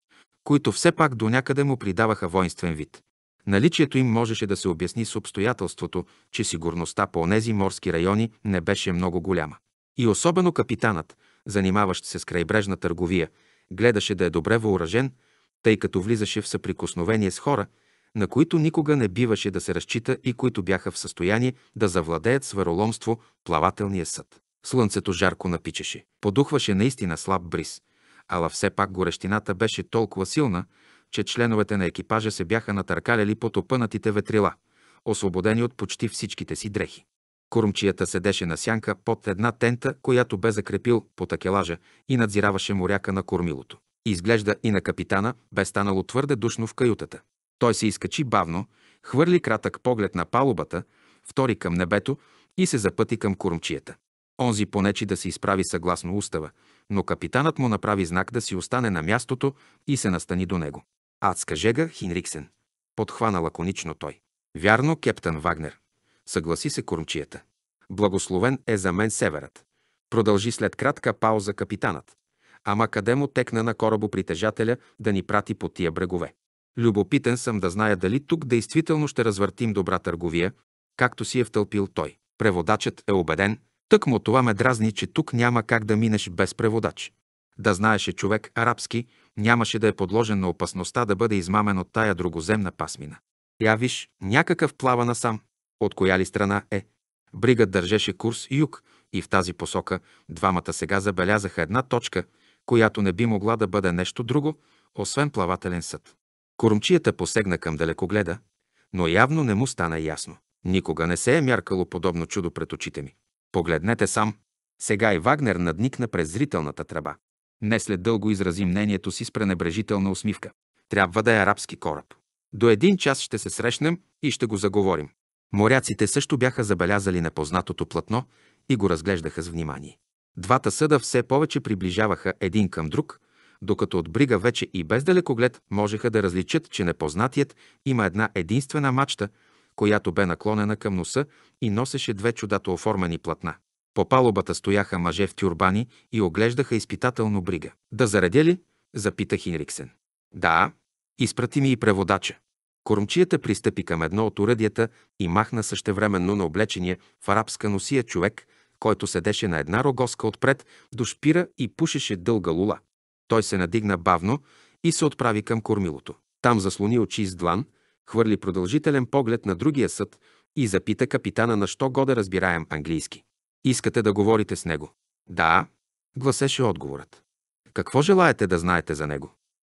които все пак до някъде му придаваха воинствен вид. Наличието им можеше да се обясни с обстоятелството, че сигурността по онези морски райони не беше много голяма. И особено капитанът, занимаващ се с крайбрежна търговия, гледаше да е добре въоръжен, тъй като влизаше в съприкосновение с хора, на които никога не биваше да се разчита и които бяха в състояние да завладеят с вероломство плавателния съд. Слънцето жарко напичаше. Подухваше наистина слаб бриз, ала все пак горещината беше толкова силна, че членовете на екипажа се бяха натъркаляли под опънатите ветрила, освободени от почти всичките си дрехи. Курмчията седеше на сянка под една тента, която бе закрепил по такелажа и надзираваше моряка на кормилото. Изглежда и на капитана бе станало твърде душно в каютата. Той се изкачи бавно, хвърли кратък поглед на палубата, втори към небето и се запъти към курмчията. Онзи понечи да се изправи съгласно устава, но капитанът му направи знак да си остане на мястото и се настани до него. Адска жега, Хинриксен. Подхвана лаконично той. Вярно, кептан Вагнер съгласи се кормчията. Благословен е за мен северът. Продължи след кратка пауза капитанът. Ама къде му текна на корабопритежателя да ни прати по тия брегове? Любопитен съм да зная дали тук действително ще развъртим добра търговия, както си е втълпил той. Преводачът е убеден, тък му това ме дразни, че тук няма как да минеш без преводач. Да знаеше човек арабски, нямаше да е подложен на опасността да бъде измамен от тая другоземна пасмина. Я виж, някакъв плава насам, от коя ли страна е? Бригът държеше курс юг и в тази посока двамата сега забелязаха една точка, която не би могла да бъде нещо друго, освен плавателен съд. Корумчията посегна към далекогледа, но явно не му стана ясно. Никога не се е мяркало подобно чудо пред очите ми. Погледнете сам. Сега и Вагнер надникна през зрителната тръба. Не след дълго изрази мнението си с пренебрежителна усмивка. Трябва да е арабски кораб. До един час ще се срещнем и ще го заговорим. Моряците също бяха забелязали непознатото платно и го разглеждаха с внимание. Двата съда все повече приближаваха един към друг, докато от брига вече и без далекоглед можеха да различат, че непознатият има една единствена мачта, която бе наклонена към носа и носеше две чудато оформени платна. По палубата стояха мъже в тюрбани и оглеждаха изпитателно брига. Да заредя ли? запита Хинриксен. Да, изпрати ми и преводача. Кормчията пристъпи към едно от уръдията и махна същевременно на облечения в арабска носия човек, който седеше на една рогоска отпред до шпира и пушеше дълга лула. Той се надигна бавно и се отправи към кормилото. Там заслони очи с длан, хвърли продължителен поглед на другия съд и запита капитана на що го да разбираем английски. Искате да говорите с него? Да, гласеше отговорът. Какво желаете да знаете за него?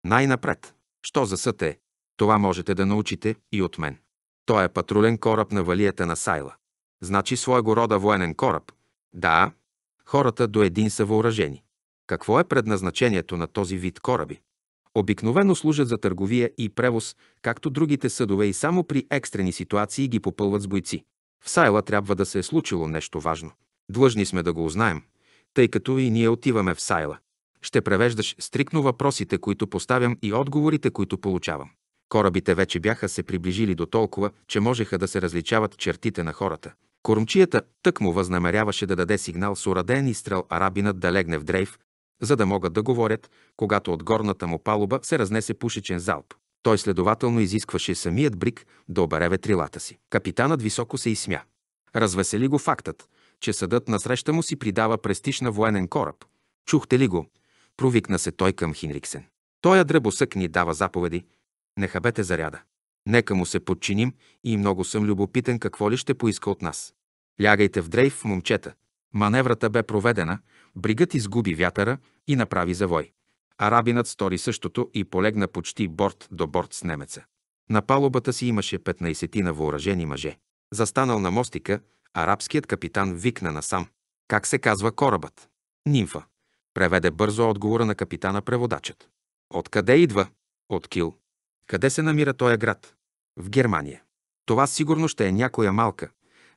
Най-напред. Що за съд е? Това можете да научите и от мен. Той е патрулен кораб на валията на Сайла. Значи своего рода военен кораб. Да, хората до един са въоръжени. Какво е предназначението на този вид кораби? Обикновено служат за търговия и превоз, както другите съдове и само при екстрени ситуации ги попълват с бойци. В Сайла трябва да се е случило нещо важно. Длъжни сме да го узнаем, тъй като и ние отиваме в Сайла. Ще превеждаш стрикно въпросите, които поставям и отговорите, които получавам. Корабите вече бяха се приближили до толкова, че можеха да се различават чертите на хората. Кормчията тък му възнамеряваше да даде сигнал с ураден изстрел арабинът да легне в дрейф, за да могат да говорят, когато от горната му палуба се разнесе пушечен залп. Той следователно изискваше самият Брик да обере ветрилата си. Капитанът високо се изсмя. Развесели го фактът, че съдът насреща му си придава престиж на военен кораб. Чухте ли го? Провикна се той към Хинриксен. Той дръбосък ни дава заповеди, не хабете заряда. Нека му се подчиним и много съм любопитен какво ли ще поиска от нас. Лягайте в дрейф, момчета. Маневрата бе проведена, бригът изгуби вятъра и направи завой. Арабинът стори същото и полегна почти борт до борт с немеца. На палубата си имаше 15 на въоръжени мъже. Застанал на мостика, арабският капитан викна насам. Как се казва корабът? Нимфа. Преведе бързо отговора на капитана преводачът. Откъде идва? От Кил. Къде се намира този град? В Германия. Това сигурно ще е някоя малка,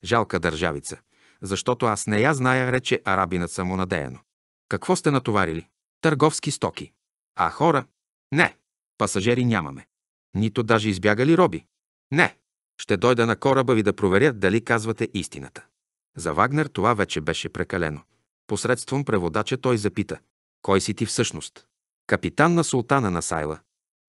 жалка държавица, защото аз не я зная, рече арабинът самонадеяно. Какво сте натоварили? Търговски стоки. А хора? Не. Пасажери нямаме. Нито даже избягали роби. Не. Ще дойда на кораба ви да проверя дали казвате истината. За Вагнер това вече беше прекалено. Посредством преводача той запита. Кой си ти всъщност? Капитан на султана на Сайла.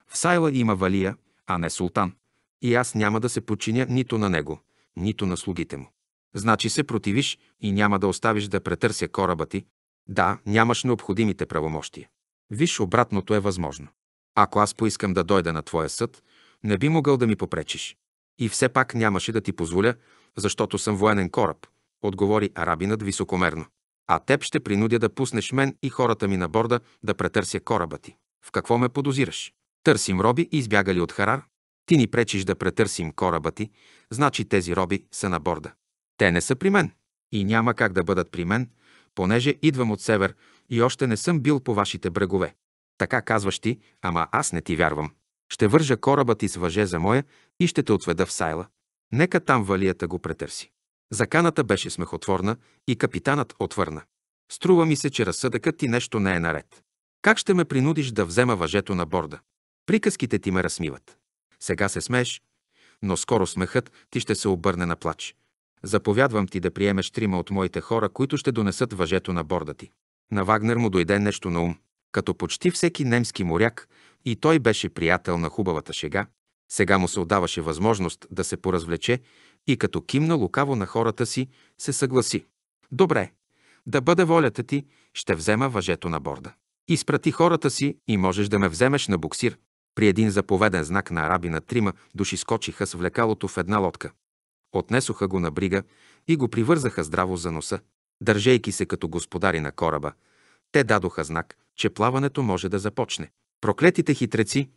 В Сайла има валия, а не султан. И аз няма да се подчиня нито на него, нито на слугите му. Значи се противиш и няма да оставиш да претърся кораба ти. Да, нямаш необходимите правомощия. Виж, обратното е възможно. Ако аз поискам да дойда на твоя съд, не би могъл да ми попречиш. И все пак нямаше да ти позволя, защото съм военен кораб, отговори арабинът високомерно. А теб ще принудя да пуснеш мен и хората ми на борда да претърся кораба ти. В какво ме подозираш? Търсим роби и избягали от Харар. Ти ни пречиш да претърсим кораба ти, значи тези роби са на борда. Те не са при мен и няма как да бъдат при мен, понеже идвам от север и още не съм бил по вашите брегове. Така казваш ти, ама аз не ти вярвам. Ще вържа кораба ти с въже за моя и ще те отведа в Сайла. Нека там валията го претърси. Заканата беше смехотворна и капитанът отвърна. Струва ми се, че разсъдъкът ти нещо не е наред. Как ще ме принудиш да взема въжето на борда? Приказките ти ме разсмиват. Сега се смееш, но скоро смехът ти ще се обърне на плач. Заповядвам ти да приемеш трима от моите хора, които ще донесат въжето на борда ти. На Вагнер му дойде нещо на ум. Като почти всеки немски моряк, и той беше приятел на хубавата шега, сега му се отдаваше възможност да се поразвлече и като кимна лукаво на хората си, се съгласи. Добре, да бъде волята ти, ще взема въжето на борда. Изпрати хората си и можеш да ме вземеш на буксир. При един заповеден знак на арабина трима души скочиха с влекалото в една лодка. Отнесоха го на брига и го привързаха здраво за носа. Държейки се като господари на кораба, те дадоха знак, че плаването може да започне. Проклетите хитреци,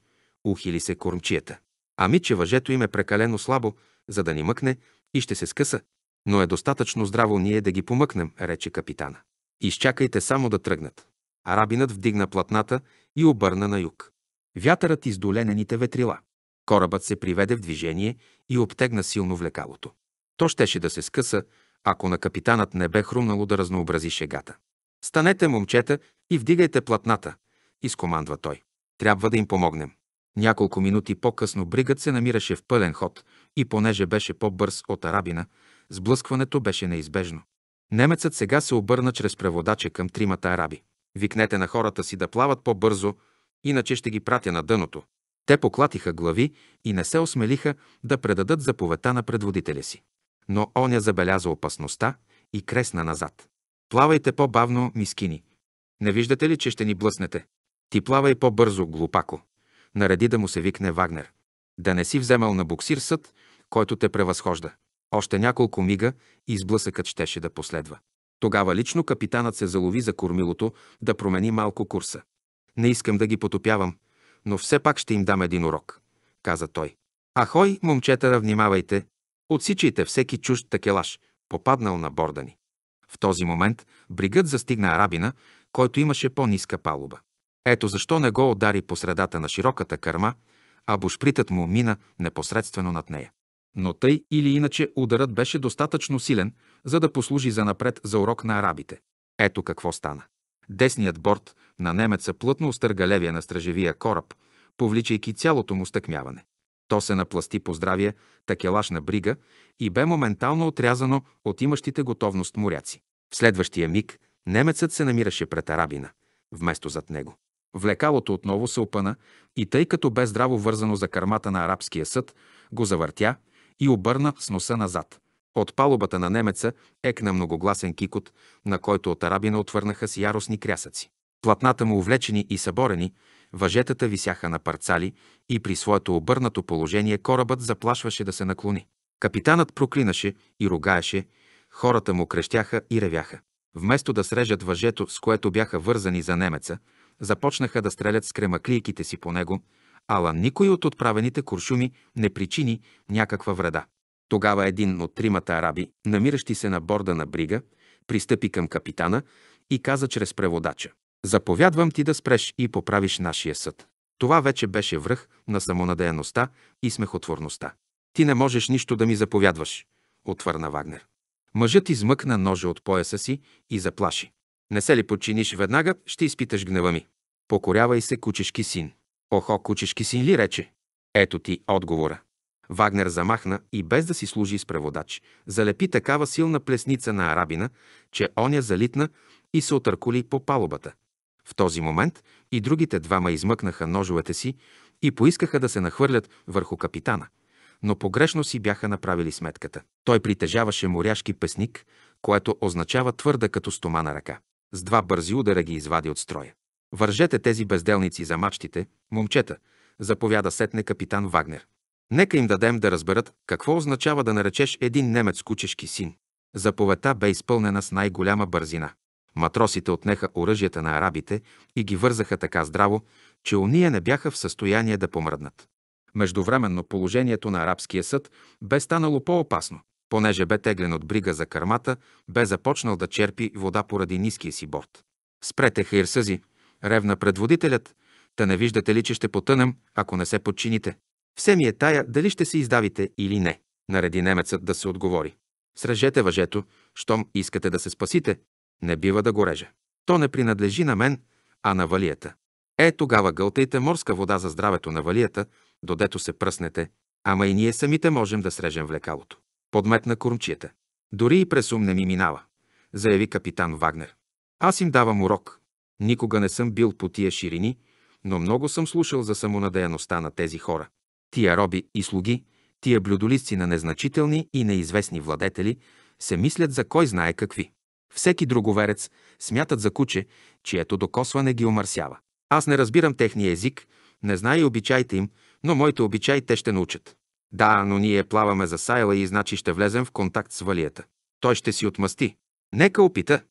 ухили се кормчията. Ами, че въжето им е прекалено слабо, за да ни мъкне и ще се скъса. Но е достатъчно здраво ние да ги помъкнем, рече капитана. Изчакайте само да тръгнат. Арабинът вдигна платната и обърна на юг. Вятърът из доленените ветрила. Корабът се приведе в движение и обтегна силно влекалото. То щеше да се скъса, ако на капитанът не бе хрумнало да разнообрази шегата. Станете, момчета, и вдигайте платната, изкомандва той. Трябва да им помогнем. Няколко минути по-късно бригът се намираше в пълен ход и понеже беше по-бърз от арабина, сблъскването беше неизбежно. Немецът сега се обърна чрез преводача към тримата араби. Викнете на хората си да плават по-бързо, иначе ще ги пратя на дъното. Те поклатиха глави и не се осмелиха да предадат заповедта на предводителя си. Но оня забеляза опасността и кресна назад. Плавайте по-бавно, мискини. Не виждате ли, че ще ни блъснете? Ти плавай по-бързо, глупако. Нареди да му се викне Вагнер. Да не си вземал на буксир съд, който те превъзхожда. Още няколко мига и сблъсъкът щеше да последва. Тогава лично капитанът се залови за кормилото да промени малко курса. Не искам да ги потопявам, но все пак ще им дам един урок, каза той. Ахой, момчета, внимавайте, отсичайте всеки чужд такелаш, попаднал на борда ни. В този момент бригът застигна арабина, който имаше по-ниска палуба. Ето защо не го удари по средата на широката кърма, а бушпритът му мина непосредствено над нея. Но тъй или иначе ударът беше достатъчно силен, за да послужи занапред за урок на арабите. Ето какво стана. Десният борт на немеца плътно остъргалевия на стражевия кораб, повличайки цялото му стъкмяване. То се напласти по здравия такелаш на брига и бе моментално отрязано от имащите готовност моряци. В следващия миг немецът се намираше пред арабина, вместо зад него. Влекалото отново се опъна и тъй като бе здраво вързано за кърмата на арабския съд, го завъртя и обърна с носа назад – от палубата на немеца екна многогласен кикот, на който от арабина отвърнаха с яростни крясъци. Платната му увлечени и съборени, въжетата висяха на парцали и при своето обърнато положение корабът заплашваше да се наклони. Капитанът проклинаше и ругаеше, хората му крещяха и ревяха. Вместо да срежат въжето, с което бяха вързани за немеца, започнаха да стрелят с кремаклийките си по него, ала никой от отправените куршуми не причини някаква вреда. Тогава един от тримата араби, намиращи се на борда на брига, пристъпи към капитана и каза чрез преводача «Заповядвам ти да спреш и поправиш нашия съд». Това вече беше връх на самонадеяността и смехотворността. «Ти не можеш нищо да ми заповядваш», отвърна Вагнер. Мъжът измъкна ножа от пояса си и заплаши. Не се ли подчиниш веднага, ще изпиташ гнева ми. Покорявай се, кучешки син. Охо, кучешки син ли рече? Ето ти отговора. Вагнер замахна и без да си служи с преводач, залепи такава силна плесница на арабина, че оня залитна и се отърколи по палубата. В този момент и другите двама измъкнаха ножовете си и поискаха да се нахвърлят върху капитана. Но погрешно си бяха направили сметката. Той притежаваше моряшки песник, което означава твърда като стомана ръка. С два бързи удара ги извади от строя. Вържете тези безделници за мачтите, момчета, заповяда сетне капитан Вагнер. Нека им дадем да разберат какво означава да наречеш един немец кучешки син. Заповедта бе изпълнена с най-голяма бързина. Матросите отнеха оръжията на арабите и ги вързаха така здраво, че уния не бяха в състояние да помръднат. Междувременно положението на арабския съд бе станало по-опасно, понеже бе теглен от брига за кърмата, бе започнал да черпи вода поради ниския си борт. Спрете хаирсъзи, ревна предводителят, та не виждате ли, че ще потънем, ако не се подчините? Все ми е тая дали ще се издавите или не, нареди немецът да се отговори. Срежете въжето, щом искате да се спасите, не бива да го режа. То не принадлежи на мен, а на валията. Е, тогава гълтайте морска вода за здравето на валията, додето се пръснете, ама и ние самите можем да срежем влекалото. Подметна кормчията. Дори и през ум не ми минава, заяви капитан Вагнер. Аз им давам урок. Никога не съм бил по тия ширини, но много съм слушал за самонадеяността на тези хора. Тия роби и слуги, тия блюдолисци на незначителни и неизвестни владетели се мислят за кой знае какви. Всеки друговерец смятат за куче, чието докосване ги омърсява. Аз не разбирам техния език, не знае и обичаите им, но моите обичаи те ще научат. Да, но ние плаваме за Сайла и значи ще влезем в контакт с Валията. Той ще си отмъсти. Нека опита.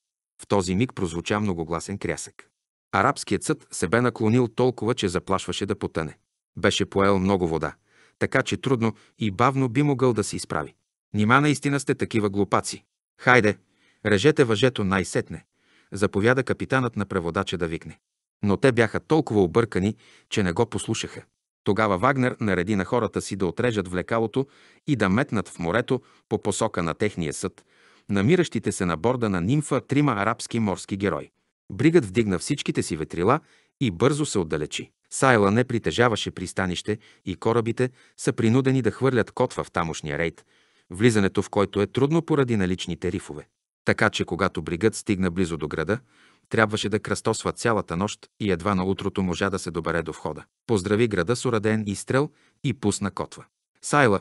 В този миг прозвуча многогласен крясък. Арабският съд се бе наклонил толкова, че заплашваше да потъне. Беше поел много вода, така че трудно и бавно би могъл да се изправи. Нима наистина сте такива глупаци. Хайде, режете въжето най-сетне, заповяда капитанът на преводача да викне. Но те бяха толкова объркани, че не го послушаха. Тогава Вагнер нареди на хората си да отрежат влекалото и да метнат в морето по посока на техния съд, намиращите се на борда на нимфа трима арабски морски герои. Бригът вдигна всичките си ветрила и бързо се отдалечи. Сайла не притежаваше пристанище и корабите са принудени да хвърлят котва в тамошния рейд, влизането в който е трудно поради наличните рифове. Така че когато бригът стигна близо до града, трябваше да кръстосва цялата нощ и едва на утрото можа да се добере до входа. Поздрави града с ураден изстрел и пусна котва. Сайла,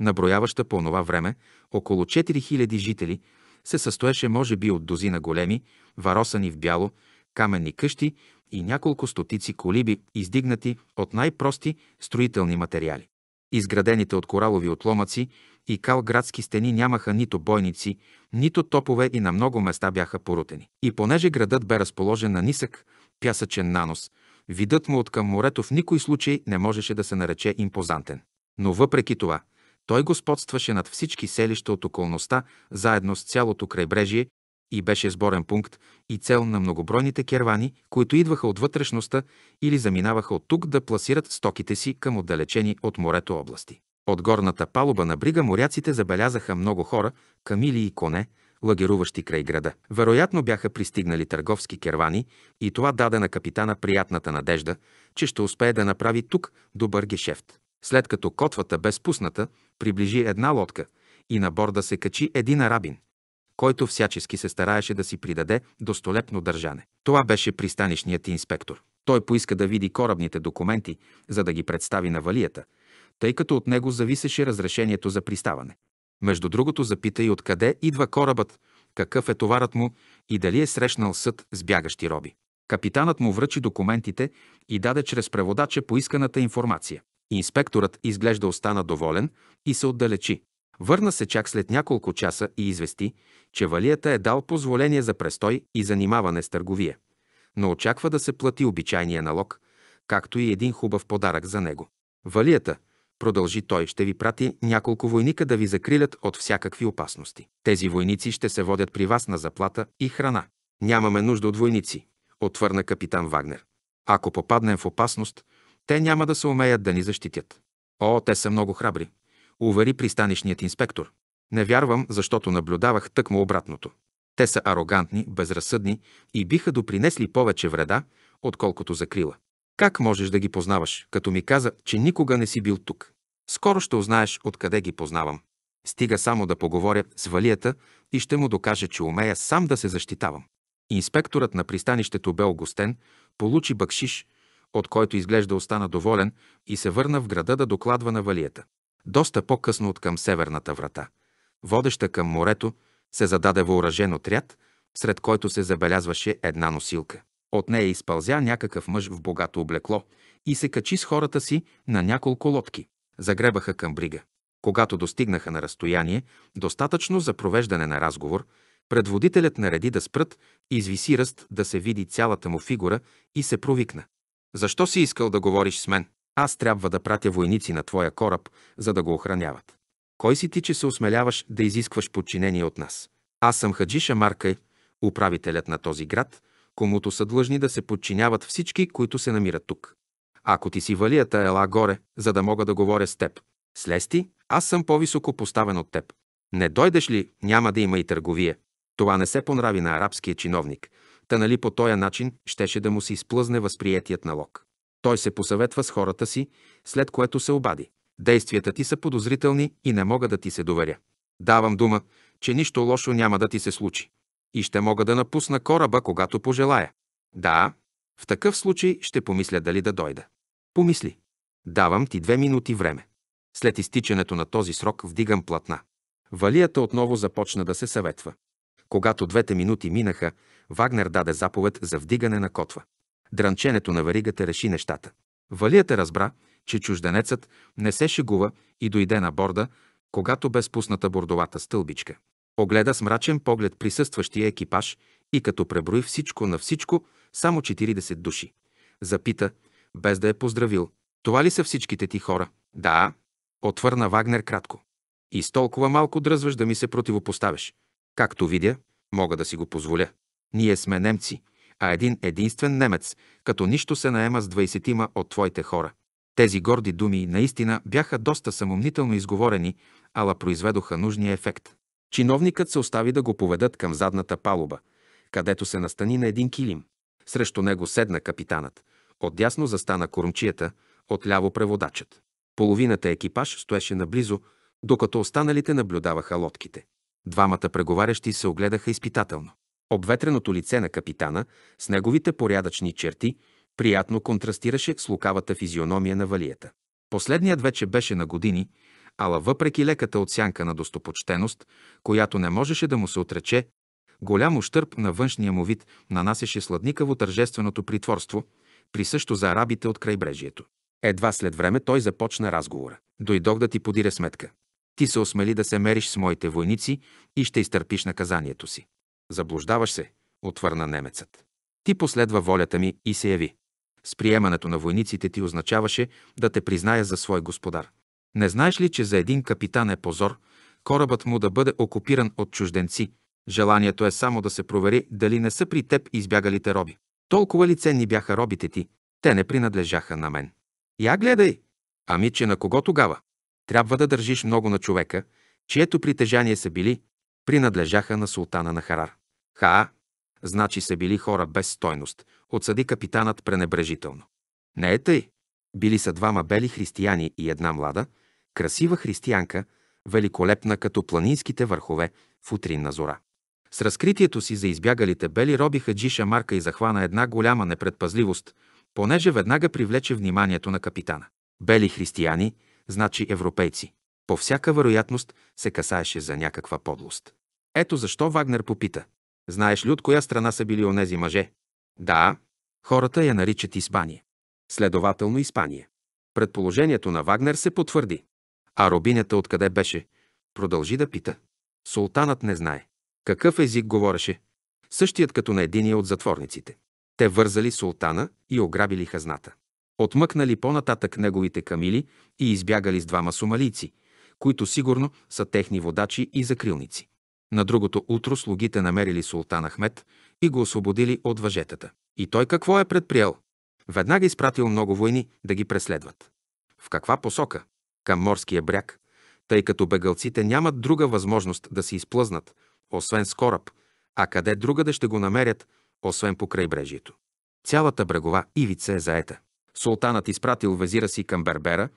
наброяваща по това време около 4000 жители, се състоеше може би от дозина големи, варосани в бяло, каменни къщи и няколко стотици колиби, издигнати от най-прости строителни материали. Изградените от коралови отломъци и калградски стени нямаха нито бойници, нито топове и на много места бяха порутени. И понеже градът бе разположен на нисък, пясъчен нанос, видът му от към морето в никой случай не можеше да се нарече импозантен. Но въпреки това, той господстваше над всички селища от околността, заедно с цялото крайбрежие и беше сборен пункт и цел на многобройните кервани, които идваха от вътрешността или заминаваха от тук да пласират стоките си към отдалечени от морето области. От горната палуба на брига моряците забелязаха много хора, камили и коне, лагеруващи край града. Вероятно бяха пристигнали търговски кервани и това даде на капитана приятната надежда, че ще успее да направи тук добър гешефт. След като котвата бе спусната, приближи една лодка и на борда се качи един арабин който всячески се стараеше да си придаде достолепно държане. Това беше пристанишният инспектор. Той поиска да види корабните документи, за да ги представи на валията, тъй като от него зависеше разрешението за приставане. Между другото запита и откъде идва корабът, какъв е товарът му и дали е срещнал съд с бягащи роби. Капитанът му връчи документите и даде чрез преводача поисканата информация. Инспекторът изглежда остана доволен и се отдалечи. Върна се чак след няколко часа и извести, че валията е дал позволение за престой и занимаване с търговия, но очаква да се плати обичайния налог, както и един хубав подарък за него. Валията, продължи той, ще ви прати няколко войника да ви закрилят от всякакви опасности. Тези войници ще се водят при вас на заплата и храна. Нямаме нужда от войници, отвърна капитан Вагнер. Ако попаднем в опасност, те няма да се умеят да ни защитят. О, те са много храбри, увери пристанишният инспектор. Не вярвам, защото наблюдавах тъкмо обратното. Те са арогантни, безразсъдни и биха допринесли повече вреда, отколкото закрила. Как можеш да ги познаваш, като ми каза, че никога не си бил тук? Скоро ще узнаеш откъде ги познавам. Стига само да поговоря с валията и ще му докажа, че умея сам да се защитавам. Инспекторът на пристанището бе огостен, получи бакшиш, от който изглежда остана доволен и се върна в града да докладва на валията доста по-късно от към северната врата, водеща към морето, се зададе въоръжен отряд, сред който се забелязваше една носилка. От нея изпълзя някакъв мъж в богато облекло и се качи с хората си на няколко лодки. Загребаха към брига. Когато достигнаха на разстояние, достатъчно за провеждане на разговор, предводителят нареди да спрат, извиси ръст да се види цялата му фигура и се провикна. Защо си искал да говориш с мен? Аз трябва да пратя войници на твоя кораб, за да го охраняват. Кой си ти, че се осмеляваш да изискваш подчинение от нас? Аз съм Хаджиша Маркай, управителят на този град, комуто са длъжни да се подчиняват всички, които се намират тук. Ако ти си валията, ела горе, за да мога да говоря с теб. Слез ти, аз съм по-високо поставен от теб. Не дойдеш ли, няма да има и търговия. Това не се понрави на арабския чиновник, та нали по този начин щеше да му се изплъзне възприятият налог. Той се посъветва с хората си, след което се обади. Действията ти са подозрителни и не мога да ти се доверя. Давам дума, че нищо лошо няма да ти се случи. И ще мога да напусна кораба, когато пожелая. Да, в такъв случай ще помисля дали да дойда. Помисли. Давам ти две минути време. След изтичането на този срок вдигам платна. Валията отново започна да се съветва. Когато двете минути минаха, Вагнер даде заповед за вдигане на котва. Дранченето на варигата реши нещата. Валията разбра, че чужденецът не се шегува и дойде на борда, когато бе спусната бордовата стълбичка. Огледа с мрачен поглед присъстващия екипаж и като преброи всичко на всичко, само 40 души. Запита, без да е поздравил. Това ли са всичките ти хора? Да, отвърна Вагнер кратко. И с толкова малко дръзваш да ми се противопоставяш. Както видя, мога да си го позволя. Ние сме немци, а един единствен немец, като нищо се наема с двайсетима от твоите хора. Тези горди думи наистина бяха доста самомнително изговорени, ала произведоха нужния ефект. Чиновникът се остави да го поведат към задната палуба, където се настани на един килим. Срещу него седна капитанът. Отдясно застана кормчията, отляво преводачът. Половината екипаж стоеше наблизо, докато останалите наблюдаваха лодките. Двамата преговарящи се огледаха изпитателно. Обветреното лице на капитана с неговите порядъчни черти приятно контрастираше с лукавата физиономия на валията. Последният вече беше на години, ала въпреки леката оцянка на достопочтеност, която не можеше да му се отрече, голям ущърп на външния му вид нанасяше сладникаво тържественото притворство, присъщо за арабите от крайбрежието. Едва след време той започна разговора. Дойдох да ти подиря сметка. Ти се осмели да се мериш с моите войници и ще изтърпиш наказанието си. Заблуждаваш се, отвърна немецът. Ти последва волята ми и се яви. С приемането на войниците ти означаваше да те призная за свой господар. Не знаеш ли, че за един капитан е позор корабът му да бъде окупиран от чужденци? Желанието е само да се провери дали не са при теб избягалите роби. Толкова ли ценни бяха робите ти, те не принадлежаха на мен. Я гледай! Ами, че на кого тогава? Трябва да държиш много на човека, чието притежание са били, принадлежаха на султана на Харар. Ха, значи са били хора без стойност, отсъди капитанът пренебрежително. Не е тъй. Били са двама бели християни и една млада, красива християнка, великолепна като планинските върхове в утринна зора. С разкритието си за избягалите бели роби Хаджиша Марка и захвана една голяма непредпазливост, понеже веднага привлече вниманието на капитана. Бели християни, значи европейци. По всяка вероятност се касаеше за някаква подлост. Ето защо Вагнер попита. Знаеш ли от коя страна са били онези мъже? Да, хората я наричат Испания. Следователно Испания. Предположението на Вагнер се потвърди. А робинята откъде беше? Продължи да пита. Султанът не знае. Какъв език говореше? Същият като на единия от затворниците. Те вързали султана и ограбили хазната. Отмъкнали по-нататък неговите камили и избягали с двама сумалийци които сигурно са техни водачи и закрилници. На другото утро слугите намерили султан Ахмед и го освободили от въжетата. И той какво е предприел? Веднага изпратил много войни да ги преследват. В каква посока? Към морския бряг, тъй като бегалците нямат друга възможност да се изплъзнат, освен с кораб, а къде другаде ще го намерят, освен по крайбрежието. Цялата брегова ивица е заета. Султанът изпратил везира си към Бербера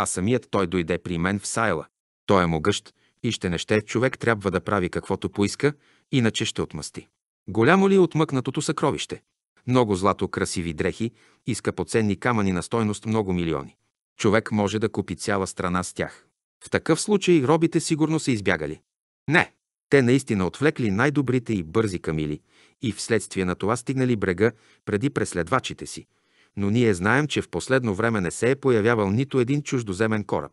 а самият той дойде при мен в сайла. Той е могъщ и ще не ще човек трябва да прави каквото поиска, иначе ще отмъсти. Голямо ли е отмъкнатото съкровище? Много злато, красиви дрехи и скъпоценни камъни на стойност много милиони. Човек може да купи цяла страна с тях. В такъв случай робите сигурно са избягали. Не, те наистина отвлекли най-добрите и бързи камили и вследствие на това стигнали брега преди преследвачите си – но ние знаем, че в последно време не се е появявал нито един чуждоземен кораб.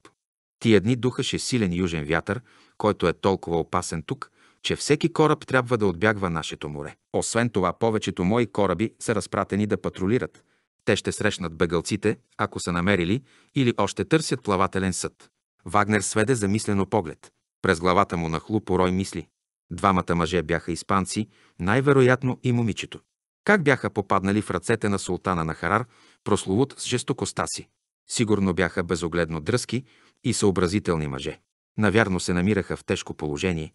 Тия дни духаше силен южен вятър, който е толкова опасен тук, че всеки кораб трябва да отбягва нашето море. Освен това, повечето мои кораби са разпратени да патрулират. Те ще срещнат бегалците, ако са намерили, или още търсят плавателен съд. Вагнер сведе замислено поглед. През главата му нахлу порой мисли. Двамата мъже бяха испанци, най-вероятно и момичето. Как бяха попаднали в ръцете на султана на Харар, прословут с жестокостта си. Сигурно бяха безогледно дръзки и съобразителни мъже. Навярно се намираха в тежко положение,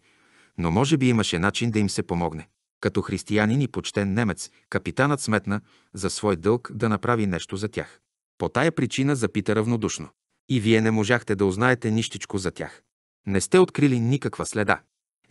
но може би имаше начин да им се помогне. Като християнин и почтен немец, капитанът сметна за свой дълг да направи нещо за тях. По тая причина запита равнодушно. И вие не можахте да узнаете нищичко за тях. Не сте открили никаква следа.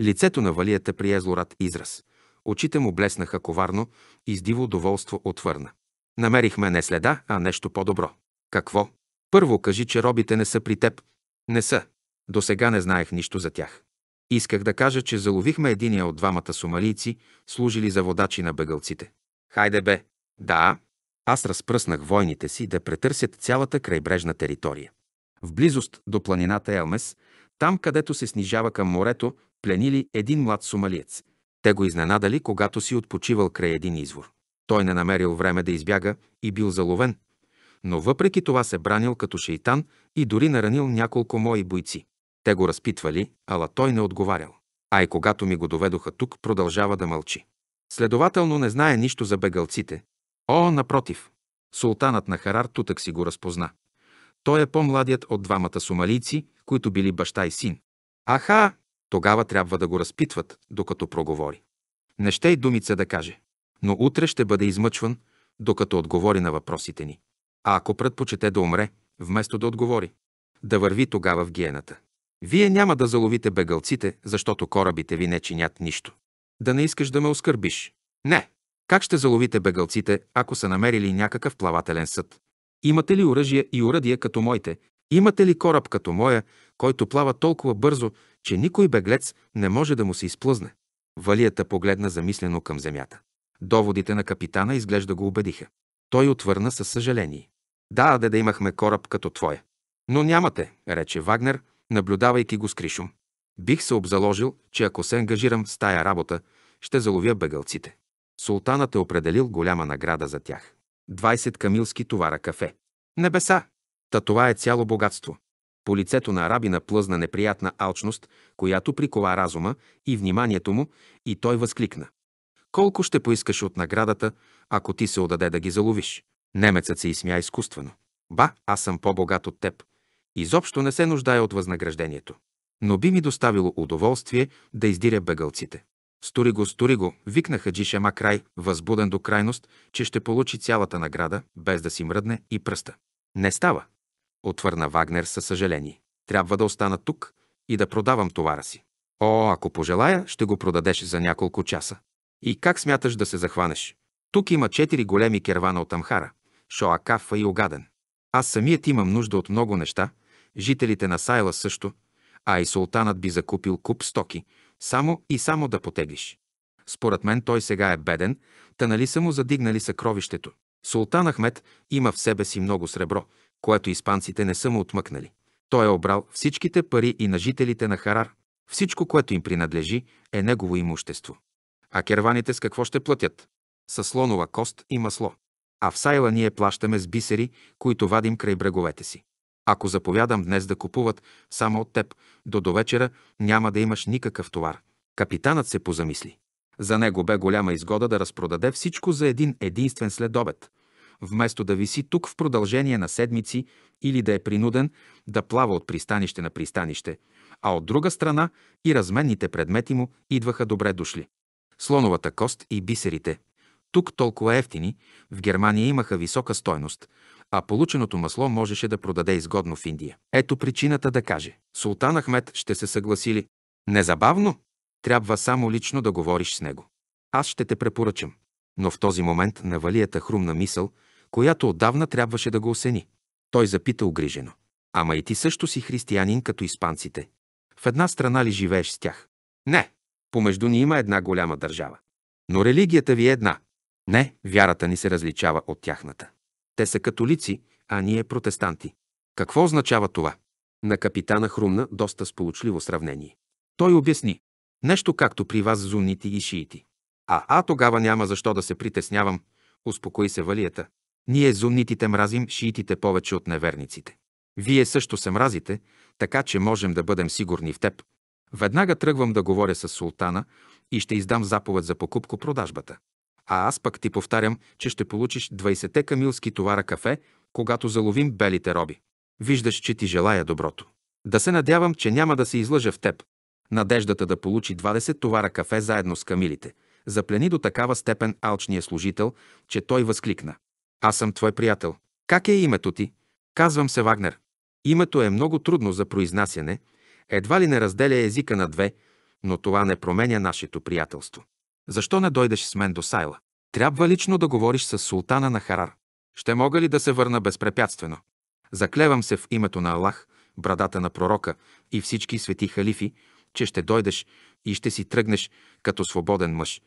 Лицето на валията прие злорад израз. Очите му блеснаха коварно и с диво доволство отвърна. Намерихме не следа, а нещо по-добро. Какво? Първо кажи, че робите не са при теб. Не са. До сега не знаех нищо за тях. Исках да кажа, че заловихме единия от двамата сумалийци, служили за водачи на бегълците. Хайде бе! Да, аз разпръснах войните си да претърсят цялата крайбрежна територия. В близост до планината Елмес, там където се снижава към морето, пленили един млад сумалиец – те го изненадали, когато си отпочивал край един извор. Той не намерил време да избяга и бил заловен, но въпреки това се бранил като шейтан и дори наранил няколко мои бойци. Те го разпитвали, ала той не отговарял. А и когато ми го доведоха тук, продължава да мълчи. Следователно не знае нищо за бегалците. О, напротив! Султанът на Харар тутък си го разпозна. Той е по-младият от двамата сумалийци, които били баща и син. Аха, тогава трябва да го разпитват, докато проговори. Не ще и думица да каже, но утре ще бъде измъчван, докато отговори на въпросите ни. А ако предпочете да умре, вместо да отговори, да върви тогава в гиената. Вие няма да заловите бегалците, защото корабите ви не чинят нищо. Да не искаш да ме оскърбиш. Не. Как ще заловите бегалците, ако са намерили някакъв плавателен съд? Имате ли оръжие и уръдия като моите? Имате ли кораб като моя, който плава толкова бързо, че никой беглец не може да му се изплъзне. Валията погледна замислено към земята. Доводите на капитана изглежда го убедиха. Той отвърна със съжаление. Да, де да имахме кораб като твоя. Но нямате, рече Вагнер, наблюдавайки го с Кришум. Бих се обзаложил, че ако се ангажирам с тая работа, ще заловя бегалците. Султанът е определил голяма награда за тях. 20 камилски товара кафе. Небеса! Та това е цяло богатство. По лицето на арабина плъзна неприятна алчност, която прикова разума и вниманието му, и той възкликна. Колко ще поискаш от наградата, ако ти се отдаде да ги заловиш? Немецът се изсмя изкуствено. Ба, аз съм по-богат от теб. Изобщо не се нуждая от възнаграждението. Но би ми доставило удоволствие да издиря бегалците. Стори го, стори го, викна Хаджи Шема край, възбуден до крайност, че ще получи цялата награда, без да си мръдне и пръста. Не става, отвърна Вагнер със съжаление. Трябва да остана тук и да продавам товара си. О, ако пожелая, ще го продадеш за няколко часа. И как смяташ да се захванеш? Тук има четири големи кервана от Амхара, Шоакафа и Огаден. Аз самият имам нужда от много неща, жителите на Сайла също, а и султанът би закупил куп стоки, само и само да потеглиш. Според мен той сега е беден, та нали са му задигнали съкровището. Султан Ахмед има в себе си много сребро, което испанците не са му отмъкнали. Той е обрал всичките пари и на жителите на Харар. Всичко, което им принадлежи, е негово имущество. А керваните с какво ще платят? С слонова кост и масло. А в Сайла ние плащаме с бисери, които вадим край бреговете си. Ако заповядам днес да купуват само от теб, до довечера няма да имаш никакъв товар. Капитанът се позамисли. За него бе голяма изгода да разпродаде всичко за един единствен следобед, вместо да виси тук в продължение на седмици или да е принуден да плава от пристанище на пристанище, а от друга страна и разменните предмети му идваха добре дошли. Слоновата кост и бисерите. Тук толкова ефтини, в Германия имаха висока стойност, а полученото масло можеше да продаде изгодно в Индия. Ето причината да каже. Султан Ахмед ще се съгласили. Незабавно? Трябва само лично да говориш с него. Аз ще те препоръчам. Но в този момент на валията е хрумна мисъл – която отдавна трябваше да го осени. Той запита огрижено. Ама и ти също си християнин като испанците. В една страна ли живееш с тях? Не, помежду ни има една голяма държава. Но религията ви е една. Не, вярата ни се различава от тяхната. Те са католици, а ние протестанти. Какво означава това? На капитана хрумна доста сполучливо сравнение. Той обясни. Нещо както при вас зунити и шиити. А, а тогава няма защо да се притеснявам, успокои се валията. Ние зумнитите мразим шиитите повече от неверниците. Вие също се мразите, така че можем да бъдем сигурни в теб. Веднага тръгвам да говоря с султана и ще издам заповед за покупко-продажбата. А аз пък ти повтарям, че ще получиш 20-те камилски товара кафе, когато заловим белите роби. Виждаш, че ти желая доброто. Да се надявам, че няма да се излъжа в теб. Надеждата да получи 20 товара кафе заедно с камилите заплени до такава степен алчния служител, че той възкликна. Аз съм твой приятел. Как е името ти? Казвам се Вагнер. Името е много трудно за произнасяне, едва ли не разделя езика на две, но това не променя нашето приятелство. Защо не дойдеш с мен до Сайла? Трябва лично да говориш с султана на Харар. Ще мога ли да се върна безпрепятствено? Заклевам се в името на Аллах, брадата на пророка и всички свети халифи, че ще дойдеш и ще си тръгнеш като свободен мъж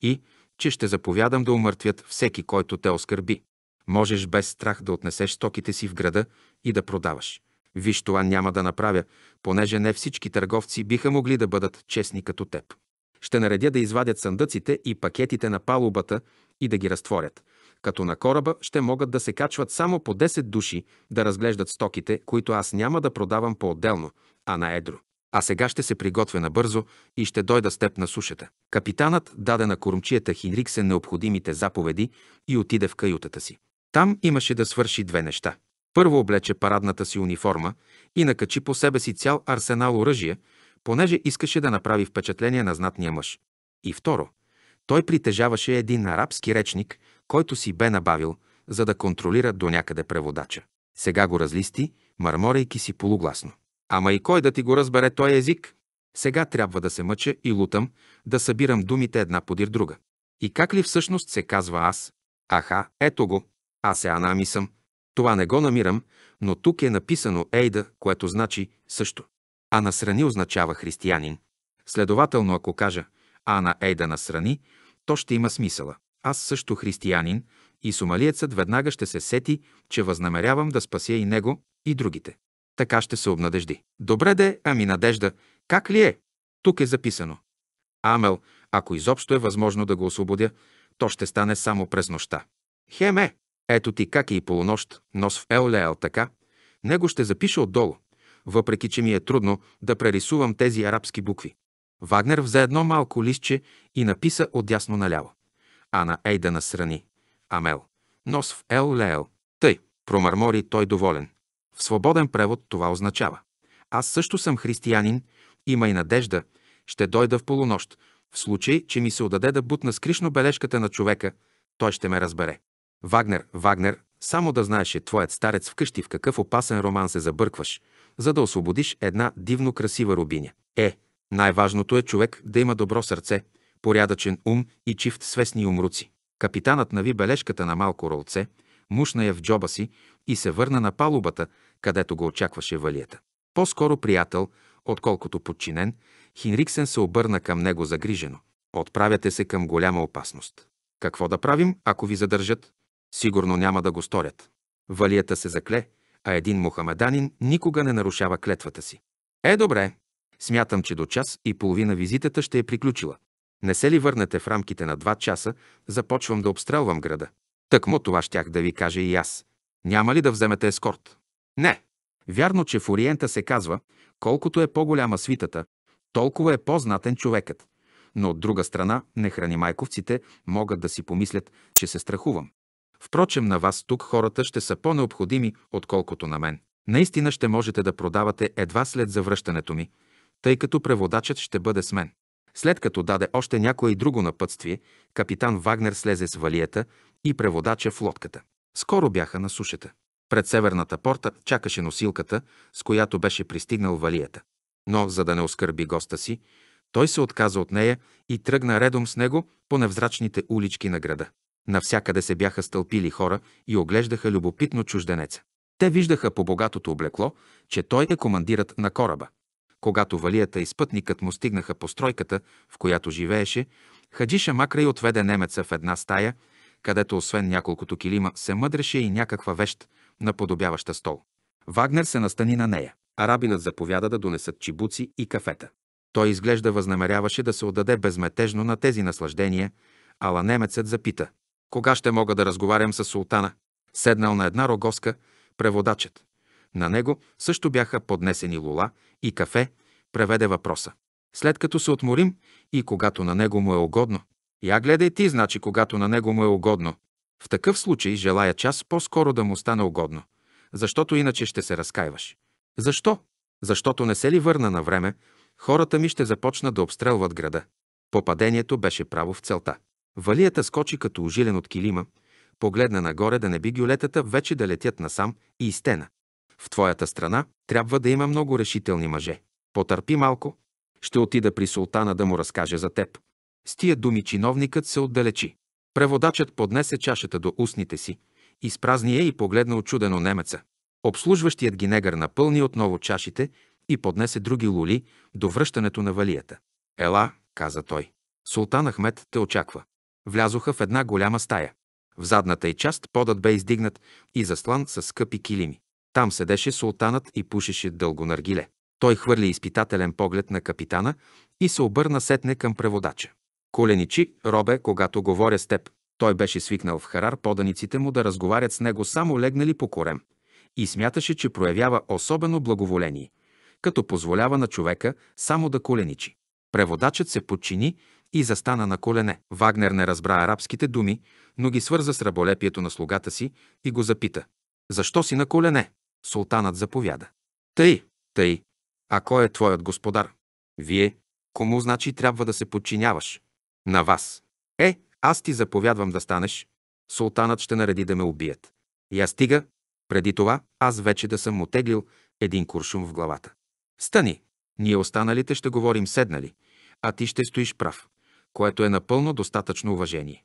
и че ще заповядам да умъртвят всеки, който те оскърби. Можеш без страх да отнесеш стоките си в града и да продаваш. Виж, това няма да направя, понеже не всички търговци биха могли да бъдат честни като теб. Ще наредя да извадят съндъците и пакетите на палубата и да ги разтворят. Като на кораба ще могат да се качват само по 10 души да разглеждат стоките, които аз няма да продавам по-отделно, а на едро. А сега ще се приготвя набързо и ще дойда с теб на сушата. Капитанът даде на кормчията Хинриксен необходимите заповеди и отиде в каютата си. Там имаше да свърши две неща. Първо облече парадната си униформа и накачи по себе си цял арсенал оръжия, понеже искаше да направи впечатление на знатния мъж. И второ, той притежаваше един арабски речник, който си бе набавил, за да контролира до някъде преводача. Сега го разлисти, мърморейки си полугласно. Ама и кой да ти го разбере той език? Сега трябва да се мъча и лутам, да събирам думите една подир друга. И как ли всъщност се казва аз? Аха, ето го. Аз е Анами съм. Това не го намирам, но тук е написано Ейда, което значи също. А насрани означава християнин. Следователно, ако кажа Ана Ейда насрани, то ще има смисъла. Аз също християнин и сумалиецът веднага ще се сети, че възнамерявам да спася и него, и другите. Така ще се обнадежди. Добре де, ами надежда, как ли е? Тук е записано. Амел, ако изобщо е възможно да го освободя, то ще стане само през нощта. Хеме! Ето ти как е и полунощ, нос в Еолеал така. Него ще запиша отдолу, въпреки че ми е трудно да прерисувам тези арабски букви. Вагнер взе едно малко листче и написа отдясно наляво. А на Ейда насрани. Амел. Нос в Ел Еолеал. Тъй, промърмори той доволен. В свободен превод това означава. Аз също съм християнин, има и надежда, ще дойда в полунощ, в случай, че ми се отдаде да бутна скришно бележката на човека, той ще ме разбере. Вагнер, Вагнер, само да знаеше твоят старец вкъщи в какъв опасен роман се забъркваш, за да освободиш една дивно красива рубиня. Е, най-важното е човек да има добро сърце, порядъчен ум и чифт свестни умруци. Капитанът нави бележката на малко ролце, мушна я в джоба си и се върна на палубата, където го очакваше валията. По-скоро приятел, отколкото подчинен, Хинриксен се обърна към него загрижено. Отправяте се към голяма опасност. Какво да правим, ако ви задържат? Сигурно няма да го сторят. Валията се закле, а един мухамеданин никога не нарушава клетвата си. Е, добре. Смятам, че до час и половина визитата ще е приключила. Не се ли върнете в рамките на два часа, започвам да обстрелвам града. Такмо това щях да ви кажа и аз. Няма ли да вземете ескорт? Не. Вярно, че в Ориента се казва, колкото е по-голяма свитата, толкова е по-знатен човекът. Но от друга страна, майковците могат да си помислят, че се страхувам. Впрочем, на вас тук хората ще са по-необходими, отколкото на мен. Наистина ще можете да продавате едва след завръщането ми, тъй като преводачът ще бъде с мен. След като даде още някое и друго напътствие, капитан Вагнер слезе с валията и преводача в лодката. Скоро бяха на сушата. Пред северната порта чакаше носилката, с която беше пристигнал валията. Но, за да не оскърби госта си, той се отказа от нея и тръгна редом с него по невзрачните улички на града. Навсякъде се бяха стълпили хора и оглеждаха любопитно чужденеца. Те виждаха по богатото облекло, че той е командират на кораба. Когато валията и спътникът му стигнаха по стройката, в която живееше, Хаджиша Макрай отведе немеца в една стая, където освен няколкото килима се мъдреше и някаква вещ, наподобяваща стол. Вагнер се настани на нея. Арабинът заповяда да донесат чибуци и кафета. Той изглежда възнамеряваше да се отдаде безметежно на тези наслаждения, ала немецът запита. Кога ще мога да разговарям с султана? Седнал на една рогоска преводачът. На него също бяха поднесени лула и кафе, преведе въпроса. След като се отморим и когато на него му е угодно. Я гледай ти, значи, когато на него му е угодно. В такъв случай желая час по-скоро да му стане угодно, защото иначе ще се разкаиваш. Защо? Защото не се ли върна на време, хората ми ще започнат да обстрелват града. Попадението беше право в целта. Валията скочи като ожилен от килима, погледна нагоре да не би гюлетата вече да летят насам и изтена. В твоята страна трябва да има много решителни мъже. Потърпи малко. Ще отида при султана да му разкаже за теб. С тия думи чиновникът се отдалечи. Преводачът поднесе чашата до устните си, изпразни я и погледна очудено немеца. Обслужващият ги негър напълни отново чашите и поднесе други лули до връщането на валията. Ела, каза той. Султан Ахмед те очаква. Влязоха в една голяма стая. В задната й част подът бе издигнат и заслан с скъпи килими. Там седеше султанът и пушеше дълго наргиле. Той хвърли изпитателен поглед на капитана и се обърна сетне към преводача. Коленичи, Робе, когато говоря с теб. Той беше свикнал в Харар поданиците му да разговарят с него само легнали по корем и смяташе, че проявява особено благоволение, като позволява на човека само да коленичи. Преводачът се подчини и застана на колене. Вагнер не разбра арабските думи, но ги свърза с раболепието на слугата си и го запита. Защо си на колене? Султанът заповяда. Тъй, тъй. А кой е твоят господар? Вие. Кому значи трябва да се подчиняваш? На вас. Е, аз ти заповядвам да станеш. Султанът ще нареди да ме убият. Я стига. Преди това аз вече да съм му теглил един куршум в главата. Стани. Ние останалите ще говорим седнали, а ти ще стоиш прав което е напълно достатъчно уважение.